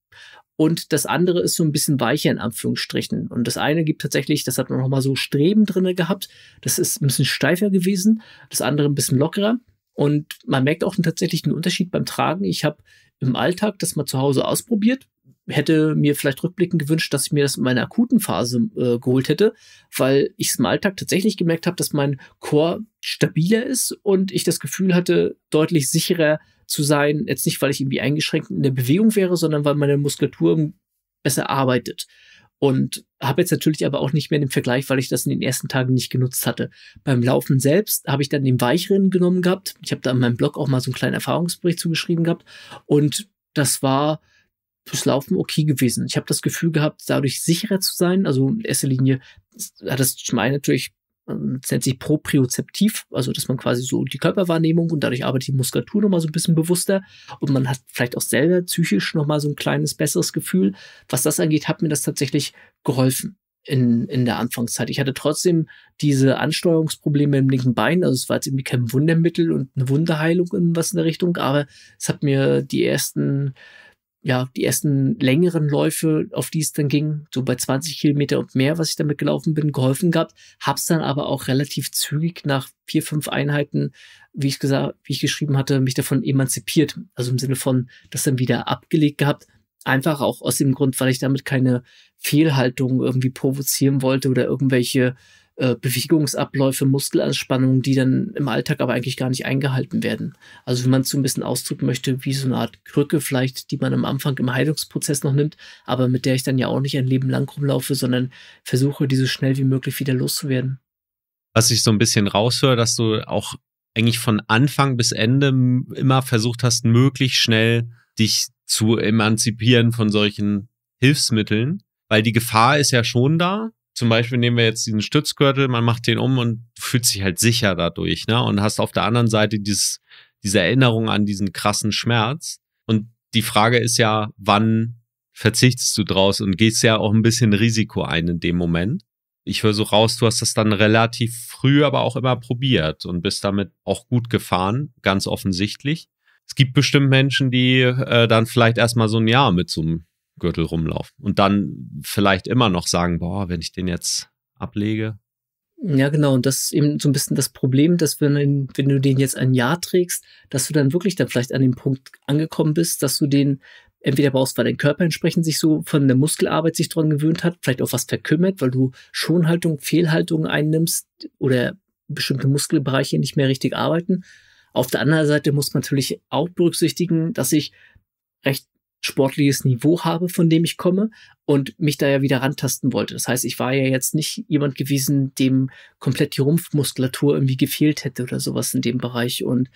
Und das andere ist so ein bisschen weicher in Anführungsstrichen. Und das eine gibt tatsächlich, das hat man nochmal so Streben drinne gehabt. Das ist ein bisschen steifer gewesen, das andere ein bisschen lockerer. Und man merkt auch tatsächlich einen Unterschied beim Tragen. Ich habe im Alltag das mal zu Hause ausprobiert, hätte mir vielleicht rückblickend gewünscht, dass ich mir das in meiner akuten Phase äh, geholt hätte, weil ich es im Alltag tatsächlich gemerkt habe, dass mein Chor stabiler ist und ich das Gefühl hatte, deutlich sicherer zu sein. Jetzt nicht, weil ich irgendwie eingeschränkt in der Bewegung wäre, sondern weil meine Muskulatur besser arbeitet. Und habe jetzt natürlich aber auch nicht mehr den Vergleich, weil ich das in den ersten Tagen nicht genutzt hatte. Beim Laufen selbst habe ich dann den weicheren genommen gehabt. Ich habe da in meinem Blog auch mal so einen kleinen Erfahrungsbericht zugeschrieben gehabt. Und das war fürs Laufen okay gewesen. Ich habe das Gefühl gehabt, dadurch sicherer zu sein. Also in erster Linie hat das zum einen natürlich das ähm, nennt sich propriozeptiv, also dass man quasi so die Körperwahrnehmung und dadurch arbeitet die Muskulatur nochmal so ein bisschen bewusster und man hat vielleicht auch selber psychisch nochmal so ein kleines besseres Gefühl. Was das angeht, hat mir das tatsächlich geholfen in, in der Anfangszeit. Ich hatte trotzdem diese Ansteuerungsprobleme im linken Bein, also es war jetzt irgendwie kein Wundermittel und eine Wunderheilung in was in der Richtung, aber es hat mir die ersten ja, die ersten längeren Läufe, auf die es dann ging, so bei 20 Kilometer und mehr, was ich damit gelaufen bin, geholfen gehabt. Hab's dann aber auch relativ zügig nach vier, fünf Einheiten, wie ich gesagt, wie ich geschrieben hatte, mich davon emanzipiert. Also im Sinne von das dann wieder abgelegt gehabt. Einfach auch aus dem Grund, weil ich damit keine Fehlhaltung irgendwie provozieren wollte oder irgendwelche äh, Bewegungsabläufe, Muskelanspannungen, die dann im Alltag aber eigentlich gar nicht eingehalten werden. Also wenn man es so ein bisschen ausdrücken möchte, wie so eine Art Krücke vielleicht, die man am Anfang im Heilungsprozess noch nimmt, aber mit der ich dann ja auch nicht ein Leben lang rumlaufe, sondern versuche, diese so schnell wie möglich wieder loszuwerden. Was ich so ein bisschen raushöre, dass du auch eigentlich von Anfang bis Ende immer versucht hast, möglichst schnell dich zu emanzipieren von solchen Hilfsmitteln, weil die Gefahr ist ja schon da, zum Beispiel nehmen wir jetzt diesen Stützgürtel, man macht den um und fühlt sich halt sicher dadurch, ne? Und hast auf der anderen Seite dieses, diese Erinnerung an diesen krassen Schmerz. Und die Frage ist ja, wann verzichtest du draus und gehst ja auch ein bisschen Risiko ein in dem Moment. Ich höre so raus, du hast das dann relativ früh, aber auch immer probiert und bist damit auch gut gefahren, ganz offensichtlich. Es gibt bestimmt Menschen, die äh, dann vielleicht erstmal so ein Jahr mit so einem Gürtel rumlaufen. Und dann vielleicht immer noch sagen, boah, wenn ich den jetzt ablege. Ja, genau. Und das ist eben so ein bisschen das Problem, dass wenn, wenn du den jetzt ein Jahr trägst, dass du dann wirklich dann vielleicht an dem Punkt angekommen bist, dass du den entweder brauchst, weil dein Körper entsprechend sich so von der Muskelarbeit sich dran gewöhnt hat, vielleicht auch was verkümmert, weil du Schonhaltung, Fehlhaltung einnimmst oder bestimmte Muskelbereiche nicht mehr richtig arbeiten. Auf der anderen Seite muss man natürlich auch berücksichtigen, dass ich recht sportliches Niveau habe, von dem ich komme und mich da ja wieder rantasten wollte. Das heißt, ich war ja jetzt nicht jemand gewesen, dem komplett die Rumpfmuskulatur irgendwie gefehlt hätte oder sowas in dem Bereich. Und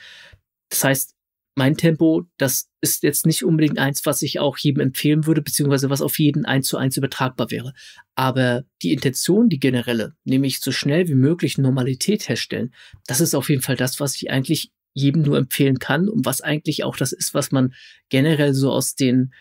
das heißt, mein Tempo, das ist jetzt nicht unbedingt eins, was ich auch jedem empfehlen würde, beziehungsweise was auf jeden eins zu eins übertragbar wäre. Aber die Intention, die generelle, nämlich so schnell wie möglich Normalität herstellen, das ist auf jeden Fall das, was ich eigentlich jedem nur empfehlen kann und was eigentlich auch das ist, was man generell so aus den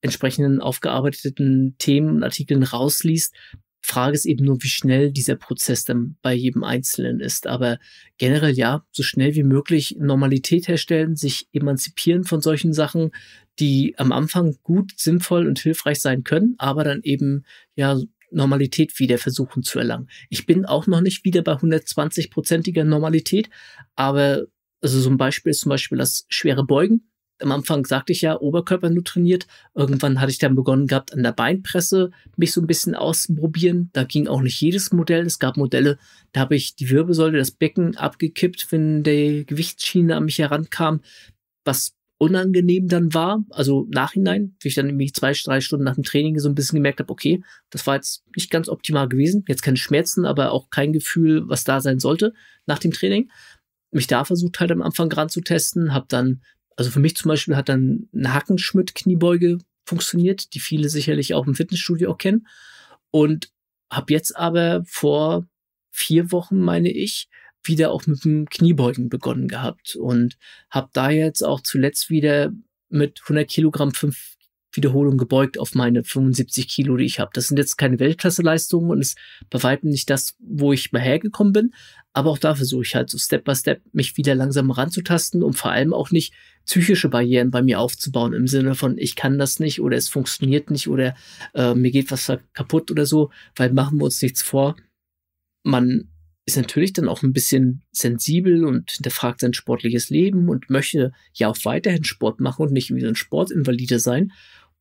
entsprechenden aufgearbeiteten Themen und Artikeln rausliest. Frage ist eben nur, wie schnell dieser Prozess dann bei jedem Einzelnen ist. Aber generell ja, so schnell wie möglich Normalität herstellen, sich emanzipieren von solchen Sachen, die am Anfang gut, sinnvoll und hilfreich sein können, aber dann eben ja Normalität wieder versuchen zu erlangen. Ich bin auch noch nicht wieder bei 120-prozentiger Normalität, aber also so ein Beispiel ist zum Beispiel das schwere Beugen. Am Anfang sagte ich ja, Oberkörper nur trainiert. Irgendwann hatte ich dann begonnen gehabt, an der Beinpresse mich so ein bisschen auszuprobieren. Da ging auch nicht jedes Modell. Es gab Modelle, da habe ich die Wirbelsäule, das Becken abgekippt, wenn die Gewichtsschiene an mich herankam, was unangenehm dann war. Also nachhinein, wie ich dann nämlich zwei, drei Stunden nach dem Training so ein bisschen gemerkt habe, okay, das war jetzt nicht ganz optimal gewesen. Jetzt keine Schmerzen, aber auch kein Gefühl, was da sein sollte nach dem Training mich da versucht halt am Anfang ran zu testen, habe dann, also für mich zum Beispiel hat dann eine Hackenschmidt-Kniebeuge funktioniert, die viele sicherlich auch im Fitnessstudio auch kennen. Und habe jetzt aber vor vier Wochen, meine ich, wieder auch mit dem Kniebeugen begonnen gehabt und habe da jetzt auch zuletzt wieder mit 100 Kilogramm fünf Wiederholung gebeugt auf meine 75 Kilo, die ich habe. Das sind jetzt keine Weltklasseleistungen und ist bei weitem nicht das, wo ich mal hergekommen bin. Aber auch da versuche ich halt so Step by Step mich wieder langsam ranzutasten, um vor allem auch nicht psychische Barrieren bei mir aufzubauen im Sinne von, ich kann das nicht oder es funktioniert nicht oder äh, mir geht was kaputt oder so, weil machen wir uns nichts vor. Man ist natürlich dann auch ein bisschen sensibel und hinterfragt sein sportliches Leben und möchte ja auch weiterhin Sport machen und nicht wie so ein Sportinvalide sein.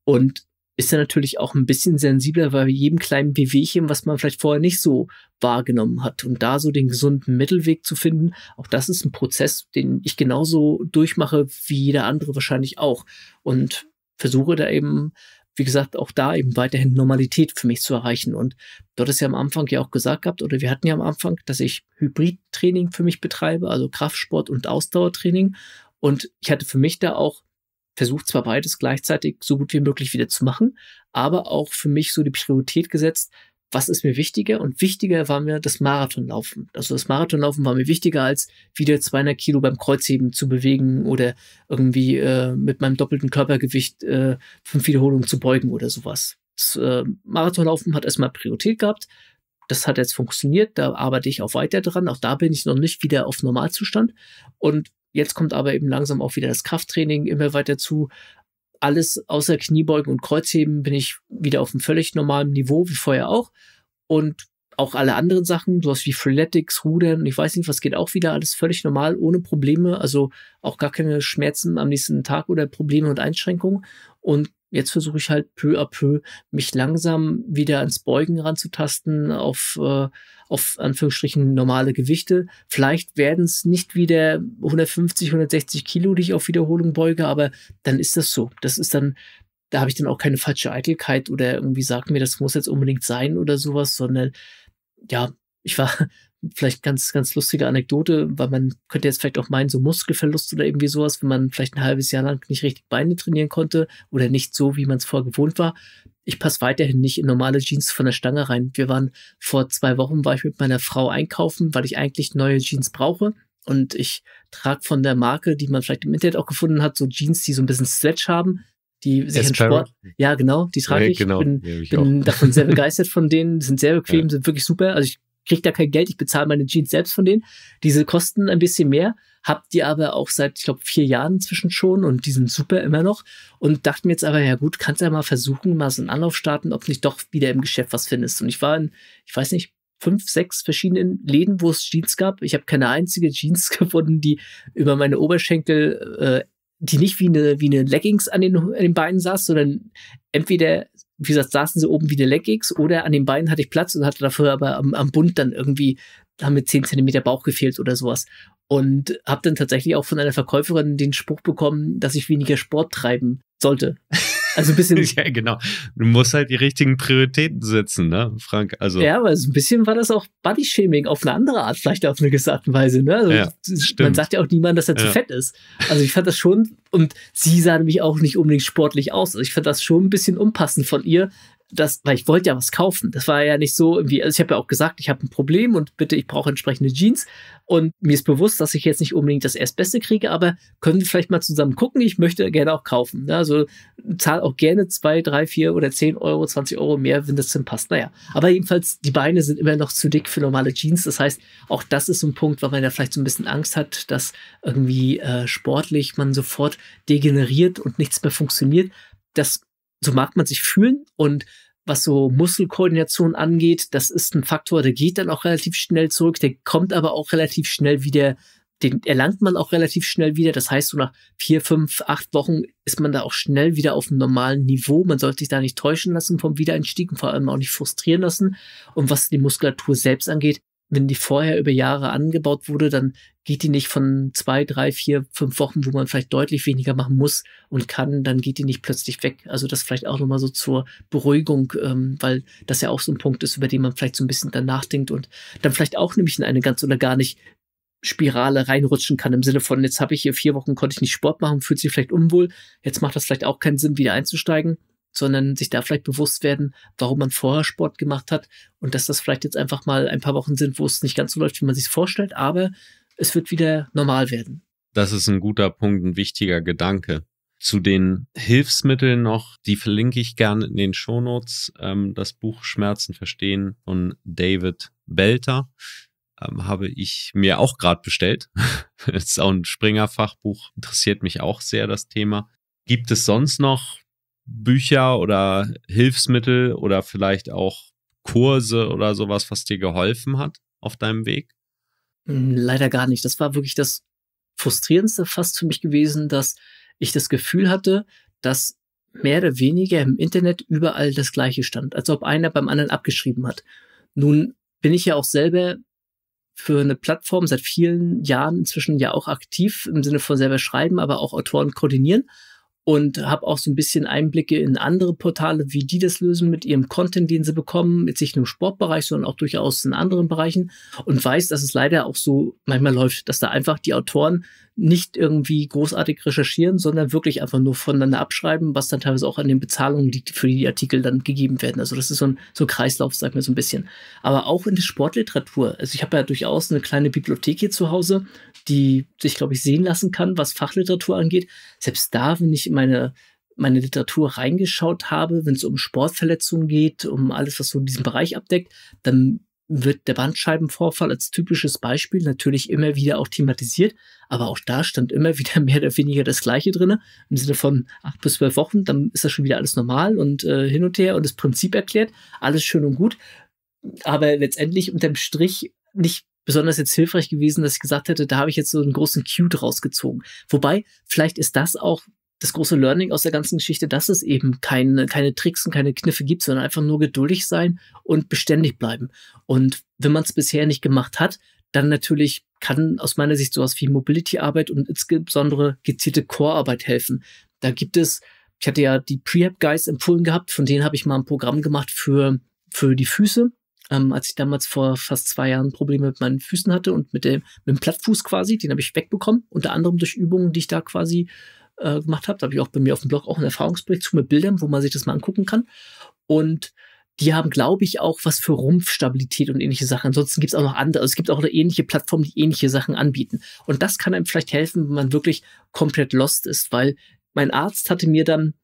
Und ist er natürlich auch ein bisschen sensibler bei jedem kleinen Bewegchen, was man vielleicht vorher nicht so wahrgenommen hat. Und da so den gesunden Mittelweg zu finden, auch das ist ein Prozess, den ich genauso durchmache wie jeder andere wahrscheinlich auch. Und versuche da eben, wie gesagt, auch da eben weiterhin Normalität für mich zu erreichen. Und dort ist ja am Anfang ja auch gesagt gehabt, oder wir hatten ja am Anfang, dass ich Hybridtraining für mich betreibe, also Kraftsport und Ausdauertraining. Und ich hatte für mich da auch versucht zwar beides gleichzeitig so gut wie möglich wieder zu machen, aber auch für mich so die Priorität gesetzt, was ist mir wichtiger? Und wichtiger war mir das Marathonlaufen. Also das Marathonlaufen war mir wichtiger, als wieder 200 Kilo beim Kreuzheben zu bewegen oder irgendwie äh, mit meinem doppelten Körpergewicht äh, fünf Wiederholungen zu beugen oder sowas. Das äh, Marathonlaufen hat erstmal Priorität gehabt. Das hat jetzt funktioniert, da arbeite ich auch weiter dran. Auch da bin ich noch nicht wieder auf Normalzustand. Und Jetzt kommt aber eben langsam auch wieder das Krafttraining immer weiter zu. Alles außer Kniebeugen und Kreuzheben bin ich wieder auf einem völlig normalen Niveau, wie vorher auch. Und auch alle anderen Sachen, sowas wie Freeletics, Rudern ich weiß nicht, was geht auch wieder, alles völlig normal, ohne Probleme, also auch gar keine Schmerzen am nächsten Tag oder Probleme und Einschränkungen. Und Jetzt versuche ich halt peu à peu, mich langsam wieder ans Beugen ranzutasten, auf, äh, auf Anführungsstrichen normale Gewichte. Vielleicht werden es nicht wieder 150, 160 Kilo, die ich auf Wiederholung beuge, aber dann ist das so. Das ist dann, da habe ich dann auch keine falsche Eitelkeit oder irgendwie sagt mir, das muss jetzt unbedingt sein oder sowas, sondern ja, ich war vielleicht ganz, ganz lustige Anekdote, weil man könnte jetzt vielleicht auch meinen, so Muskelverlust oder irgendwie sowas, wenn man vielleicht ein halbes Jahr lang nicht richtig Beine trainieren konnte oder nicht so, wie man es vorher gewohnt war. Ich passe weiterhin nicht in normale Jeans von der Stange rein. Wir waren vor zwei Wochen, war ich mit meiner Frau einkaufen, weil ich eigentlich neue Jeans brauche. Und ich trage von der Marke, die man vielleicht im Internet auch gefunden hat, so Jeans, die so ein bisschen Stretch haben, die sich im Sport. Ja, genau, die trage ja, genau. ich. Bin, ich bin davon sehr begeistert von denen, sind sehr bequem, ja. sind wirklich super. Also ich kriege da kein Geld, ich bezahle meine Jeans selbst von denen. Diese kosten ein bisschen mehr, habt die aber auch seit, ich glaube, vier Jahren inzwischen schon und die sind super immer noch. Und dachte mir jetzt aber, ja gut, kannst ja mal versuchen, mal so einen Anlauf starten, ob du nicht doch wieder im Geschäft was findest. Und ich war in, ich weiß nicht, fünf, sechs verschiedenen Läden, wo es Jeans gab. Ich habe keine einzige Jeans gefunden, die über meine Oberschenkel, äh, die nicht wie eine, wie eine Leggings an den, an den Beinen saß, sondern entweder wie gesagt, saßen sie oben wie eine Leggigs oder an den Beinen hatte ich Platz und hatte dafür aber am, am Bund dann irgendwie, haben mir 10 Zentimeter Bauch gefehlt oder sowas. Und habe dann tatsächlich auch von einer Verkäuferin den Spruch bekommen, dass ich weniger Sport treiben sollte. Also ein bisschen. ja, genau. Du musst halt die richtigen Prioritäten setzen, ne, Frank? Also. Ja, aber so ein bisschen war das auch Bodyshaming auf eine andere Art, vielleicht auf eine gesagte Weise, ne? Also ja, man sagt ja auch niemandem, dass er ja. zu fett ist. Also ich fand das schon, und sie sah nämlich auch nicht unbedingt sportlich aus. Also ich fand das schon ein bisschen unpassend von ihr, das, weil ich wollte ja was kaufen. Das war ja nicht so irgendwie, also ich habe ja auch gesagt, ich habe ein Problem und bitte, ich brauche entsprechende Jeans. Und mir ist bewusst, dass ich jetzt nicht unbedingt das Erstbeste kriege, aber können wir vielleicht mal zusammen gucken. Ich möchte gerne auch kaufen. Ne? Also zahl auch gerne zwei, drei, vier oder zehn Euro, 20 Euro mehr, wenn das denn passt. Naja, aber jedenfalls, die Beine sind immer noch zu dick für normale Jeans. Das heißt, auch das ist so ein Punkt, weil man ja vielleicht so ein bisschen Angst hat, dass irgendwie äh, sportlich man sofort degeneriert und nichts mehr funktioniert. Das so mag man sich fühlen und was so Muskelkoordination angeht, das ist ein Faktor, der geht dann auch relativ schnell zurück, der kommt aber auch relativ schnell wieder, den erlangt man auch relativ schnell wieder. Das heißt, so nach vier, fünf, acht Wochen ist man da auch schnell wieder auf einem normalen Niveau. Man sollte sich da nicht täuschen lassen vom Wiedereinstieg und vor allem auch nicht frustrieren lassen. Und was die Muskulatur selbst angeht, wenn die vorher über Jahre angebaut wurde, dann geht die nicht von zwei, drei, vier, fünf Wochen, wo man vielleicht deutlich weniger machen muss und kann, dann geht die nicht plötzlich weg. Also das vielleicht auch nochmal so zur Beruhigung, ähm, weil das ja auch so ein Punkt ist, über den man vielleicht so ein bisschen dann nachdenkt und dann vielleicht auch nämlich in eine ganz oder gar nicht Spirale reinrutschen kann im Sinne von, jetzt habe ich hier vier Wochen, konnte ich nicht Sport machen, fühlt sich vielleicht unwohl, jetzt macht das vielleicht auch keinen Sinn, wieder einzusteigen sondern sich da vielleicht bewusst werden, warum man vorher Sport gemacht hat und dass das vielleicht jetzt einfach mal ein paar Wochen sind, wo es nicht ganz so läuft, wie man sich vorstellt, aber es wird wieder normal werden. Das ist ein guter Punkt, ein wichtiger Gedanke. Zu den Hilfsmitteln noch, die verlinke ich gerne in den Shownotes. Ähm, das Buch Schmerzen verstehen von David Belter ähm, habe ich mir auch gerade bestellt. Das ist auch ein Springer-Fachbuch, interessiert mich auch sehr das Thema. Gibt es sonst noch Bücher oder Hilfsmittel oder vielleicht auch Kurse oder sowas, was dir geholfen hat auf deinem Weg? Hm, leider gar nicht. Das war wirklich das frustrierendste fast für mich gewesen, dass ich das Gefühl hatte, dass mehr oder weniger im Internet überall das gleiche stand, als ob einer beim anderen abgeschrieben hat. Nun bin ich ja auch selber für eine Plattform seit vielen Jahren inzwischen ja auch aktiv im Sinne von selber schreiben, aber auch Autoren koordinieren und habe auch so ein bisschen Einblicke in andere Portale, wie die das lösen mit ihrem Content, den sie bekommen, mit sich nur im Sportbereich, sondern auch durchaus in anderen Bereichen und weiß, dass es leider auch so manchmal läuft, dass da einfach die Autoren nicht irgendwie großartig recherchieren, sondern wirklich einfach nur voneinander abschreiben, was dann teilweise auch an den Bezahlungen liegt, für die die Artikel dann gegeben werden. Also das ist so ein, so ein Kreislauf, sag mir so ein bisschen. Aber auch in der Sportliteratur. Also ich habe ja durchaus eine kleine Bibliothek hier zu Hause, die sich, glaube ich, sehen lassen kann, was Fachliteratur angeht. Selbst da, wenn ich meine meine Literatur reingeschaut habe, wenn es um Sportverletzungen geht, um alles, was so in diesem Bereich abdeckt, dann wird der Bandscheibenvorfall als typisches Beispiel natürlich immer wieder auch thematisiert, aber auch da stand immer wieder mehr oder weniger das Gleiche drin, im Sinne von acht bis zwölf Wochen, dann ist das schon wieder alles normal und äh, hin und her und das Prinzip erklärt, alles schön und gut, aber letztendlich unterm Strich nicht besonders jetzt hilfreich gewesen, dass ich gesagt hätte, da habe ich jetzt so einen großen Cue draus gezogen. Wobei, vielleicht ist das auch das große Learning aus der ganzen Geschichte, dass es eben keine, keine Tricks und keine Kniffe gibt, sondern einfach nur geduldig sein und beständig bleiben. Und wenn man es bisher nicht gemacht hat, dann natürlich kann aus meiner Sicht sowas wie Mobility-Arbeit und insbesondere gezielte Core-Arbeit helfen. Da gibt es, ich hatte ja die Prehab-Guys empfohlen gehabt, von denen habe ich mal ein Programm gemacht für, für die Füße, ähm, als ich damals vor fast zwei Jahren Probleme mit meinen Füßen hatte und mit dem, mit dem Plattfuß quasi, den habe ich wegbekommen, unter anderem durch Übungen, die ich da quasi äh, gemacht habe. Da habe ich auch bei mir auf dem Blog auch einen Erfahrungsbericht zu mit Bildern, wo man sich das mal angucken kann. Und die haben, glaube ich, auch was für Rumpfstabilität und ähnliche Sachen. Ansonsten gibt es auch noch andere, also es gibt auch eine ähnliche Plattformen, die ähnliche Sachen anbieten. Und das kann einem vielleicht helfen, wenn man wirklich komplett lost ist, weil mein Arzt hatte mir dann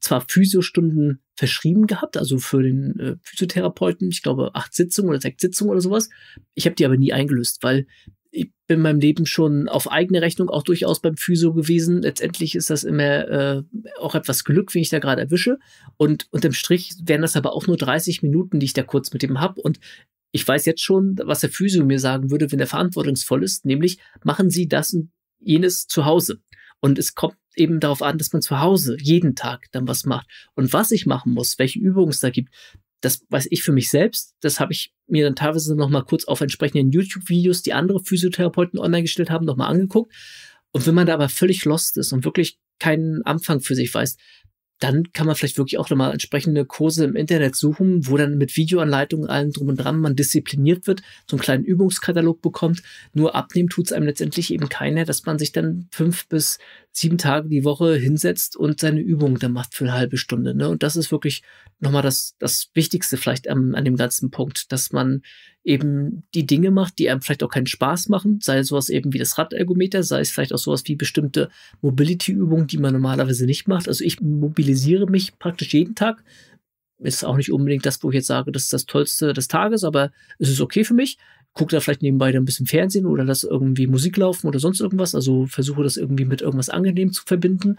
zwar Physiostunden verschrieben gehabt, also für den äh, Physiotherapeuten, ich glaube acht Sitzungen oder sechs Sitzungen oder sowas. Ich habe die aber nie eingelöst, weil ich bin in meinem Leben schon auf eigene Rechnung auch durchaus beim Physio gewesen. Letztendlich ist das immer äh, auch etwas Glück, wie ich da gerade erwische. Und unterm Strich wären das aber auch nur 30 Minuten, die ich da kurz mit ihm habe. Und ich weiß jetzt schon, was der Physio mir sagen würde, wenn er verantwortungsvoll ist, nämlich machen Sie das und jenes zu Hause. Und es kommt eben darauf an, dass man zu Hause jeden Tag dann was macht. Und was ich machen muss, welche Übungen es da gibt, das weiß ich für mich selbst, das habe ich mir dann teilweise nochmal kurz auf entsprechenden YouTube-Videos, die andere Physiotherapeuten online gestellt haben, nochmal angeguckt. Und wenn man da aber völlig lost ist und wirklich keinen Anfang für sich weiß, dann kann man vielleicht wirklich auch nochmal entsprechende Kurse im Internet suchen, wo dann mit Videoanleitungen allen drum und dran man diszipliniert wird, so einen kleinen Übungskatalog bekommt. Nur abnehmen tut es einem letztendlich eben keiner, dass man sich dann fünf bis sieben Tage die Woche hinsetzt und seine Übungen dann macht für eine halbe Stunde. Ne? Und das ist wirklich nochmal das, das Wichtigste vielleicht an, an dem ganzen Punkt, dass man eben die Dinge macht, die einem vielleicht auch keinen Spaß machen, sei es sowas eben wie das Radergometer, sei es vielleicht auch sowas wie bestimmte Mobility-Übungen, die man normalerweise nicht macht. Also ich mobilisiere mich praktisch jeden Tag. Ist auch nicht unbedingt das, wo ich jetzt sage, das ist das Tollste des Tages, aber es ist okay für mich. Gucke da vielleicht nebenbei dann ein bisschen Fernsehen oder lass irgendwie Musik laufen oder sonst irgendwas. Also versuche das irgendwie mit irgendwas angenehm zu verbinden.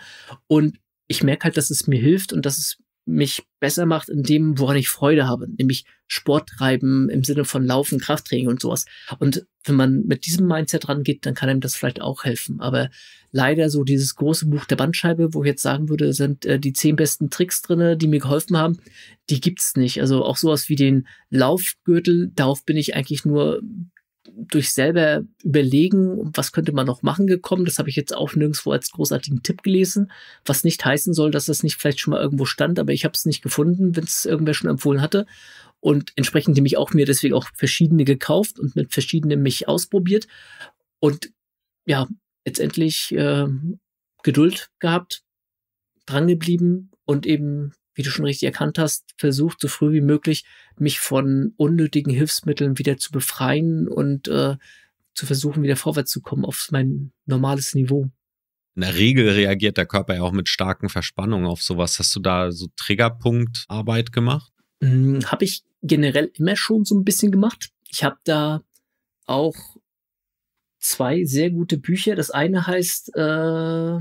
Und ich merke halt, dass es mir hilft und dass es mich besser macht in dem, woran ich Freude habe, nämlich Sport treiben im Sinne von Laufen, Krafttraining und sowas. Und wenn man mit diesem Mindset rangeht, dann kann einem das vielleicht auch helfen. Aber leider so dieses große Buch der Bandscheibe, wo ich jetzt sagen würde, sind äh, die zehn besten Tricks drinne, die mir geholfen haben, die gibt's nicht. Also auch sowas wie den Laufgürtel, darauf bin ich eigentlich nur durch selber überlegen, was könnte man noch machen gekommen. Das habe ich jetzt auch nirgendwo als großartigen Tipp gelesen, was nicht heißen soll, dass das nicht vielleicht schon mal irgendwo stand, aber ich habe es nicht gefunden, wenn es irgendwer schon empfohlen hatte. Und entsprechend nämlich auch mir deswegen auch verschiedene gekauft und mit verschiedenen mich ausprobiert. Und ja, letztendlich äh, Geduld gehabt, drangeblieben und eben, wie du schon richtig erkannt hast, versucht, so früh wie möglich mich von unnötigen Hilfsmitteln wieder zu befreien und äh, zu versuchen, wieder vorwärts zu kommen auf mein normales Niveau. In der Regel reagiert der Körper ja auch mit starken Verspannungen auf sowas. Hast du da so Triggerpunktarbeit gemacht? Hm, habe ich generell immer schon so ein bisschen gemacht. Ich habe da auch zwei sehr gute Bücher. Das eine heißt, äh,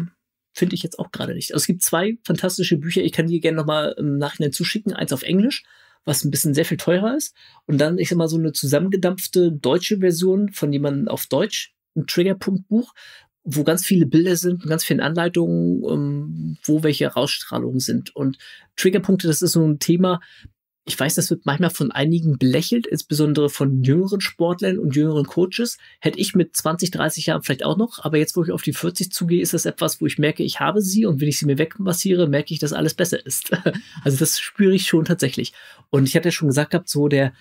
finde ich jetzt auch gerade nicht. Also es gibt zwei fantastische Bücher. Ich kann die gerne nochmal im Nachhinein zuschicken. Eins auf Englisch was ein bisschen sehr viel teurer ist. Und dann, ich sag mal, so eine zusammengedampfte deutsche Version von jemandem auf Deutsch, ein Triggerpunktbuch, wo ganz viele Bilder sind, ganz viele Anleitungen, ähm, wo welche Rausstrahlungen sind. Und Triggerpunkte, das ist so ein Thema, ich weiß, das wird manchmal von einigen belächelt, insbesondere von jüngeren Sportlern und jüngeren Coaches. Hätte ich mit 20, 30 Jahren vielleicht auch noch, aber jetzt, wo ich auf die 40 zugehe, ist das etwas, wo ich merke, ich habe sie und wenn ich sie mir wegmassiere, merke ich, dass alles besser ist. Also das spüre ich schon tatsächlich. Und ich hatte ja schon gesagt gehabt, so der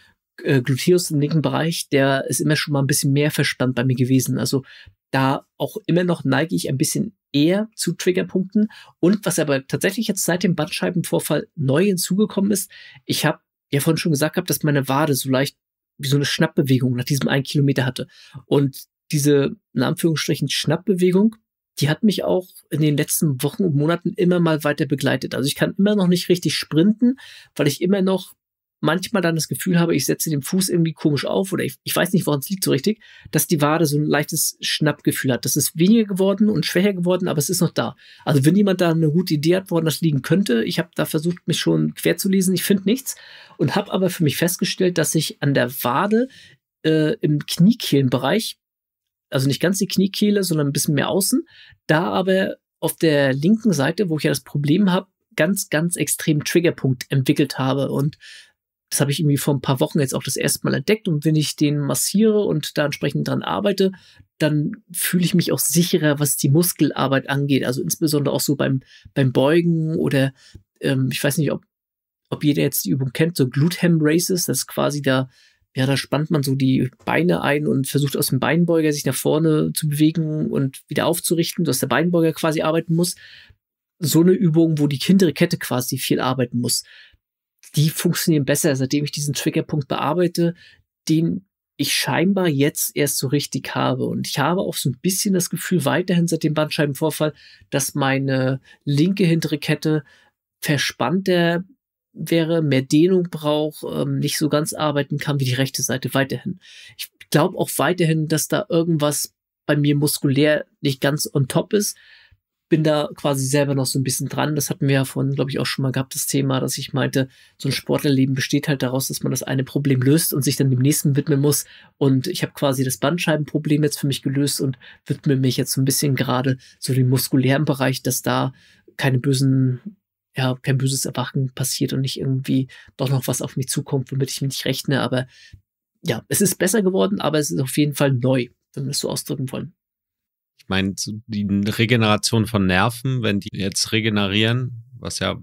äh, Gluteus im linken Bereich, der ist immer schon mal ein bisschen mehr verspannt bei mir gewesen. Also da auch immer noch neige ich ein bisschen eher zu Triggerpunkten. Und was aber tatsächlich jetzt seit dem Bandscheibenvorfall neu hinzugekommen ist, ich habe ja vorhin schon gesagt gehabt, dass meine Wade so leicht wie so eine Schnappbewegung nach diesem einen Kilometer hatte. Und diese, in Anführungsstrichen, Schnappbewegung, die hat mich auch in den letzten Wochen und Monaten immer mal weiter begleitet. Also ich kann immer noch nicht richtig sprinten, weil ich immer noch manchmal dann das Gefühl habe, ich setze den Fuß irgendwie komisch auf oder ich, ich weiß nicht, woran es liegt so richtig, dass die Wade so ein leichtes Schnappgefühl hat. Das ist weniger geworden und schwächer geworden, aber es ist noch da. Also wenn jemand da eine gute Idee hat, woran das liegen könnte, ich habe da versucht, mich schon quer zu lesen, ich finde nichts und habe aber für mich festgestellt, dass ich an der Wade äh, im Kniekehlenbereich, also nicht ganz die Kniekehle, sondern ein bisschen mehr außen, da aber auf der linken Seite, wo ich ja das Problem habe, ganz, ganz extrem Triggerpunkt entwickelt habe und das habe ich irgendwie vor ein paar Wochen jetzt auch das erste Mal entdeckt. Und wenn ich den massiere und da entsprechend dran arbeite, dann fühle ich mich auch sicherer, was die Muskelarbeit angeht. Also insbesondere auch so beim, beim Beugen oder ähm, ich weiß nicht, ob, ob jeder jetzt die Übung kennt, so Glutham Races, das ist quasi da, ja, da spannt man so die Beine ein und versucht aus dem Beinbeuger sich nach vorne zu bewegen und wieder aufzurichten, dass der Beinbeuger quasi arbeiten muss. So eine Übung, wo die hintere Kette quasi viel arbeiten muss die funktionieren besser, seitdem ich diesen Triggerpunkt bearbeite, den ich scheinbar jetzt erst so richtig habe. Und ich habe auch so ein bisschen das Gefühl, weiterhin seit dem Bandscheibenvorfall, dass meine linke hintere Kette verspannter wäre, mehr Dehnung braucht, ähm, nicht so ganz arbeiten kann wie die rechte Seite weiterhin. Ich glaube auch weiterhin, dass da irgendwas bei mir muskulär nicht ganz on top ist, bin da quasi selber noch so ein bisschen dran. Das hatten wir ja vorhin, glaube ich, auch schon mal gehabt, das Thema, dass ich meinte, so ein Sportlerleben besteht halt daraus, dass man das eine Problem löst und sich dann dem nächsten widmen muss. Und ich habe quasi das Bandscheibenproblem jetzt für mich gelöst und widme mich jetzt so ein bisschen gerade so dem muskulären Bereich, dass da keine bösen ja, kein böses Erwachen passiert und nicht irgendwie doch noch was auf mich zukommt, womit ich mich nicht rechne. Aber ja, es ist besser geworden, aber es ist auf jeden Fall neu, wenn wir es so ausdrücken wollen. Ich meine, die Regeneration von Nerven, wenn die jetzt regenerieren, was ja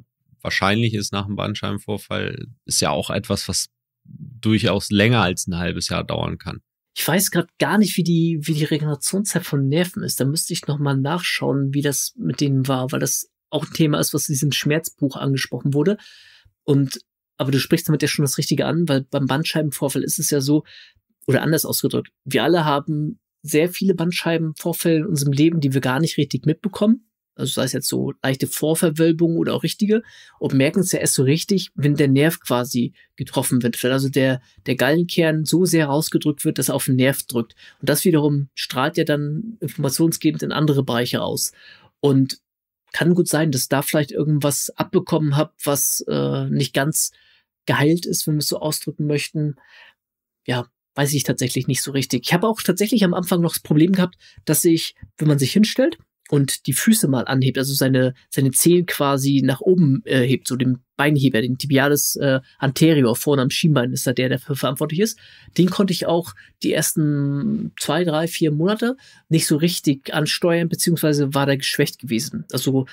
wahrscheinlich ist nach einem Bandscheibenvorfall, ist ja auch etwas, was durchaus länger als ein halbes Jahr dauern kann. Ich weiß gerade gar nicht, wie die, wie die Regenerationszeit von Nerven ist. Da müsste ich nochmal nachschauen, wie das mit denen war, weil das auch ein Thema ist, was in diesem Schmerzbuch angesprochen wurde. Und, aber du sprichst damit ja schon das Richtige an, weil beim Bandscheibenvorfall ist es ja so, oder anders ausgedrückt, wir alle haben sehr viele Bandscheibenvorfälle in unserem Leben, die wir gar nicht richtig mitbekommen. Also sei es jetzt so leichte Vorverwölbungen oder auch richtige, und merken es ja erst so richtig, wenn der Nerv quasi getroffen wird. Wenn also der, der Gallenkern so sehr rausgedrückt wird, dass er auf den Nerv drückt. Und das wiederum strahlt ja dann informationsgebend in andere Bereiche aus. Und kann gut sein, dass da vielleicht irgendwas abbekommen habt, was äh, nicht ganz geheilt ist, wenn wir es so ausdrücken möchten. Ja, weiß ich tatsächlich nicht so richtig. Ich habe auch tatsächlich am Anfang noch das Problem gehabt, dass ich, wenn man sich hinstellt und die Füße mal anhebt, also seine, seine Zehen quasi nach oben äh, hebt, so den Beinheber, den Tibialis äh, anterior, vorne am Schienbein ist da der, der verantwortlich ist. Den konnte ich auch die ersten zwei, drei, vier Monate nicht so richtig ansteuern, beziehungsweise war der geschwächt gewesen. Also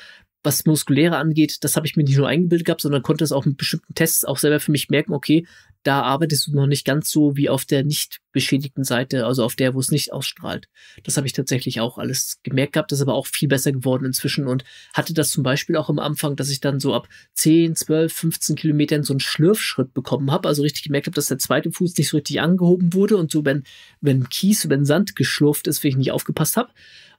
was Muskuläre angeht, das habe ich mir nicht nur eingebildet gehabt, sondern konnte es auch mit bestimmten Tests auch selber für mich merken, okay, da arbeitest du noch nicht ganz so wie auf der nicht beschädigten Seite, also auf der, wo es nicht ausstrahlt. Das habe ich tatsächlich auch alles gemerkt gehabt, das ist aber auch viel besser geworden inzwischen und hatte das zum Beispiel auch am Anfang, dass ich dann so ab 10, 12, 15 Kilometern so einen Schlürfschritt bekommen habe, also richtig gemerkt habe, dass der zweite Fuß nicht so richtig angehoben wurde und so, wenn, wenn Kies, wenn Sand geschlurft ist, wenn ich nicht aufgepasst habe.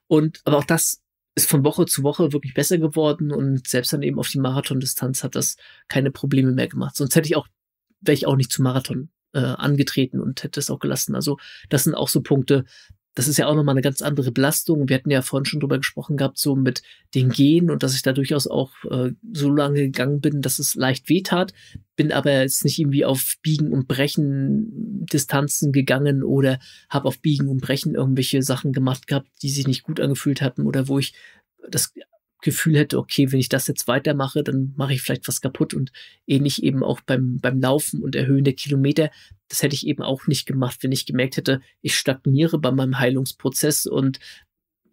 Und aber auch das ist von Woche zu Woche wirklich besser geworden und selbst dann eben auf die Marathondistanz hat das keine Probleme mehr gemacht. Sonst hätte ich auch, wäre ich auch nicht zum Marathon äh, angetreten und hätte es auch gelassen. Also das sind auch so Punkte, das ist ja auch nochmal eine ganz andere Belastung. Wir hatten ja vorhin schon drüber gesprochen gehabt, so mit den Genen und dass ich da durchaus auch äh, so lange gegangen bin, dass es leicht wehtat. Bin aber jetzt nicht irgendwie auf Biegen und Brechen Distanzen gegangen oder habe auf Biegen und Brechen irgendwelche Sachen gemacht gehabt, die sich nicht gut angefühlt hatten oder wo ich das Gefühl hätte, okay, wenn ich das jetzt weitermache, dann mache ich vielleicht was kaputt und ähnlich eben auch beim, beim Laufen und Erhöhen der Kilometer. Das hätte ich eben auch nicht gemacht, wenn ich gemerkt hätte, ich stagniere bei meinem Heilungsprozess und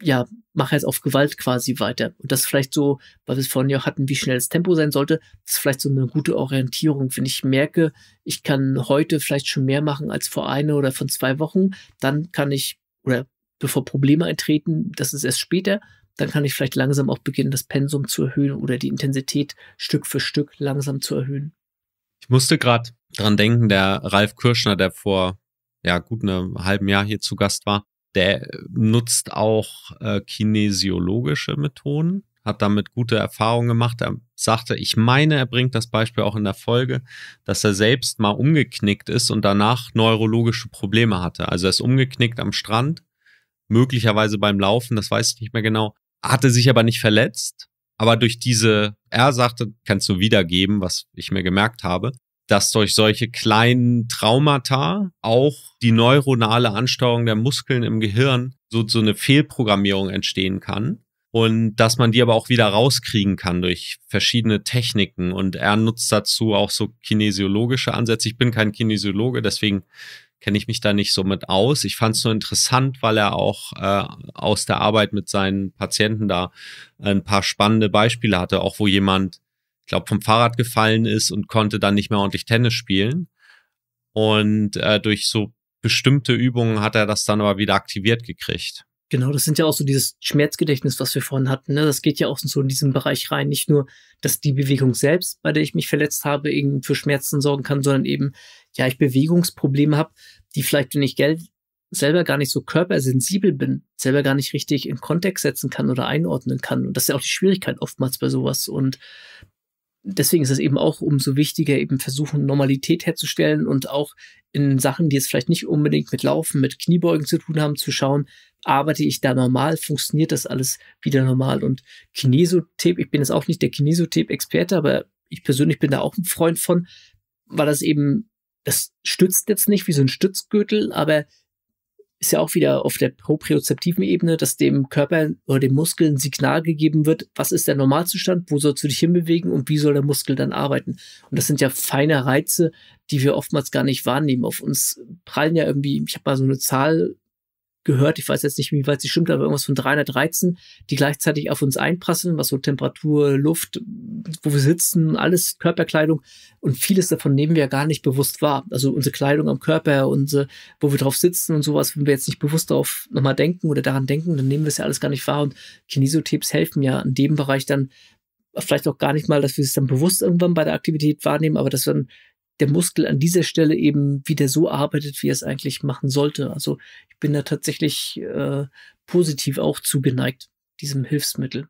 ja, mache jetzt auf Gewalt quasi weiter. Und das vielleicht so, weil wir es vorhin ja hatten, wie schnell das Tempo sein sollte, das ist vielleicht so eine gute Orientierung. Wenn ich merke, ich kann heute vielleicht schon mehr machen als vor einer oder von zwei Wochen, dann kann ich, oder bevor Probleme eintreten, das ist erst später, dann kann ich vielleicht langsam auch beginnen, das Pensum zu erhöhen oder die Intensität Stück für Stück langsam zu erhöhen. Ich musste gerade dran denken, der Ralf Kirschner, der vor ja gut einem halben Jahr hier zu Gast war, der nutzt auch äh, kinesiologische Methoden, hat damit gute Erfahrungen gemacht. Er sagte, ich meine, er bringt das Beispiel auch in der Folge, dass er selbst mal umgeknickt ist und danach neurologische Probleme hatte. Also er ist umgeknickt am Strand, möglicherweise beim Laufen, das weiß ich nicht mehr genau, hatte sich aber nicht verletzt. Aber durch diese, er sagte, kannst du wiedergeben, was ich mir gemerkt habe, dass durch solche kleinen Traumata auch die neuronale Ansteuerung der Muskeln im Gehirn so, so eine Fehlprogrammierung entstehen kann und dass man die aber auch wieder rauskriegen kann durch verschiedene Techniken und er nutzt dazu auch so kinesiologische Ansätze. Ich bin kein Kinesiologe, deswegen kenne ich mich da nicht so mit aus. Ich fand es nur interessant, weil er auch äh, aus der Arbeit mit seinen Patienten da ein paar spannende Beispiele hatte, auch wo jemand, ich glaube, vom Fahrrad gefallen ist und konnte dann nicht mehr ordentlich Tennis spielen. Und äh, durch so bestimmte Übungen hat er das dann aber wieder aktiviert gekriegt. Genau, das sind ja auch so dieses Schmerzgedächtnis, was wir vorhin hatten. Ne? Das geht ja auch so in diesem Bereich rein. Nicht nur, dass die Bewegung selbst, bei der ich mich verletzt habe, eben für Schmerzen sorgen kann, sondern eben ja, ich Bewegungsprobleme habe, die vielleicht, wenn ich Geld selber gar nicht so körpersensibel bin, selber gar nicht richtig in Kontext setzen kann oder einordnen kann. Und das ist ja auch die Schwierigkeit oftmals bei sowas. Und deswegen ist es eben auch umso wichtiger, eben versuchen, Normalität herzustellen und auch in Sachen, die jetzt vielleicht nicht unbedingt mit Laufen, mit Kniebeugen zu tun haben, zu schauen, arbeite ich da normal, funktioniert das alles wieder normal? Und Kinesotep, ich bin jetzt auch nicht der kinesotep experte aber ich persönlich bin da auch ein Freund von, weil das eben das stützt jetzt nicht wie so ein Stützgürtel, aber ist ja auch wieder auf der propriozeptiven Ebene, dass dem Körper oder dem Muskel ein Signal gegeben wird, was ist der Normalzustand, wo sollst du dich hinbewegen und wie soll der Muskel dann arbeiten. Und das sind ja feine Reize, die wir oftmals gar nicht wahrnehmen. Auf uns prallen ja irgendwie, ich habe mal so eine Zahl gehört, ich weiß jetzt nicht, wie weit sie stimmt, aber irgendwas von 313, die gleichzeitig auf uns einprasseln, was so Temperatur, Luft, wo wir sitzen, alles Körperkleidung und vieles davon nehmen wir ja gar nicht bewusst wahr. Also unsere Kleidung am Körper, unsere, wo wir drauf sitzen und sowas, wenn wir jetzt nicht bewusst darauf nochmal denken oder daran denken, dann nehmen wir es ja alles gar nicht wahr und Kinesotapes helfen ja in dem Bereich dann vielleicht auch gar nicht mal, dass wir es dann bewusst irgendwann bei der Aktivität wahrnehmen, aber dass wir dann der Muskel an dieser Stelle eben wieder so arbeitet, wie er es eigentlich machen sollte. Also ich bin da tatsächlich äh, positiv auch zugeneigt, diesem Hilfsmittel.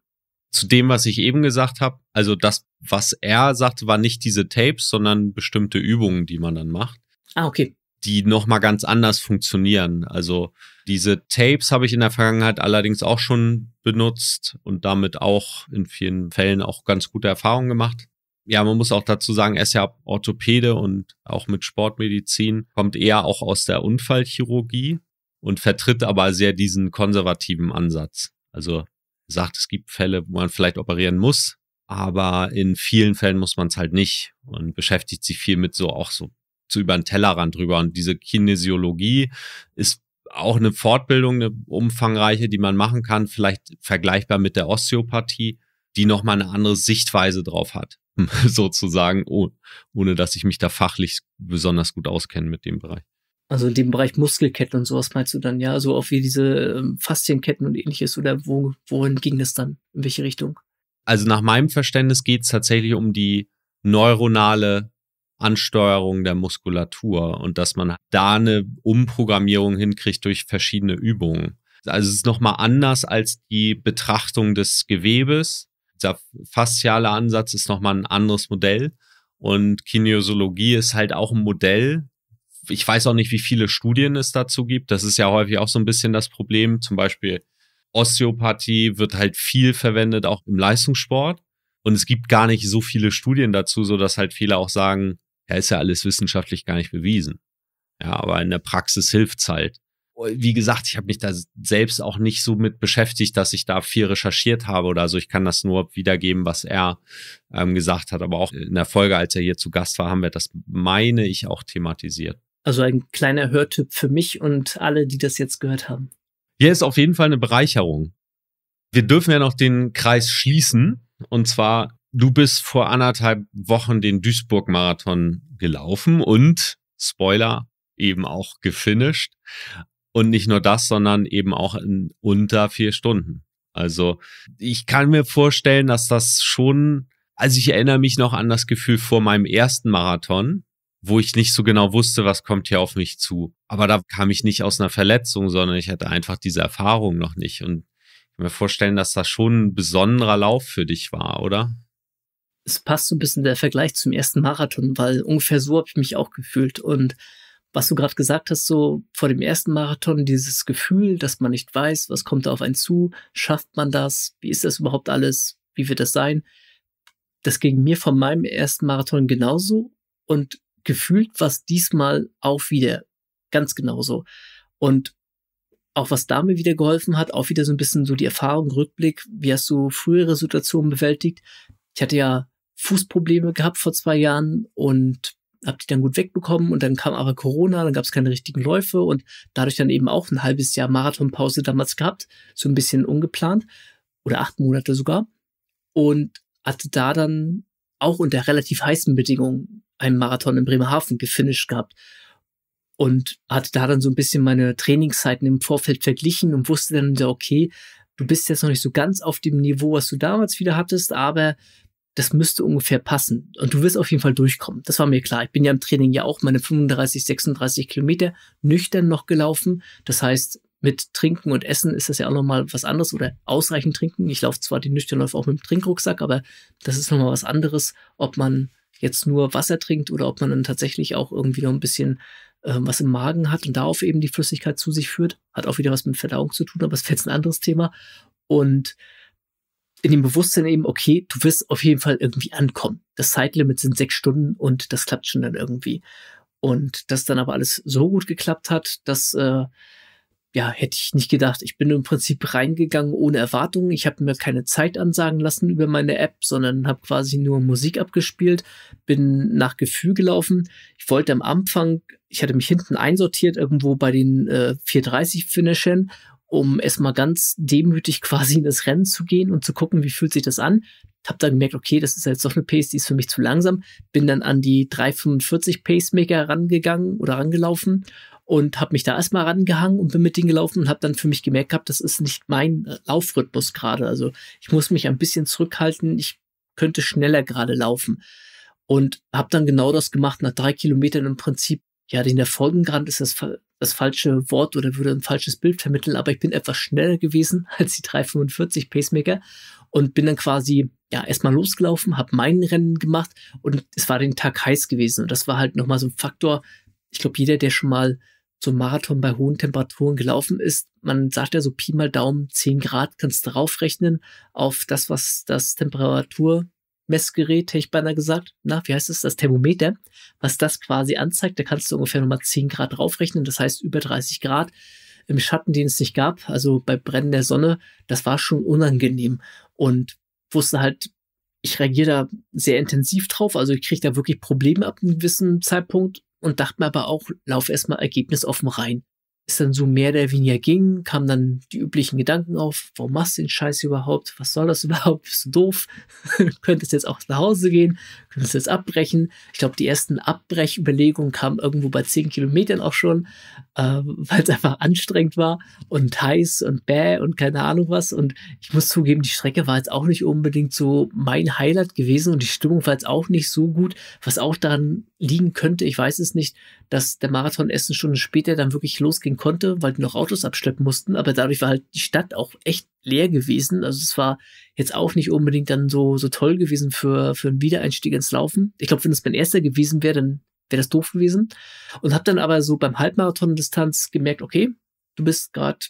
Zu dem, was ich eben gesagt habe, also das, was er sagte, war nicht diese Tapes, sondern bestimmte Übungen, die man dann macht. Ah, okay. Die nochmal ganz anders funktionieren. Also diese Tapes habe ich in der Vergangenheit allerdings auch schon benutzt und damit auch in vielen Fällen auch ganz gute Erfahrungen gemacht ja, man muss auch dazu sagen, er ist ja Orthopäde und auch mit Sportmedizin, kommt eher auch aus der Unfallchirurgie und vertritt aber sehr diesen konservativen Ansatz. Also sagt, es gibt Fälle, wo man vielleicht operieren muss, aber in vielen Fällen muss man es halt nicht und beschäftigt sich viel mit so auch so zu über den Tellerrand drüber. Und diese Kinesiologie ist auch eine Fortbildung, eine umfangreiche, die man machen kann, vielleicht vergleichbar mit der Osteopathie, die nochmal eine andere Sichtweise drauf hat. sozusagen, oh, ohne dass ich mich da fachlich besonders gut auskenne mit dem Bereich. Also in dem Bereich Muskelketten und sowas meinst du dann, ja, so also auch wie diese ähm, Faszienketten und ähnliches oder wo, wohin ging das dann? In welche Richtung? Also nach meinem Verständnis geht es tatsächlich um die neuronale Ansteuerung der Muskulatur und dass man da eine Umprogrammierung hinkriegt durch verschiedene Übungen. Also es ist nochmal anders als die Betrachtung des Gewebes, dieser fasziale Ansatz ist nochmal ein anderes Modell. Und Kinesiologie ist halt auch ein Modell. Ich weiß auch nicht, wie viele Studien es dazu gibt. Das ist ja häufig auch so ein bisschen das Problem. Zum Beispiel Osteopathie wird halt viel verwendet, auch im Leistungssport. Und es gibt gar nicht so viele Studien dazu, so dass halt viele auch sagen, ja, ist ja alles wissenschaftlich gar nicht bewiesen. Ja, aber in der Praxis hilft es halt wie gesagt, ich habe mich da selbst auch nicht so mit beschäftigt, dass ich da viel recherchiert habe oder so. Ich kann das nur wiedergeben, was er ähm, gesagt hat. Aber auch in der Folge, als er hier zu Gast war, haben wir das, meine ich, auch thematisiert. Also ein kleiner Hörtipp für mich und alle, die das jetzt gehört haben. Hier ist auf jeden Fall eine Bereicherung. Wir dürfen ja noch den Kreis schließen. Und zwar, du bist vor anderthalb Wochen den Duisburg-Marathon gelaufen und, Spoiler, eben auch gefinisht. Und nicht nur das, sondern eben auch in unter vier Stunden. Also ich kann mir vorstellen, dass das schon, also ich erinnere mich noch an das Gefühl vor meinem ersten Marathon, wo ich nicht so genau wusste, was kommt hier auf mich zu. Aber da kam ich nicht aus einer Verletzung, sondern ich hatte einfach diese Erfahrung noch nicht. Und ich kann mir vorstellen, dass das schon ein besonderer Lauf für dich war, oder? Es passt so ein bisschen der Vergleich zum ersten Marathon, weil ungefähr so habe ich mich auch gefühlt. Und was du gerade gesagt hast, so vor dem ersten Marathon, dieses Gefühl, dass man nicht weiß, was kommt da auf einen zu, schafft man das, wie ist das überhaupt alles, wie wird das sein? Das ging mir von meinem ersten Marathon genauso und gefühlt was diesmal auch wieder ganz genauso. Und auch was da mir wieder geholfen hat, auch wieder so ein bisschen so die Erfahrung, Rückblick, wie hast du frühere Situationen bewältigt? Ich hatte ja Fußprobleme gehabt vor zwei Jahren und habe die dann gut wegbekommen und dann kam aber Corona, dann gab es keine richtigen Läufe und dadurch dann eben auch ein halbes Jahr Marathonpause damals gehabt, so ein bisschen ungeplant oder acht Monate sogar und hatte da dann auch unter relativ heißen Bedingungen einen Marathon in Bremerhaven gefinisht gehabt und hatte da dann so ein bisschen meine Trainingszeiten im Vorfeld verglichen und wusste dann, okay, du bist jetzt noch nicht so ganz auf dem Niveau, was du damals wieder hattest, aber das müsste ungefähr passen. Und du wirst auf jeden Fall durchkommen. Das war mir klar. Ich bin ja im Training ja auch meine 35, 36 Kilometer nüchtern noch gelaufen. Das heißt, mit Trinken und Essen ist das ja auch nochmal was anderes oder ausreichend trinken. Ich laufe zwar die Nüchternläufe auch mit dem Trinkrucksack, aber das ist nochmal was anderes, ob man jetzt nur Wasser trinkt oder ob man dann tatsächlich auch irgendwie noch ein bisschen äh, was im Magen hat und darauf eben die Flüssigkeit zu sich führt. Hat auch wieder was mit Verdauung zu tun, aber es wäre jetzt ein anderes Thema. Und in dem Bewusstsein eben, okay, du wirst auf jeden Fall irgendwie ankommen. Das Zeitlimit sind sechs Stunden und das klappt schon dann irgendwie. Und das dann aber alles so gut geklappt hat, dass äh, ja, hätte ich nicht gedacht. Ich bin im Prinzip reingegangen ohne Erwartungen. Ich habe mir keine Zeit ansagen lassen über meine App, sondern habe quasi nur Musik abgespielt, bin nach Gefühl gelaufen. Ich wollte am Anfang, ich hatte mich hinten einsortiert irgendwo bei den äh, 430 Finishern um erstmal ganz demütig quasi in das Rennen zu gehen und zu gucken, wie fühlt sich das an. Hab dann gemerkt, okay, das ist jetzt halt doch eine Pace, die ist für mich zu langsam. Bin dann an die 345 Pacemaker rangegangen oder rangelaufen und habe mich da erstmal rangehangen und bin mit denen gelaufen und habe dann für mich gemerkt gehabt, das ist nicht mein Laufrhythmus gerade. Also ich muss mich ein bisschen zurückhalten, ich könnte schneller gerade laufen. Und habe dann genau das gemacht, nach drei Kilometern im Prinzip, ja, den Erfolgen gerade ist das das falsche Wort oder würde ein falsches Bild vermitteln, aber ich bin etwas schneller gewesen als die 345 Pacemaker und bin dann quasi ja erstmal losgelaufen, habe mein Rennen gemacht und es war den Tag heiß gewesen und das war halt noch mal so ein Faktor. Ich glaube, jeder, der schon mal so Marathon bei hohen Temperaturen gelaufen ist, man sagt ja so Pi mal Daumen, 10 Grad kannst du raufrechnen auf das, was das Temperatur Messgerät, hätte ich beinahe gesagt, na, wie heißt es, das Thermometer, was das quasi anzeigt, da kannst du ungefähr nochmal 10 Grad draufrechnen, das heißt über 30 Grad im Schatten, den es nicht gab, also bei Brennen der Sonne, das war schon unangenehm und wusste halt, ich reagiere da sehr intensiv drauf, also ich kriege da wirklich Probleme ab einem gewissen Zeitpunkt und dachte mir aber auch, lauf erstmal ergebnisoffen rein ist dann so mehr oder weniger ging, kamen dann die üblichen Gedanken auf, warum machst du den Scheiß überhaupt? Was soll das überhaupt? Bist du doof? könntest jetzt auch nach Hause gehen, könntest jetzt abbrechen. Ich glaube, die ersten Abbrechüberlegungen kamen irgendwo bei zehn Kilometern auch schon, äh, weil es einfach anstrengend war und heiß und bäh und keine Ahnung was. Und ich muss zugeben, die Strecke war jetzt auch nicht unbedingt so mein Highlight gewesen und die Stimmung war jetzt auch nicht so gut, was auch daran liegen könnte, ich weiß es nicht, dass der Marathon erst eine Stunde später dann wirklich losgehen konnte, weil die noch Autos abschleppen mussten. Aber dadurch war halt die Stadt auch echt leer gewesen. Also es war jetzt auch nicht unbedingt dann so, so toll gewesen für, für einen Wiedereinstieg ins Laufen. Ich glaube, wenn das mein erster gewesen wäre, dann wäre das doof gewesen. Und habe dann aber so beim Halbmarathon-Distanz gemerkt, okay, du bist gerade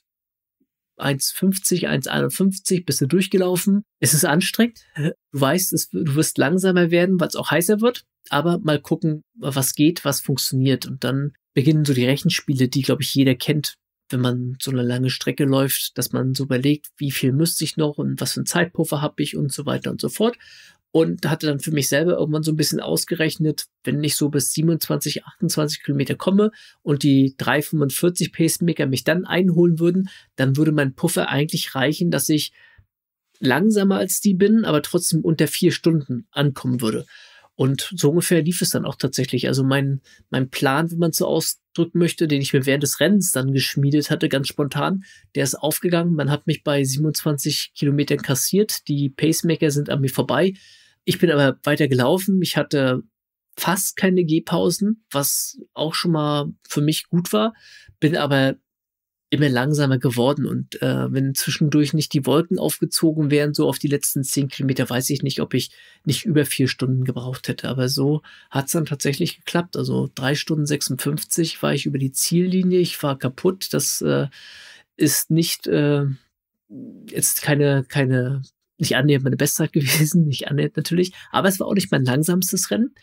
1,50, 1,51, bist du durchgelaufen. Es ist anstrengend. Du weißt, es, du wirst langsamer werden, weil es auch heißer wird aber mal gucken, was geht, was funktioniert. Und dann beginnen so die Rechenspiele, die, glaube ich, jeder kennt, wenn man so eine lange Strecke läuft, dass man so überlegt, wie viel müsste ich noch und was für einen Zeitpuffer habe ich und so weiter und so fort. Und hatte dann für mich selber irgendwann so ein bisschen ausgerechnet, wenn ich so bis 27, 28 Kilometer komme und die 345 Pacemaker mich dann einholen würden, dann würde mein Puffer eigentlich reichen, dass ich langsamer als die bin, aber trotzdem unter vier Stunden ankommen würde. Und so ungefähr lief es dann auch tatsächlich. Also mein, mein Plan, wenn man so ausdrücken möchte, den ich mir während des Rennens dann geschmiedet hatte, ganz spontan, der ist aufgegangen. Man hat mich bei 27 Kilometern kassiert. Die Pacemaker sind an mir vorbei. Ich bin aber weiter gelaufen. Ich hatte fast keine Gehpausen, was auch schon mal für mich gut war. Bin aber immer langsamer geworden. Und äh, wenn zwischendurch nicht die Wolken aufgezogen wären, so auf die letzten zehn Kilometer, weiß ich nicht, ob ich nicht über vier Stunden gebraucht hätte. Aber so hat es dann tatsächlich geklappt. Also drei Stunden 56 war ich über die Ziellinie, ich war kaputt. Das äh, ist nicht äh, jetzt keine, keine nicht annähernd meine Bestzeit gewesen, nicht annähernd natürlich, aber es war auch nicht mein langsamstes Rennen.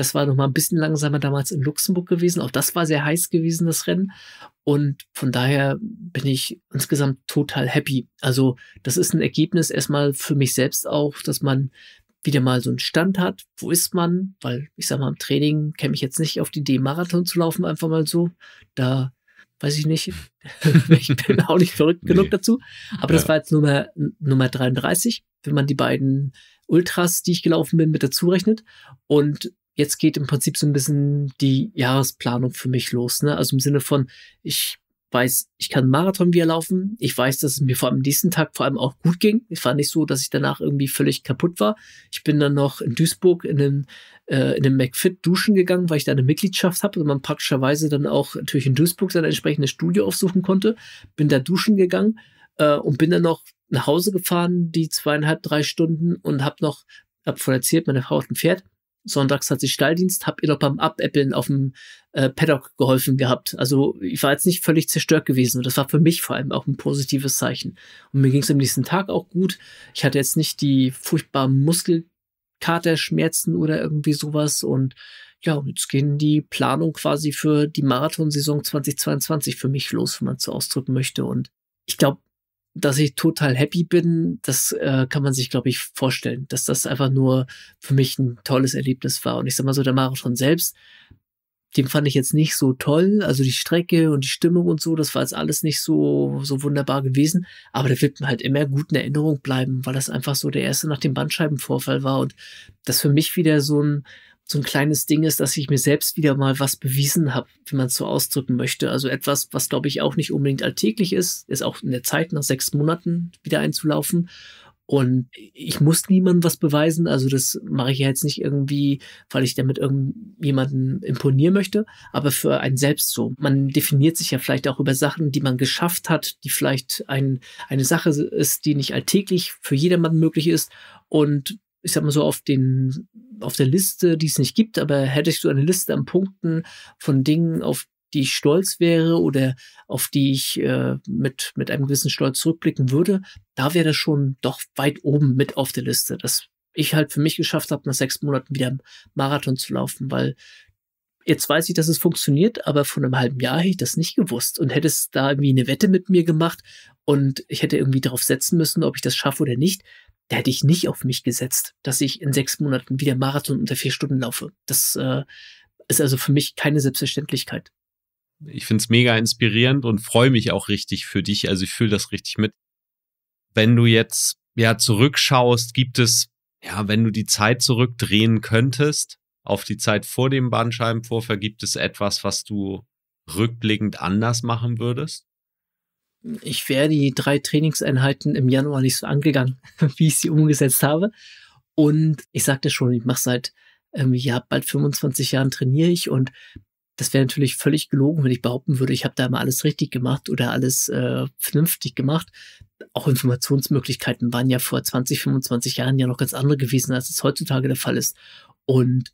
Das war noch mal ein bisschen langsamer damals in Luxemburg gewesen. Auch das war sehr heiß gewesen, das Rennen. Und von daher bin ich insgesamt total happy. Also das ist ein Ergebnis erstmal für mich selbst auch, dass man wieder mal so einen Stand hat. Wo ist man? Weil ich sag mal, im Training käme ich jetzt nicht auf die Idee, Marathon zu laufen, einfach mal so. Da weiß ich nicht. ich bin auch nicht verrückt genug nee. dazu. Aber ja. das war jetzt Nummer, Nummer 33, wenn man die beiden Ultras, die ich gelaufen bin, mit dazu rechnet. Und jetzt geht im Prinzip so ein bisschen die Jahresplanung für mich los. Ne? Also im Sinne von, ich weiß, ich kann Marathon wieder laufen. Ich weiß, dass es mir vor allem am nächsten Tag vor allem auch gut ging. Ich war nicht so, dass ich danach irgendwie völlig kaputt war. Ich bin dann noch in Duisburg in einem, äh, in den McFit duschen gegangen, weil ich da eine Mitgliedschaft habe und man praktischerweise dann auch natürlich in Duisburg sein entsprechendes Studio aufsuchen konnte. Bin da duschen gegangen äh, und bin dann noch nach Hause gefahren, die zweieinhalb, drei Stunden und habe noch, hab voll erzählt, meine Frau hat ein Pferd sonntags hatte ich Stalldienst, habe ihr noch beim Abäppeln auf dem äh, Paddock geholfen gehabt. Also ich war jetzt nicht völlig zerstört gewesen und das war für mich vor allem auch ein positives Zeichen. Und mir ging es am nächsten Tag auch gut. Ich hatte jetzt nicht die furchtbaren Muskelkaterschmerzen oder irgendwie sowas und ja, jetzt gehen die Planung quasi für die Marathonsaison 2022 für mich los, wenn man es so ausdrücken möchte. Und ich glaube, dass ich total happy bin, das äh, kann man sich, glaube ich, vorstellen, dass das einfach nur für mich ein tolles Erlebnis war. Und ich sag mal so, der Marathon selbst, den fand ich jetzt nicht so toll. Also die Strecke und die Stimmung und so, das war jetzt alles nicht so, so wunderbar gewesen. Aber der wird mir halt immer gut in Erinnerung bleiben, weil das einfach so der erste nach dem Bandscheibenvorfall war und das für mich wieder so ein, so ein kleines Ding ist, dass ich mir selbst wieder mal was bewiesen habe, wie man es so ausdrücken möchte. Also etwas, was glaube ich auch nicht unbedingt alltäglich ist, ist auch in der Zeit nach sechs Monaten wieder einzulaufen. Und ich muss niemandem was beweisen. Also das mache ich ja jetzt nicht irgendwie, weil ich damit irgendjemanden imponieren möchte, aber für einen selbst so. Man definiert sich ja vielleicht auch über Sachen, die man geschafft hat, die vielleicht ein, eine Sache ist, die nicht alltäglich für jedermann möglich ist. Und ich sag mal so, auf den, auf der Liste, die es nicht gibt, aber hättest du eine Liste an Punkten von Dingen, auf die ich stolz wäre oder auf die ich äh, mit, mit einem gewissen Stolz zurückblicken würde, da wäre das schon doch weit oben mit auf der Liste, dass ich halt für mich geschafft habe, nach sechs Monaten wieder Marathon zu laufen, weil jetzt weiß ich, dass es funktioniert, aber vor einem halben Jahr hätte ich das nicht gewusst und hätte es da irgendwie eine Wette mit mir gemacht und ich hätte irgendwie darauf setzen müssen, ob ich das schaffe oder nicht, da hätte ich nicht auf mich gesetzt, dass ich in sechs Monaten wieder Marathon unter vier Stunden laufe. Das äh, ist also für mich keine Selbstverständlichkeit. Ich finde es mega inspirierend und freue mich auch richtig für dich. Also ich fühle das richtig mit. Wenn du jetzt ja zurückschaust, gibt es, ja, wenn du die Zeit zurückdrehen könntest, auf die Zeit vor dem Bandscheibenvorfall, gibt es etwas, was du rückblickend anders machen würdest? ich wäre die drei Trainingseinheiten im Januar nicht so angegangen, wie ich sie umgesetzt habe. Und ich sagte schon, ich mache seit ähm, ja, bald 25 Jahren trainiere ich und das wäre natürlich völlig gelogen, wenn ich behaupten würde, ich habe da mal alles richtig gemacht oder alles äh, vernünftig gemacht. Auch Informationsmöglichkeiten waren ja vor 20, 25 Jahren ja noch ganz andere gewesen, als es heutzutage der Fall ist. Und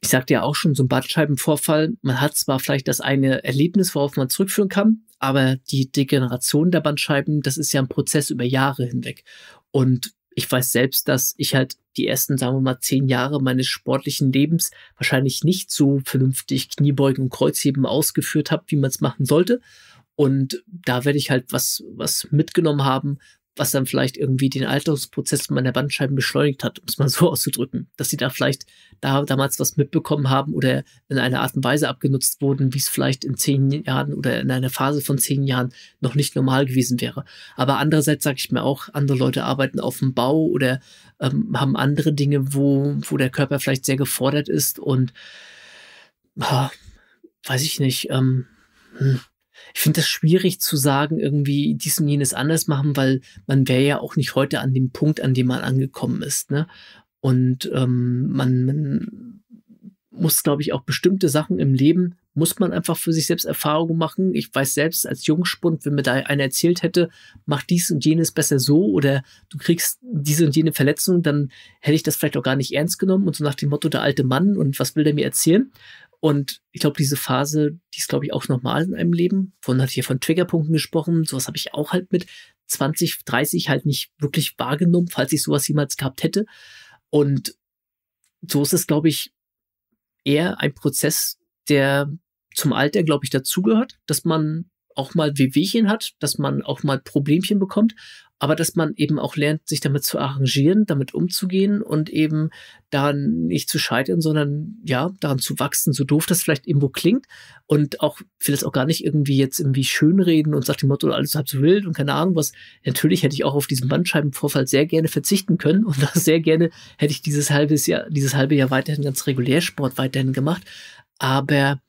ich sagte ja auch schon, so ein Bandscheibenvorfall, man hat zwar vielleicht das eine Erlebnis, worauf man zurückführen kann, aber die Degeneration der Bandscheiben, das ist ja ein Prozess über Jahre hinweg. Und ich weiß selbst, dass ich halt die ersten, sagen wir mal, zehn Jahre meines sportlichen Lebens wahrscheinlich nicht so vernünftig Kniebeugen und Kreuzheben ausgeführt habe, wie man es machen sollte. Und da werde ich halt was, was mitgenommen haben, was dann vielleicht irgendwie den Alterungsprozess meiner Bandscheiben beschleunigt hat, um es mal so auszudrücken, dass sie da vielleicht da damals was mitbekommen haben oder in einer Art und Weise abgenutzt wurden, wie es vielleicht in zehn Jahren oder in einer Phase von zehn Jahren noch nicht normal gewesen wäre. Aber andererseits sage ich mir auch, andere Leute arbeiten auf dem Bau oder ähm, haben andere Dinge, wo, wo der Körper vielleicht sehr gefordert ist und ha, ah, weiß ich nicht, ähm, hm ich finde das schwierig zu sagen, irgendwie dies und jenes anders machen, weil man wäre ja auch nicht heute an dem Punkt, an dem man angekommen ist. Ne? Und ähm, man, man muss, glaube ich, auch bestimmte Sachen im Leben, muss man einfach für sich selbst Erfahrungen machen. Ich weiß selbst als Jungspund, wenn mir da einer erzählt hätte, mach dies und jenes besser so oder du kriegst diese und jene Verletzung, dann hätte ich das vielleicht auch gar nicht ernst genommen und so nach dem Motto der alte Mann und was will der mir erzählen. Und ich glaube, diese Phase, die ist, glaube ich, auch normal in einem Leben. Von hatte hier von Triggerpunkten gesprochen. Sowas habe ich auch halt mit 20, 30 halt nicht wirklich wahrgenommen, falls ich sowas jemals gehabt hätte. Und so ist es, glaube ich, eher ein Prozess, der zum Alter, glaube ich, dazugehört, dass man auch mal Wehwehchen hat, dass man auch mal Problemchen bekommt, aber dass man eben auch lernt, sich damit zu arrangieren, damit umzugehen und eben da nicht zu scheitern, sondern ja, daran zu wachsen, so doof das vielleicht irgendwo klingt und auch vielleicht auch gar nicht irgendwie jetzt irgendwie schönreden und sagt dem Motto, alles halb so wild und keine Ahnung was. Natürlich hätte ich auch auf diesen Bandscheibenvorfall sehr gerne verzichten können und auch sehr gerne hätte ich dieses halbe Jahr, dieses halbe Jahr weiterhin ganz regulär Sport weiterhin gemacht, aber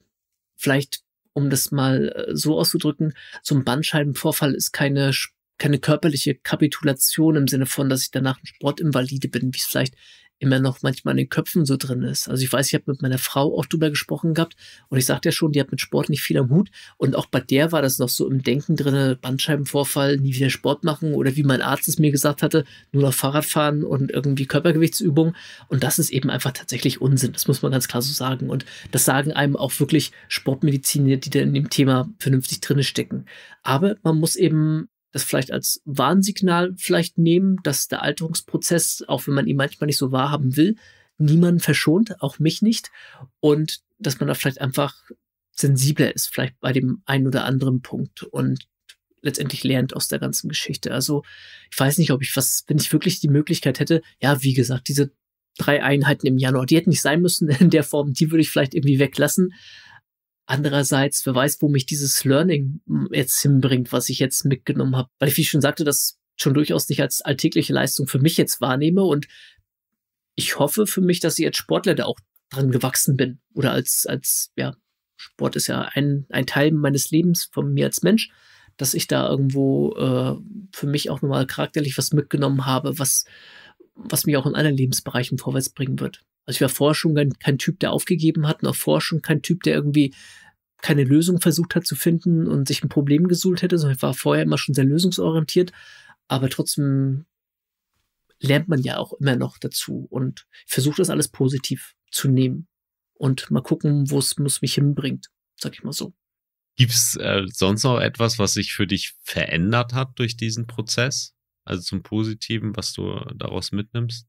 vielleicht um das mal äh, so auszudrücken, so ein Bandscheibenvorfall ist keine Sport keine körperliche Kapitulation im Sinne von, dass ich danach ein Sportinvalide bin, wie es vielleicht immer noch manchmal in den Köpfen so drin ist. Also ich weiß, ich habe mit meiner Frau auch drüber gesprochen gehabt und ich sagte ja schon, die hat mit Sport nicht viel am Hut und auch bei der war das noch so im Denken drin, Bandscheibenvorfall, nie wieder Sport machen oder wie mein Arzt es mir gesagt hatte, nur noch Fahrrad fahren und irgendwie Körpergewichtsübung und das ist eben einfach tatsächlich Unsinn, das muss man ganz klar so sagen und das sagen einem auch wirklich Sportmediziner, die da in dem Thema vernünftig drinne stecken. Aber man muss eben das vielleicht als Warnsignal vielleicht nehmen, dass der Alterungsprozess, auch wenn man ihn manchmal nicht so wahrhaben will, niemanden verschont, auch mich nicht. Und dass man da vielleicht einfach sensibler ist, vielleicht bei dem einen oder anderen Punkt und letztendlich lernt aus der ganzen Geschichte. Also ich weiß nicht, ob ich was, wenn ich wirklich die Möglichkeit hätte, ja, wie gesagt, diese drei Einheiten im Januar, die hätten nicht sein müssen in der Form, die würde ich vielleicht irgendwie weglassen. Andererseits, wer weiß, wo mich dieses Learning hm, jetzt hinbringt, was ich jetzt mitgenommen habe. Weil ich, wie ich schon sagte, das schon durchaus nicht als alltägliche Leistung für mich jetzt wahrnehme. Und ich hoffe für mich, dass ich als Sportler da auch dran gewachsen bin. Oder als, als, ja, Sport ist ja ein, ein Teil meines Lebens von mir als Mensch, dass ich da irgendwo äh, für mich auch nochmal charakterlich was mitgenommen habe, was, was mich auch in anderen Lebensbereichen vorwärts bringen wird. Also ich war vorher schon kein, kein Typ, der aufgegeben hat, noch auch vorher schon kein Typ, der irgendwie keine Lösung versucht hat zu finden und sich ein Problem gesucht hätte, sondern war vorher immer schon sehr lösungsorientiert. Aber trotzdem lernt man ja auch immer noch dazu und versucht das alles positiv zu nehmen und mal gucken, wo es mich hinbringt, sag ich mal so. Gibt's äh, sonst noch etwas, was sich für dich verändert hat durch diesen Prozess? Also zum Positiven, was du daraus mitnimmst?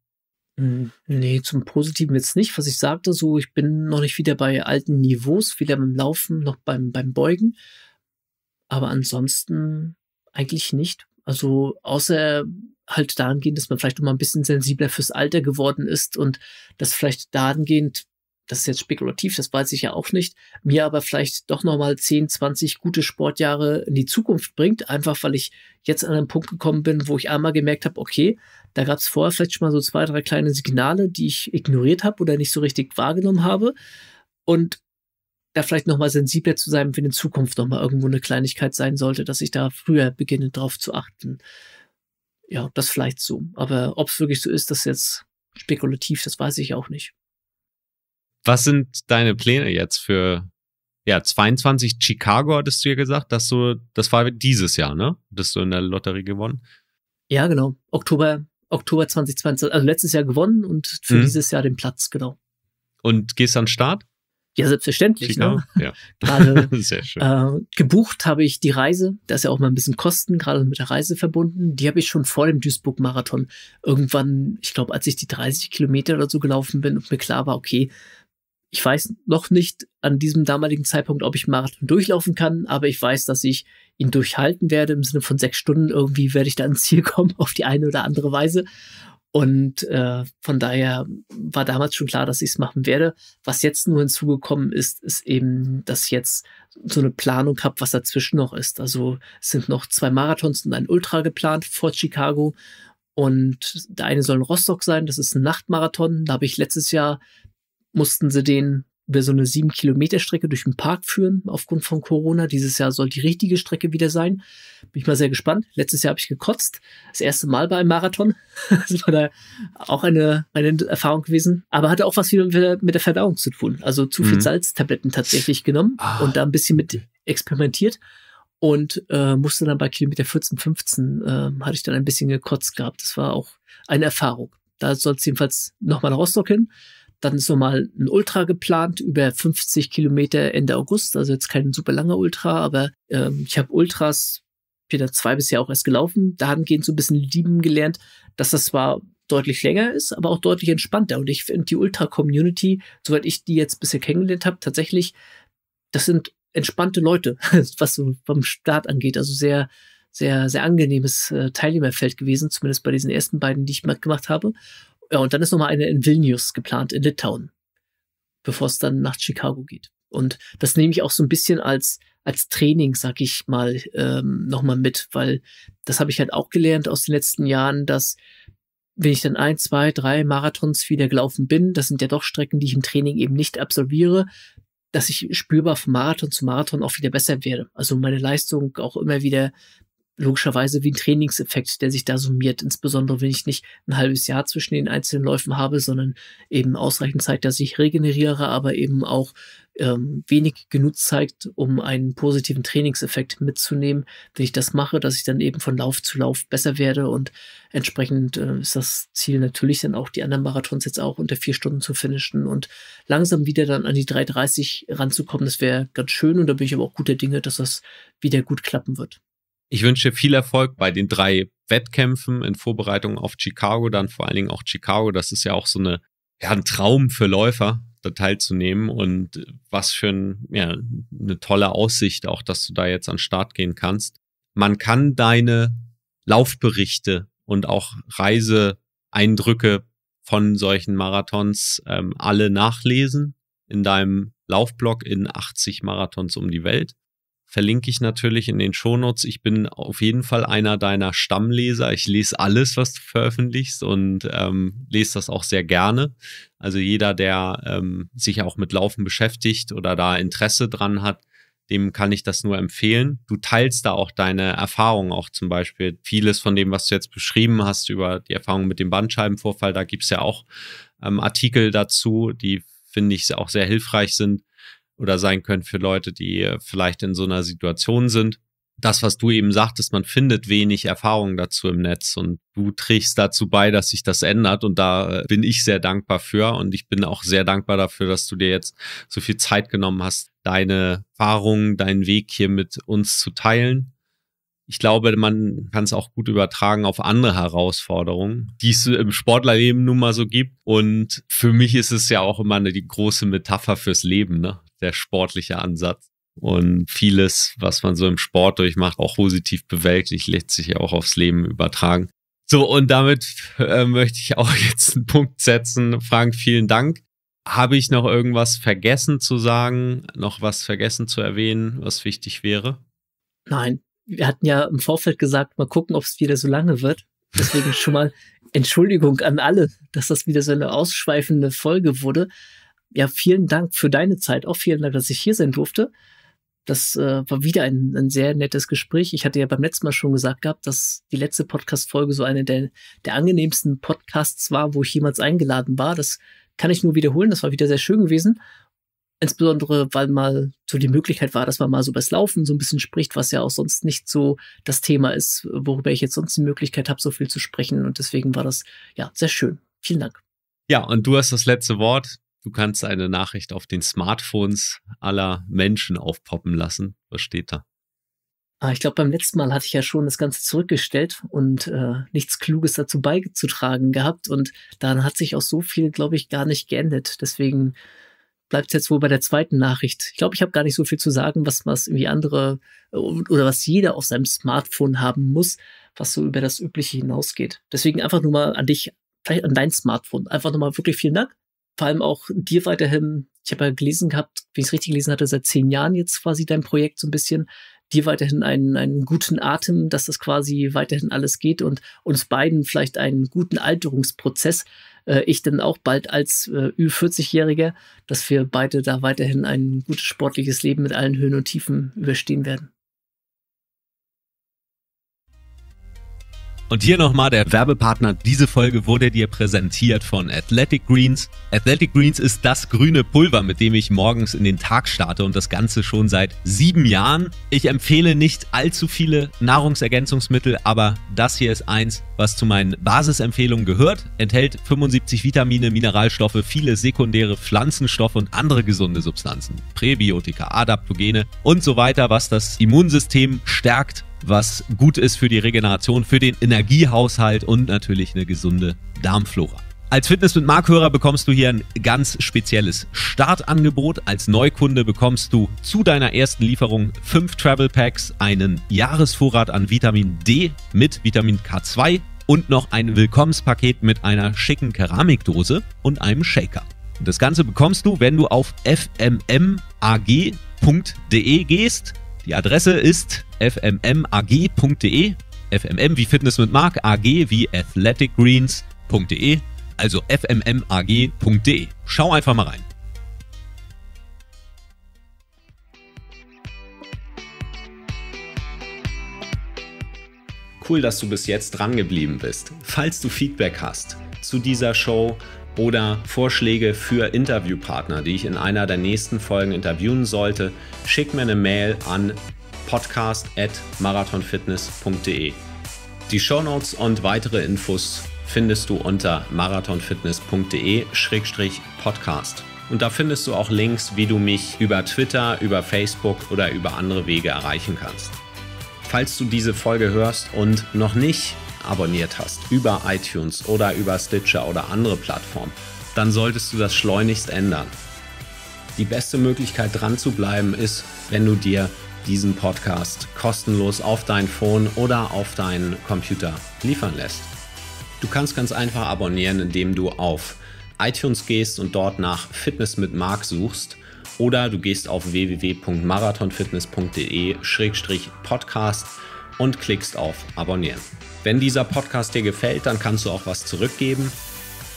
Hm, nee, zum Positiven jetzt nicht. Was ich sagte, so, ich bin noch nicht wieder bei alten Niveaus, weder beim Laufen noch beim, beim Beugen. Aber ansonsten eigentlich nicht. Also, außer halt dahingehend, dass man vielleicht immer ein bisschen sensibler fürs Alter geworden ist und dass vielleicht dahingehend das ist jetzt spekulativ, das weiß ich ja auch nicht, mir aber vielleicht doch nochmal 10, 20 gute Sportjahre in die Zukunft bringt, einfach weil ich jetzt an einen Punkt gekommen bin, wo ich einmal gemerkt habe, okay, da gab es vorher vielleicht schon mal so zwei, drei kleine Signale, die ich ignoriert habe oder nicht so richtig wahrgenommen habe und da vielleicht nochmal sensibler zu sein, wenn in Zukunft nochmal irgendwo eine Kleinigkeit sein sollte, dass ich da früher beginne, drauf zu achten. Ja, das vielleicht so. Aber ob es wirklich so ist, das ist jetzt spekulativ, das weiß ich auch nicht. Was sind deine Pläne jetzt für ja, 22 Chicago hattest du ja gesagt, dass du, das war dieses Jahr, ne? Dass du in der Lotterie gewonnen. Ja, genau. Oktober, Oktober 2022, also letztes Jahr gewonnen und für mhm. dieses Jahr den Platz, genau. Und gehst an den Start? Ja, selbstverständlich. Ne? Ja. Gerade, Sehr schön. Äh, gebucht habe ich die Reise. Da ist ja auch mal ein bisschen Kosten, gerade mit der Reise verbunden. Die habe ich schon vor dem Duisburg-Marathon irgendwann, ich glaube, als ich die 30 Kilometer oder so gelaufen bin und mir klar war, okay, ich weiß noch nicht an diesem damaligen Zeitpunkt, ob ich Marathon durchlaufen kann, aber ich weiß, dass ich ihn durchhalten werde im Sinne von sechs Stunden. Irgendwie werde ich da ans Ziel kommen auf die eine oder andere Weise. Und äh, von daher war damals schon klar, dass ich es machen werde. Was jetzt nur hinzugekommen ist, ist eben, dass ich jetzt so eine Planung habe, was dazwischen noch ist. Also es sind noch zwei Marathons und ein Ultra geplant vor Chicago. Und der eine soll in Rostock sein, das ist ein Nachtmarathon. Da habe ich letztes Jahr mussten sie den über so eine sieben Kilometer Strecke durch den Park führen aufgrund von Corona. Dieses Jahr soll die richtige Strecke wieder sein. Bin ich mal sehr gespannt. Letztes Jahr habe ich gekotzt. Das erste Mal bei einem Marathon. Das war da auch eine, eine Erfahrung gewesen. Aber hatte auch was wieder mit der Verdauung zu tun. Also zu viel mhm. Salztabletten tatsächlich genommen ah. und da ein bisschen mit experimentiert und äh, musste dann bei Kilometer 14, 15 äh, hatte ich dann ein bisschen gekotzt gehabt. Das war auch eine Erfahrung. Da soll es jedenfalls nochmal nach Rostock hin dann ist nochmal ein Ultra geplant über 50 Kilometer Ende August. Also jetzt kein super langer Ultra, aber ähm, ich habe Ultras, Peter 2 bisher auch erst gelaufen, dahingehend so ein bisschen lieben gelernt, dass das zwar deutlich länger ist, aber auch deutlich entspannter. Und ich finde die Ultra-Community, soweit ich die jetzt bisher kennengelernt habe, tatsächlich, das sind entspannte Leute, was so vom Start angeht. Also sehr, sehr, sehr angenehmes äh, Teilnehmerfeld gewesen, zumindest bei diesen ersten beiden, die ich mal gemacht habe. Ja, äh, und dann ist nochmal eine in Vilnius geplant, in Litauen, bevor es dann nach Chicago geht. Und das nehme ich auch so ein bisschen als, als Training, sag ich mal, ähm, nochmal mit, weil das habe ich halt auch gelernt aus den letzten Jahren, dass wenn ich dann ein, zwei, drei Marathons wieder gelaufen bin, das sind ja doch Strecken, die ich im Training eben nicht absolviere, dass ich spürbar von Marathon zu Marathon auch wieder besser werde. Also meine Leistung auch immer wieder logischerweise wie ein Trainingseffekt, der sich da summiert, insbesondere wenn ich nicht ein halbes Jahr zwischen den einzelnen Läufen habe, sondern eben ausreichend Zeit, dass ich regeneriere, aber eben auch ähm, wenig genutzt zeigt, um einen positiven Trainingseffekt mitzunehmen. Wenn ich das mache, dass ich dann eben von Lauf zu Lauf besser werde und entsprechend äh, ist das Ziel natürlich dann auch, die anderen Marathons jetzt auch unter vier Stunden zu finishen und langsam wieder dann an die 3,30 ranzukommen. Das wäre ganz schön und da bin ich aber auch guter Dinge, dass das wieder gut klappen wird. Ich wünsche viel Erfolg bei den drei Wettkämpfen in Vorbereitung auf Chicago, dann vor allen Dingen auch Chicago. Das ist ja auch so eine, ja, ein Traum für Läufer, da teilzunehmen. Und äh, was für ein, ja, eine tolle Aussicht auch, dass du da jetzt an Start gehen kannst. Man kann deine Laufberichte und auch Reiseeindrücke von solchen Marathons ähm, alle nachlesen in deinem Laufblog in 80 Marathons um die Welt verlinke ich natürlich in den Shownotes. Ich bin auf jeden Fall einer deiner Stammleser. Ich lese alles, was du veröffentlichst und ähm, lese das auch sehr gerne. Also jeder, der ähm, sich auch mit Laufen beschäftigt oder da Interesse dran hat, dem kann ich das nur empfehlen. Du teilst da auch deine Erfahrungen, auch zum Beispiel vieles von dem, was du jetzt beschrieben hast über die Erfahrung mit dem Bandscheibenvorfall. Da gibt es ja auch ähm, Artikel dazu, die finde ich auch sehr hilfreich sind oder sein können für Leute, die äh, vielleicht in so einer Situation sind. Das, was du eben sagtest, man findet wenig Erfahrung dazu im Netz und du trägst dazu bei, dass sich das ändert und da äh, bin ich sehr dankbar für und ich bin auch sehr dankbar dafür, dass du dir jetzt so viel Zeit genommen hast, deine Erfahrungen, deinen Weg hier mit uns zu teilen. Ich glaube, man kann es auch gut übertragen auf andere Herausforderungen, die es im Sportlerleben nun mal so gibt. Und für mich ist es ja auch immer eine die große Metapher fürs Leben, ne? der sportliche Ansatz. Und vieles, was man so im Sport durchmacht, auch positiv bewältigt, lässt sich ja auch aufs Leben übertragen. So, und damit äh, möchte ich auch jetzt einen Punkt setzen. Frank, vielen Dank. Habe ich noch irgendwas vergessen zu sagen, noch was vergessen zu erwähnen, was wichtig wäre? Nein, wir hatten ja im Vorfeld gesagt, mal gucken, ob es wieder so lange wird. Deswegen schon mal Entschuldigung an alle, dass das wieder so eine ausschweifende Folge wurde ja, vielen Dank für deine Zeit. Auch vielen Dank, dass ich hier sein durfte. Das äh, war wieder ein, ein sehr nettes Gespräch. Ich hatte ja beim letzten Mal schon gesagt gehabt, dass die letzte Podcast-Folge so eine der, der angenehmsten Podcasts war, wo ich jemals eingeladen war. Das kann ich nur wiederholen. Das war wieder sehr schön gewesen. Insbesondere, weil mal so die Möglichkeit war, dass man mal so übers Laufen so ein bisschen spricht, was ja auch sonst nicht so das Thema ist, worüber ich jetzt sonst die Möglichkeit habe, so viel zu sprechen. Und deswegen war das ja sehr schön. Vielen Dank. Ja, und du hast das letzte Wort. Du kannst eine Nachricht auf den Smartphones aller Menschen aufpoppen lassen. Was steht da? Ah, ich glaube, beim letzten Mal hatte ich ja schon das Ganze zurückgestellt und äh, nichts Kluges dazu beizutragen gehabt. Und dann hat sich auch so viel, glaube ich, gar nicht geendet. Deswegen bleibt es jetzt wohl bei der zweiten Nachricht. Ich glaube, ich habe gar nicht so viel zu sagen, was, was irgendwie andere äh, oder was jeder auf seinem Smartphone haben muss, was so über das Übliche hinausgeht. Deswegen einfach nur mal an dich, vielleicht an dein Smartphone. Einfach nur mal wirklich vielen Dank vor allem auch dir weiterhin, ich habe ja gelesen gehabt, wenn ich es richtig gelesen hatte, seit zehn Jahren jetzt quasi dein Projekt so ein bisschen, dir weiterhin einen, einen guten Atem, dass das quasi weiterhin alles geht und uns beiden vielleicht einen guten Alterungsprozess. Äh, ich dann auch bald als äh, Ü40-Jähriger, dass wir beide da weiterhin ein gutes sportliches Leben mit allen Höhen und Tiefen überstehen werden. Und hier nochmal der Werbepartner. Diese Folge wurde dir präsentiert von Athletic Greens. Athletic Greens ist das grüne Pulver, mit dem ich morgens in den Tag starte und das Ganze schon seit sieben Jahren. Ich empfehle nicht allzu viele Nahrungsergänzungsmittel, aber das hier ist eins, was zu meinen Basisempfehlungen gehört. Enthält 75 Vitamine, Mineralstoffe, viele sekundäre Pflanzenstoffe und andere gesunde Substanzen. Präbiotika, Adaptogene und so weiter, was das Immunsystem stärkt was gut ist für die Regeneration, für den Energiehaushalt und natürlich eine gesunde Darmflora. Als Fitness mit Markhörer bekommst du hier ein ganz spezielles Startangebot. Als Neukunde bekommst du zu deiner ersten Lieferung fünf Travel Packs, einen Jahresvorrat an Vitamin D mit Vitamin K2 und noch ein Willkommenspaket mit einer schicken Keramikdose und einem Shaker. Und das Ganze bekommst du, wenn du auf fmmag.de gehst die Adresse ist fmmag.de. FMM wie Fitness mit Mark, AG wie athleticgreens.de. Also fmmag.de. Schau einfach mal rein. Cool, dass du bis jetzt dran geblieben bist. Falls du Feedback hast zu dieser Show, oder Vorschläge für Interviewpartner, die ich in einer der nächsten Folgen interviewen sollte, schick mir eine Mail an podcast.marathonfitness.de. Die Shownotes und weitere Infos findest du unter marathonfitness.de-podcast. Und da findest du auch Links, wie du mich über Twitter, über Facebook oder über andere Wege erreichen kannst. Falls du diese Folge hörst und noch nicht abonniert hast über iTunes oder über Stitcher oder andere Plattformen, dann solltest du das schleunigst ändern. Die beste Möglichkeit dran zu bleiben ist, wenn du dir diesen Podcast kostenlos auf dein Phone oder auf deinen Computer liefern lässt. Du kannst ganz einfach abonnieren, indem du auf iTunes gehst und dort nach Fitness mit Marc suchst oder du gehst auf www.marathonfitness.de-podcast und klickst auf Abonnieren. Wenn dieser Podcast dir gefällt, dann kannst du auch was zurückgeben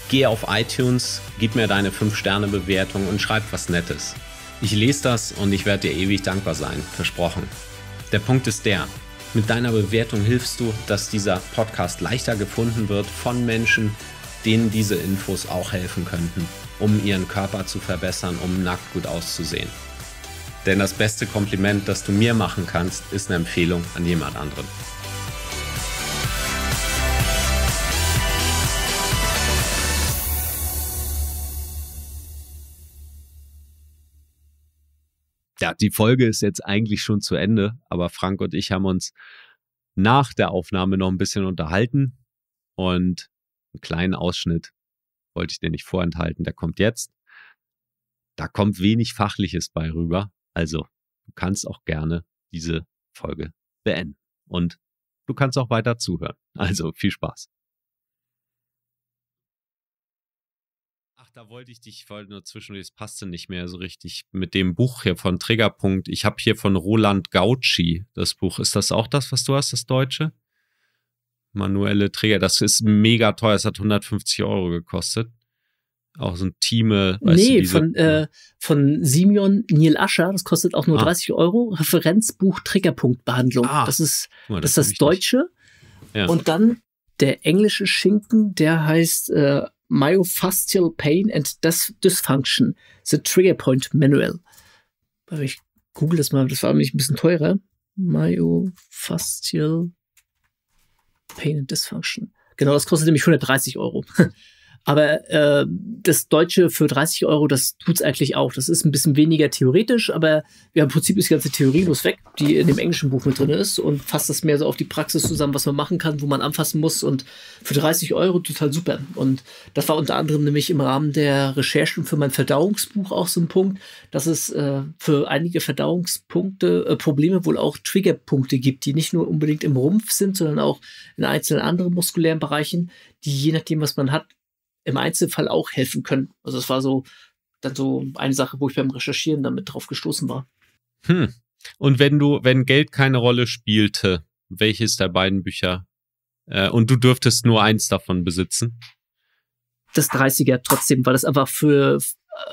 geh auf iTunes, gib mir deine 5-Sterne-Bewertung und schreib was Nettes. Ich lese das und ich werde dir ewig dankbar sein, versprochen. Der Punkt ist der, mit deiner Bewertung hilfst du, dass dieser Podcast leichter gefunden wird von Menschen, denen diese Infos auch helfen könnten, um ihren Körper zu verbessern, um nackt gut auszusehen. Denn das beste Kompliment, das du mir machen kannst, ist eine Empfehlung an jemand anderen. die Folge ist jetzt eigentlich schon zu Ende, aber Frank und ich haben uns nach der Aufnahme noch ein bisschen unterhalten und einen kleinen Ausschnitt wollte ich dir nicht vorenthalten, der kommt jetzt. Da kommt wenig Fachliches bei rüber, also du kannst auch gerne diese Folge beenden und du kannst auch weiter zuhören. Also viel Spaß. da wollte ich dich, weil nur zwischendurch, es passte nicht mehr so richtig mit dem Buch hier von Triggerpunkt. Ich habe hier von Roland Gauci das Buch. Ist das auch das, was du hast, das Deutsche? Manuelle Trigger. das ist mega teuer, es hat 150 Euro gekostet. Auch so ein Team. Nee, du, von, äh, von Simeon Neil Ascher, das kostet auch nur ah. 30 Euro. Referenzbuch Triggerpunkt Behandlung. Ah. Das ist mal, das, das, ist das Deutsche. Ja. Und dann der englische Schinken, der heißt äh, Myofascial Pain and Dysfunction, The Trigger Point Manual. ich google das mal, das war nämlich ein bisschen teurer. Myofascial Pain and Dysfunction. Genau, das kostet nämlich 130 Euro. Aber äh, das Deutsche für 30 Euro, das tut es eigentlich auch. Das ist ein bisschen weniger theoretisch, aber ja, im Prinzip ist die ganze Theorie los weg, die in dem englischen Buch mit drin ist und fasst das mehr so auf die Praxis zusammen, was man machen kann, wo man anfassen muss. Und für 30 Euro total super. Und das war unter anderem nämlich im Rahmen der Recherchen für mein Verdauungsbuch auch so ein Punkt, dass es äh, für einige Verdauungspunkte, äh, Probleme wohl auch Triggerpunkte gibt, die nicht nur unbedingt im Rumpf sind, sondern auch in einzelnen anderen muskulären Bereichen, die je nachdem, was man hat, im Einzelfall auch helfen können. Also es war so dann so eine Sache, wo ich beim Recherchieren damit drauf gestoßen war. Hm. Und wenn du, wenn Geld keine Rolle spielte, welches der beiden Bücher äh, und du dürftest nur eins davon besitzen? Das 30er trotzdem, weil das einfach für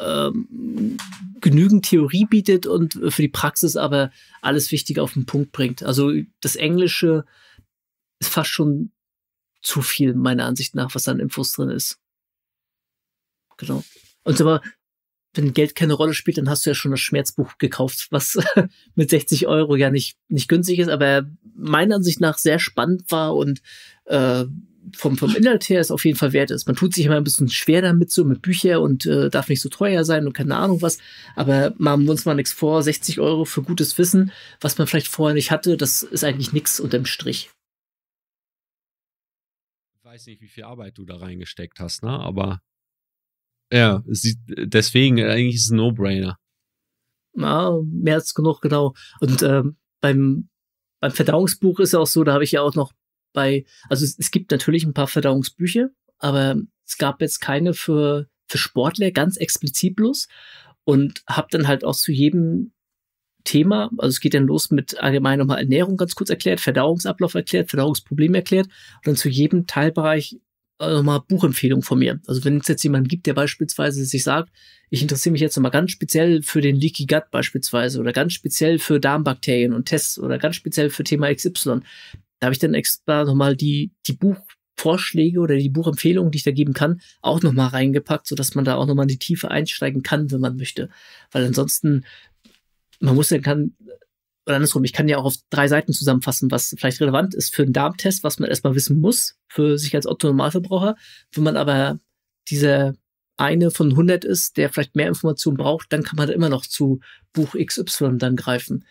ähm, genügend Theorie bietet und für die Praxis aber alles Wichtige auf den Punkt bringt. Also das Englische ist fast schon zu viel, meiner Ansicht nach, was an Infos drin ist. Genau. Und aber, wenn Geld keine Rolle spielt, dann hast du ja schon das Schmerzbuch gekauft, was mit 60 Euro ja nicht, nicht günstig ist, aber meiner Ansicht nach sehr spannend war und äh, vom, vom Inhalt her es auf jeden Fall wert ist. Man tut sich immer ein bisschen schwer damit, so mit Büchern und äh, darf nicht so teuer sein und keine Ahnung was. Aber machen wir uns mal nichts vor. 60 Euro für gutes Wissen, was man vielleicht vorher nicht hatte, das ist eigentlich nichts unterm Strich. Ich weiß nicht, wie viel Arbeit du da reingesteckt hast, ne? aber ja, sie, deswegen eigentlich ist es ein No-Brainer. Ja, ah, mehr als genug, genau. Und ähm, beim, beim Verdauungsbuch ist es auch so, da habe ich ja auch noch bei, also es, es gibt natürlich ein paar Verdauungsbücher, aber es gab jetzt keine für, für Sportler ganz explizit bloß und habe dann halt auch zu jedem Thema, also es geht dann los mit allgemein nochmal Ernährung ganz kurz erklärt, Verdauungsablauf erklärt, Verdauungsproblem erklärt und dann zu jedem Teilbereich äh, nochmal Buchempfehlung von mir. Also wenn es jetzt jemanden gibt, der beispielsweise sich sagt, ich interessiere mich jetzt nochmal ganz speziell für den Leaky Gut beispielsweise oder ganz speziell für Darmbakterien und Tests oder ganz speziell für Thema XY, da habe ich dann extra nochmal die, die Buchvorschläge oder die Buchempfehlungen, die ich da geben kann, auch nochmal reingepackt, sodass man da auch nochmal in die Tiefe einsteigen kann, wenn man möchte. Weil ansonsten, man muss ja kann, oder andersrum, ich kann ja auch auf drei Seiten zusammenfassen, was vielleicht relevant ist für einen Darmtest, was man erstmal wissen muss für sich als Otto-Normalverbraucher. Wenn man aber dieser eine von 100 ist, der vielleicht mehr Informationen braucht, dann kann man immer noch zu Buch XY dann greifen.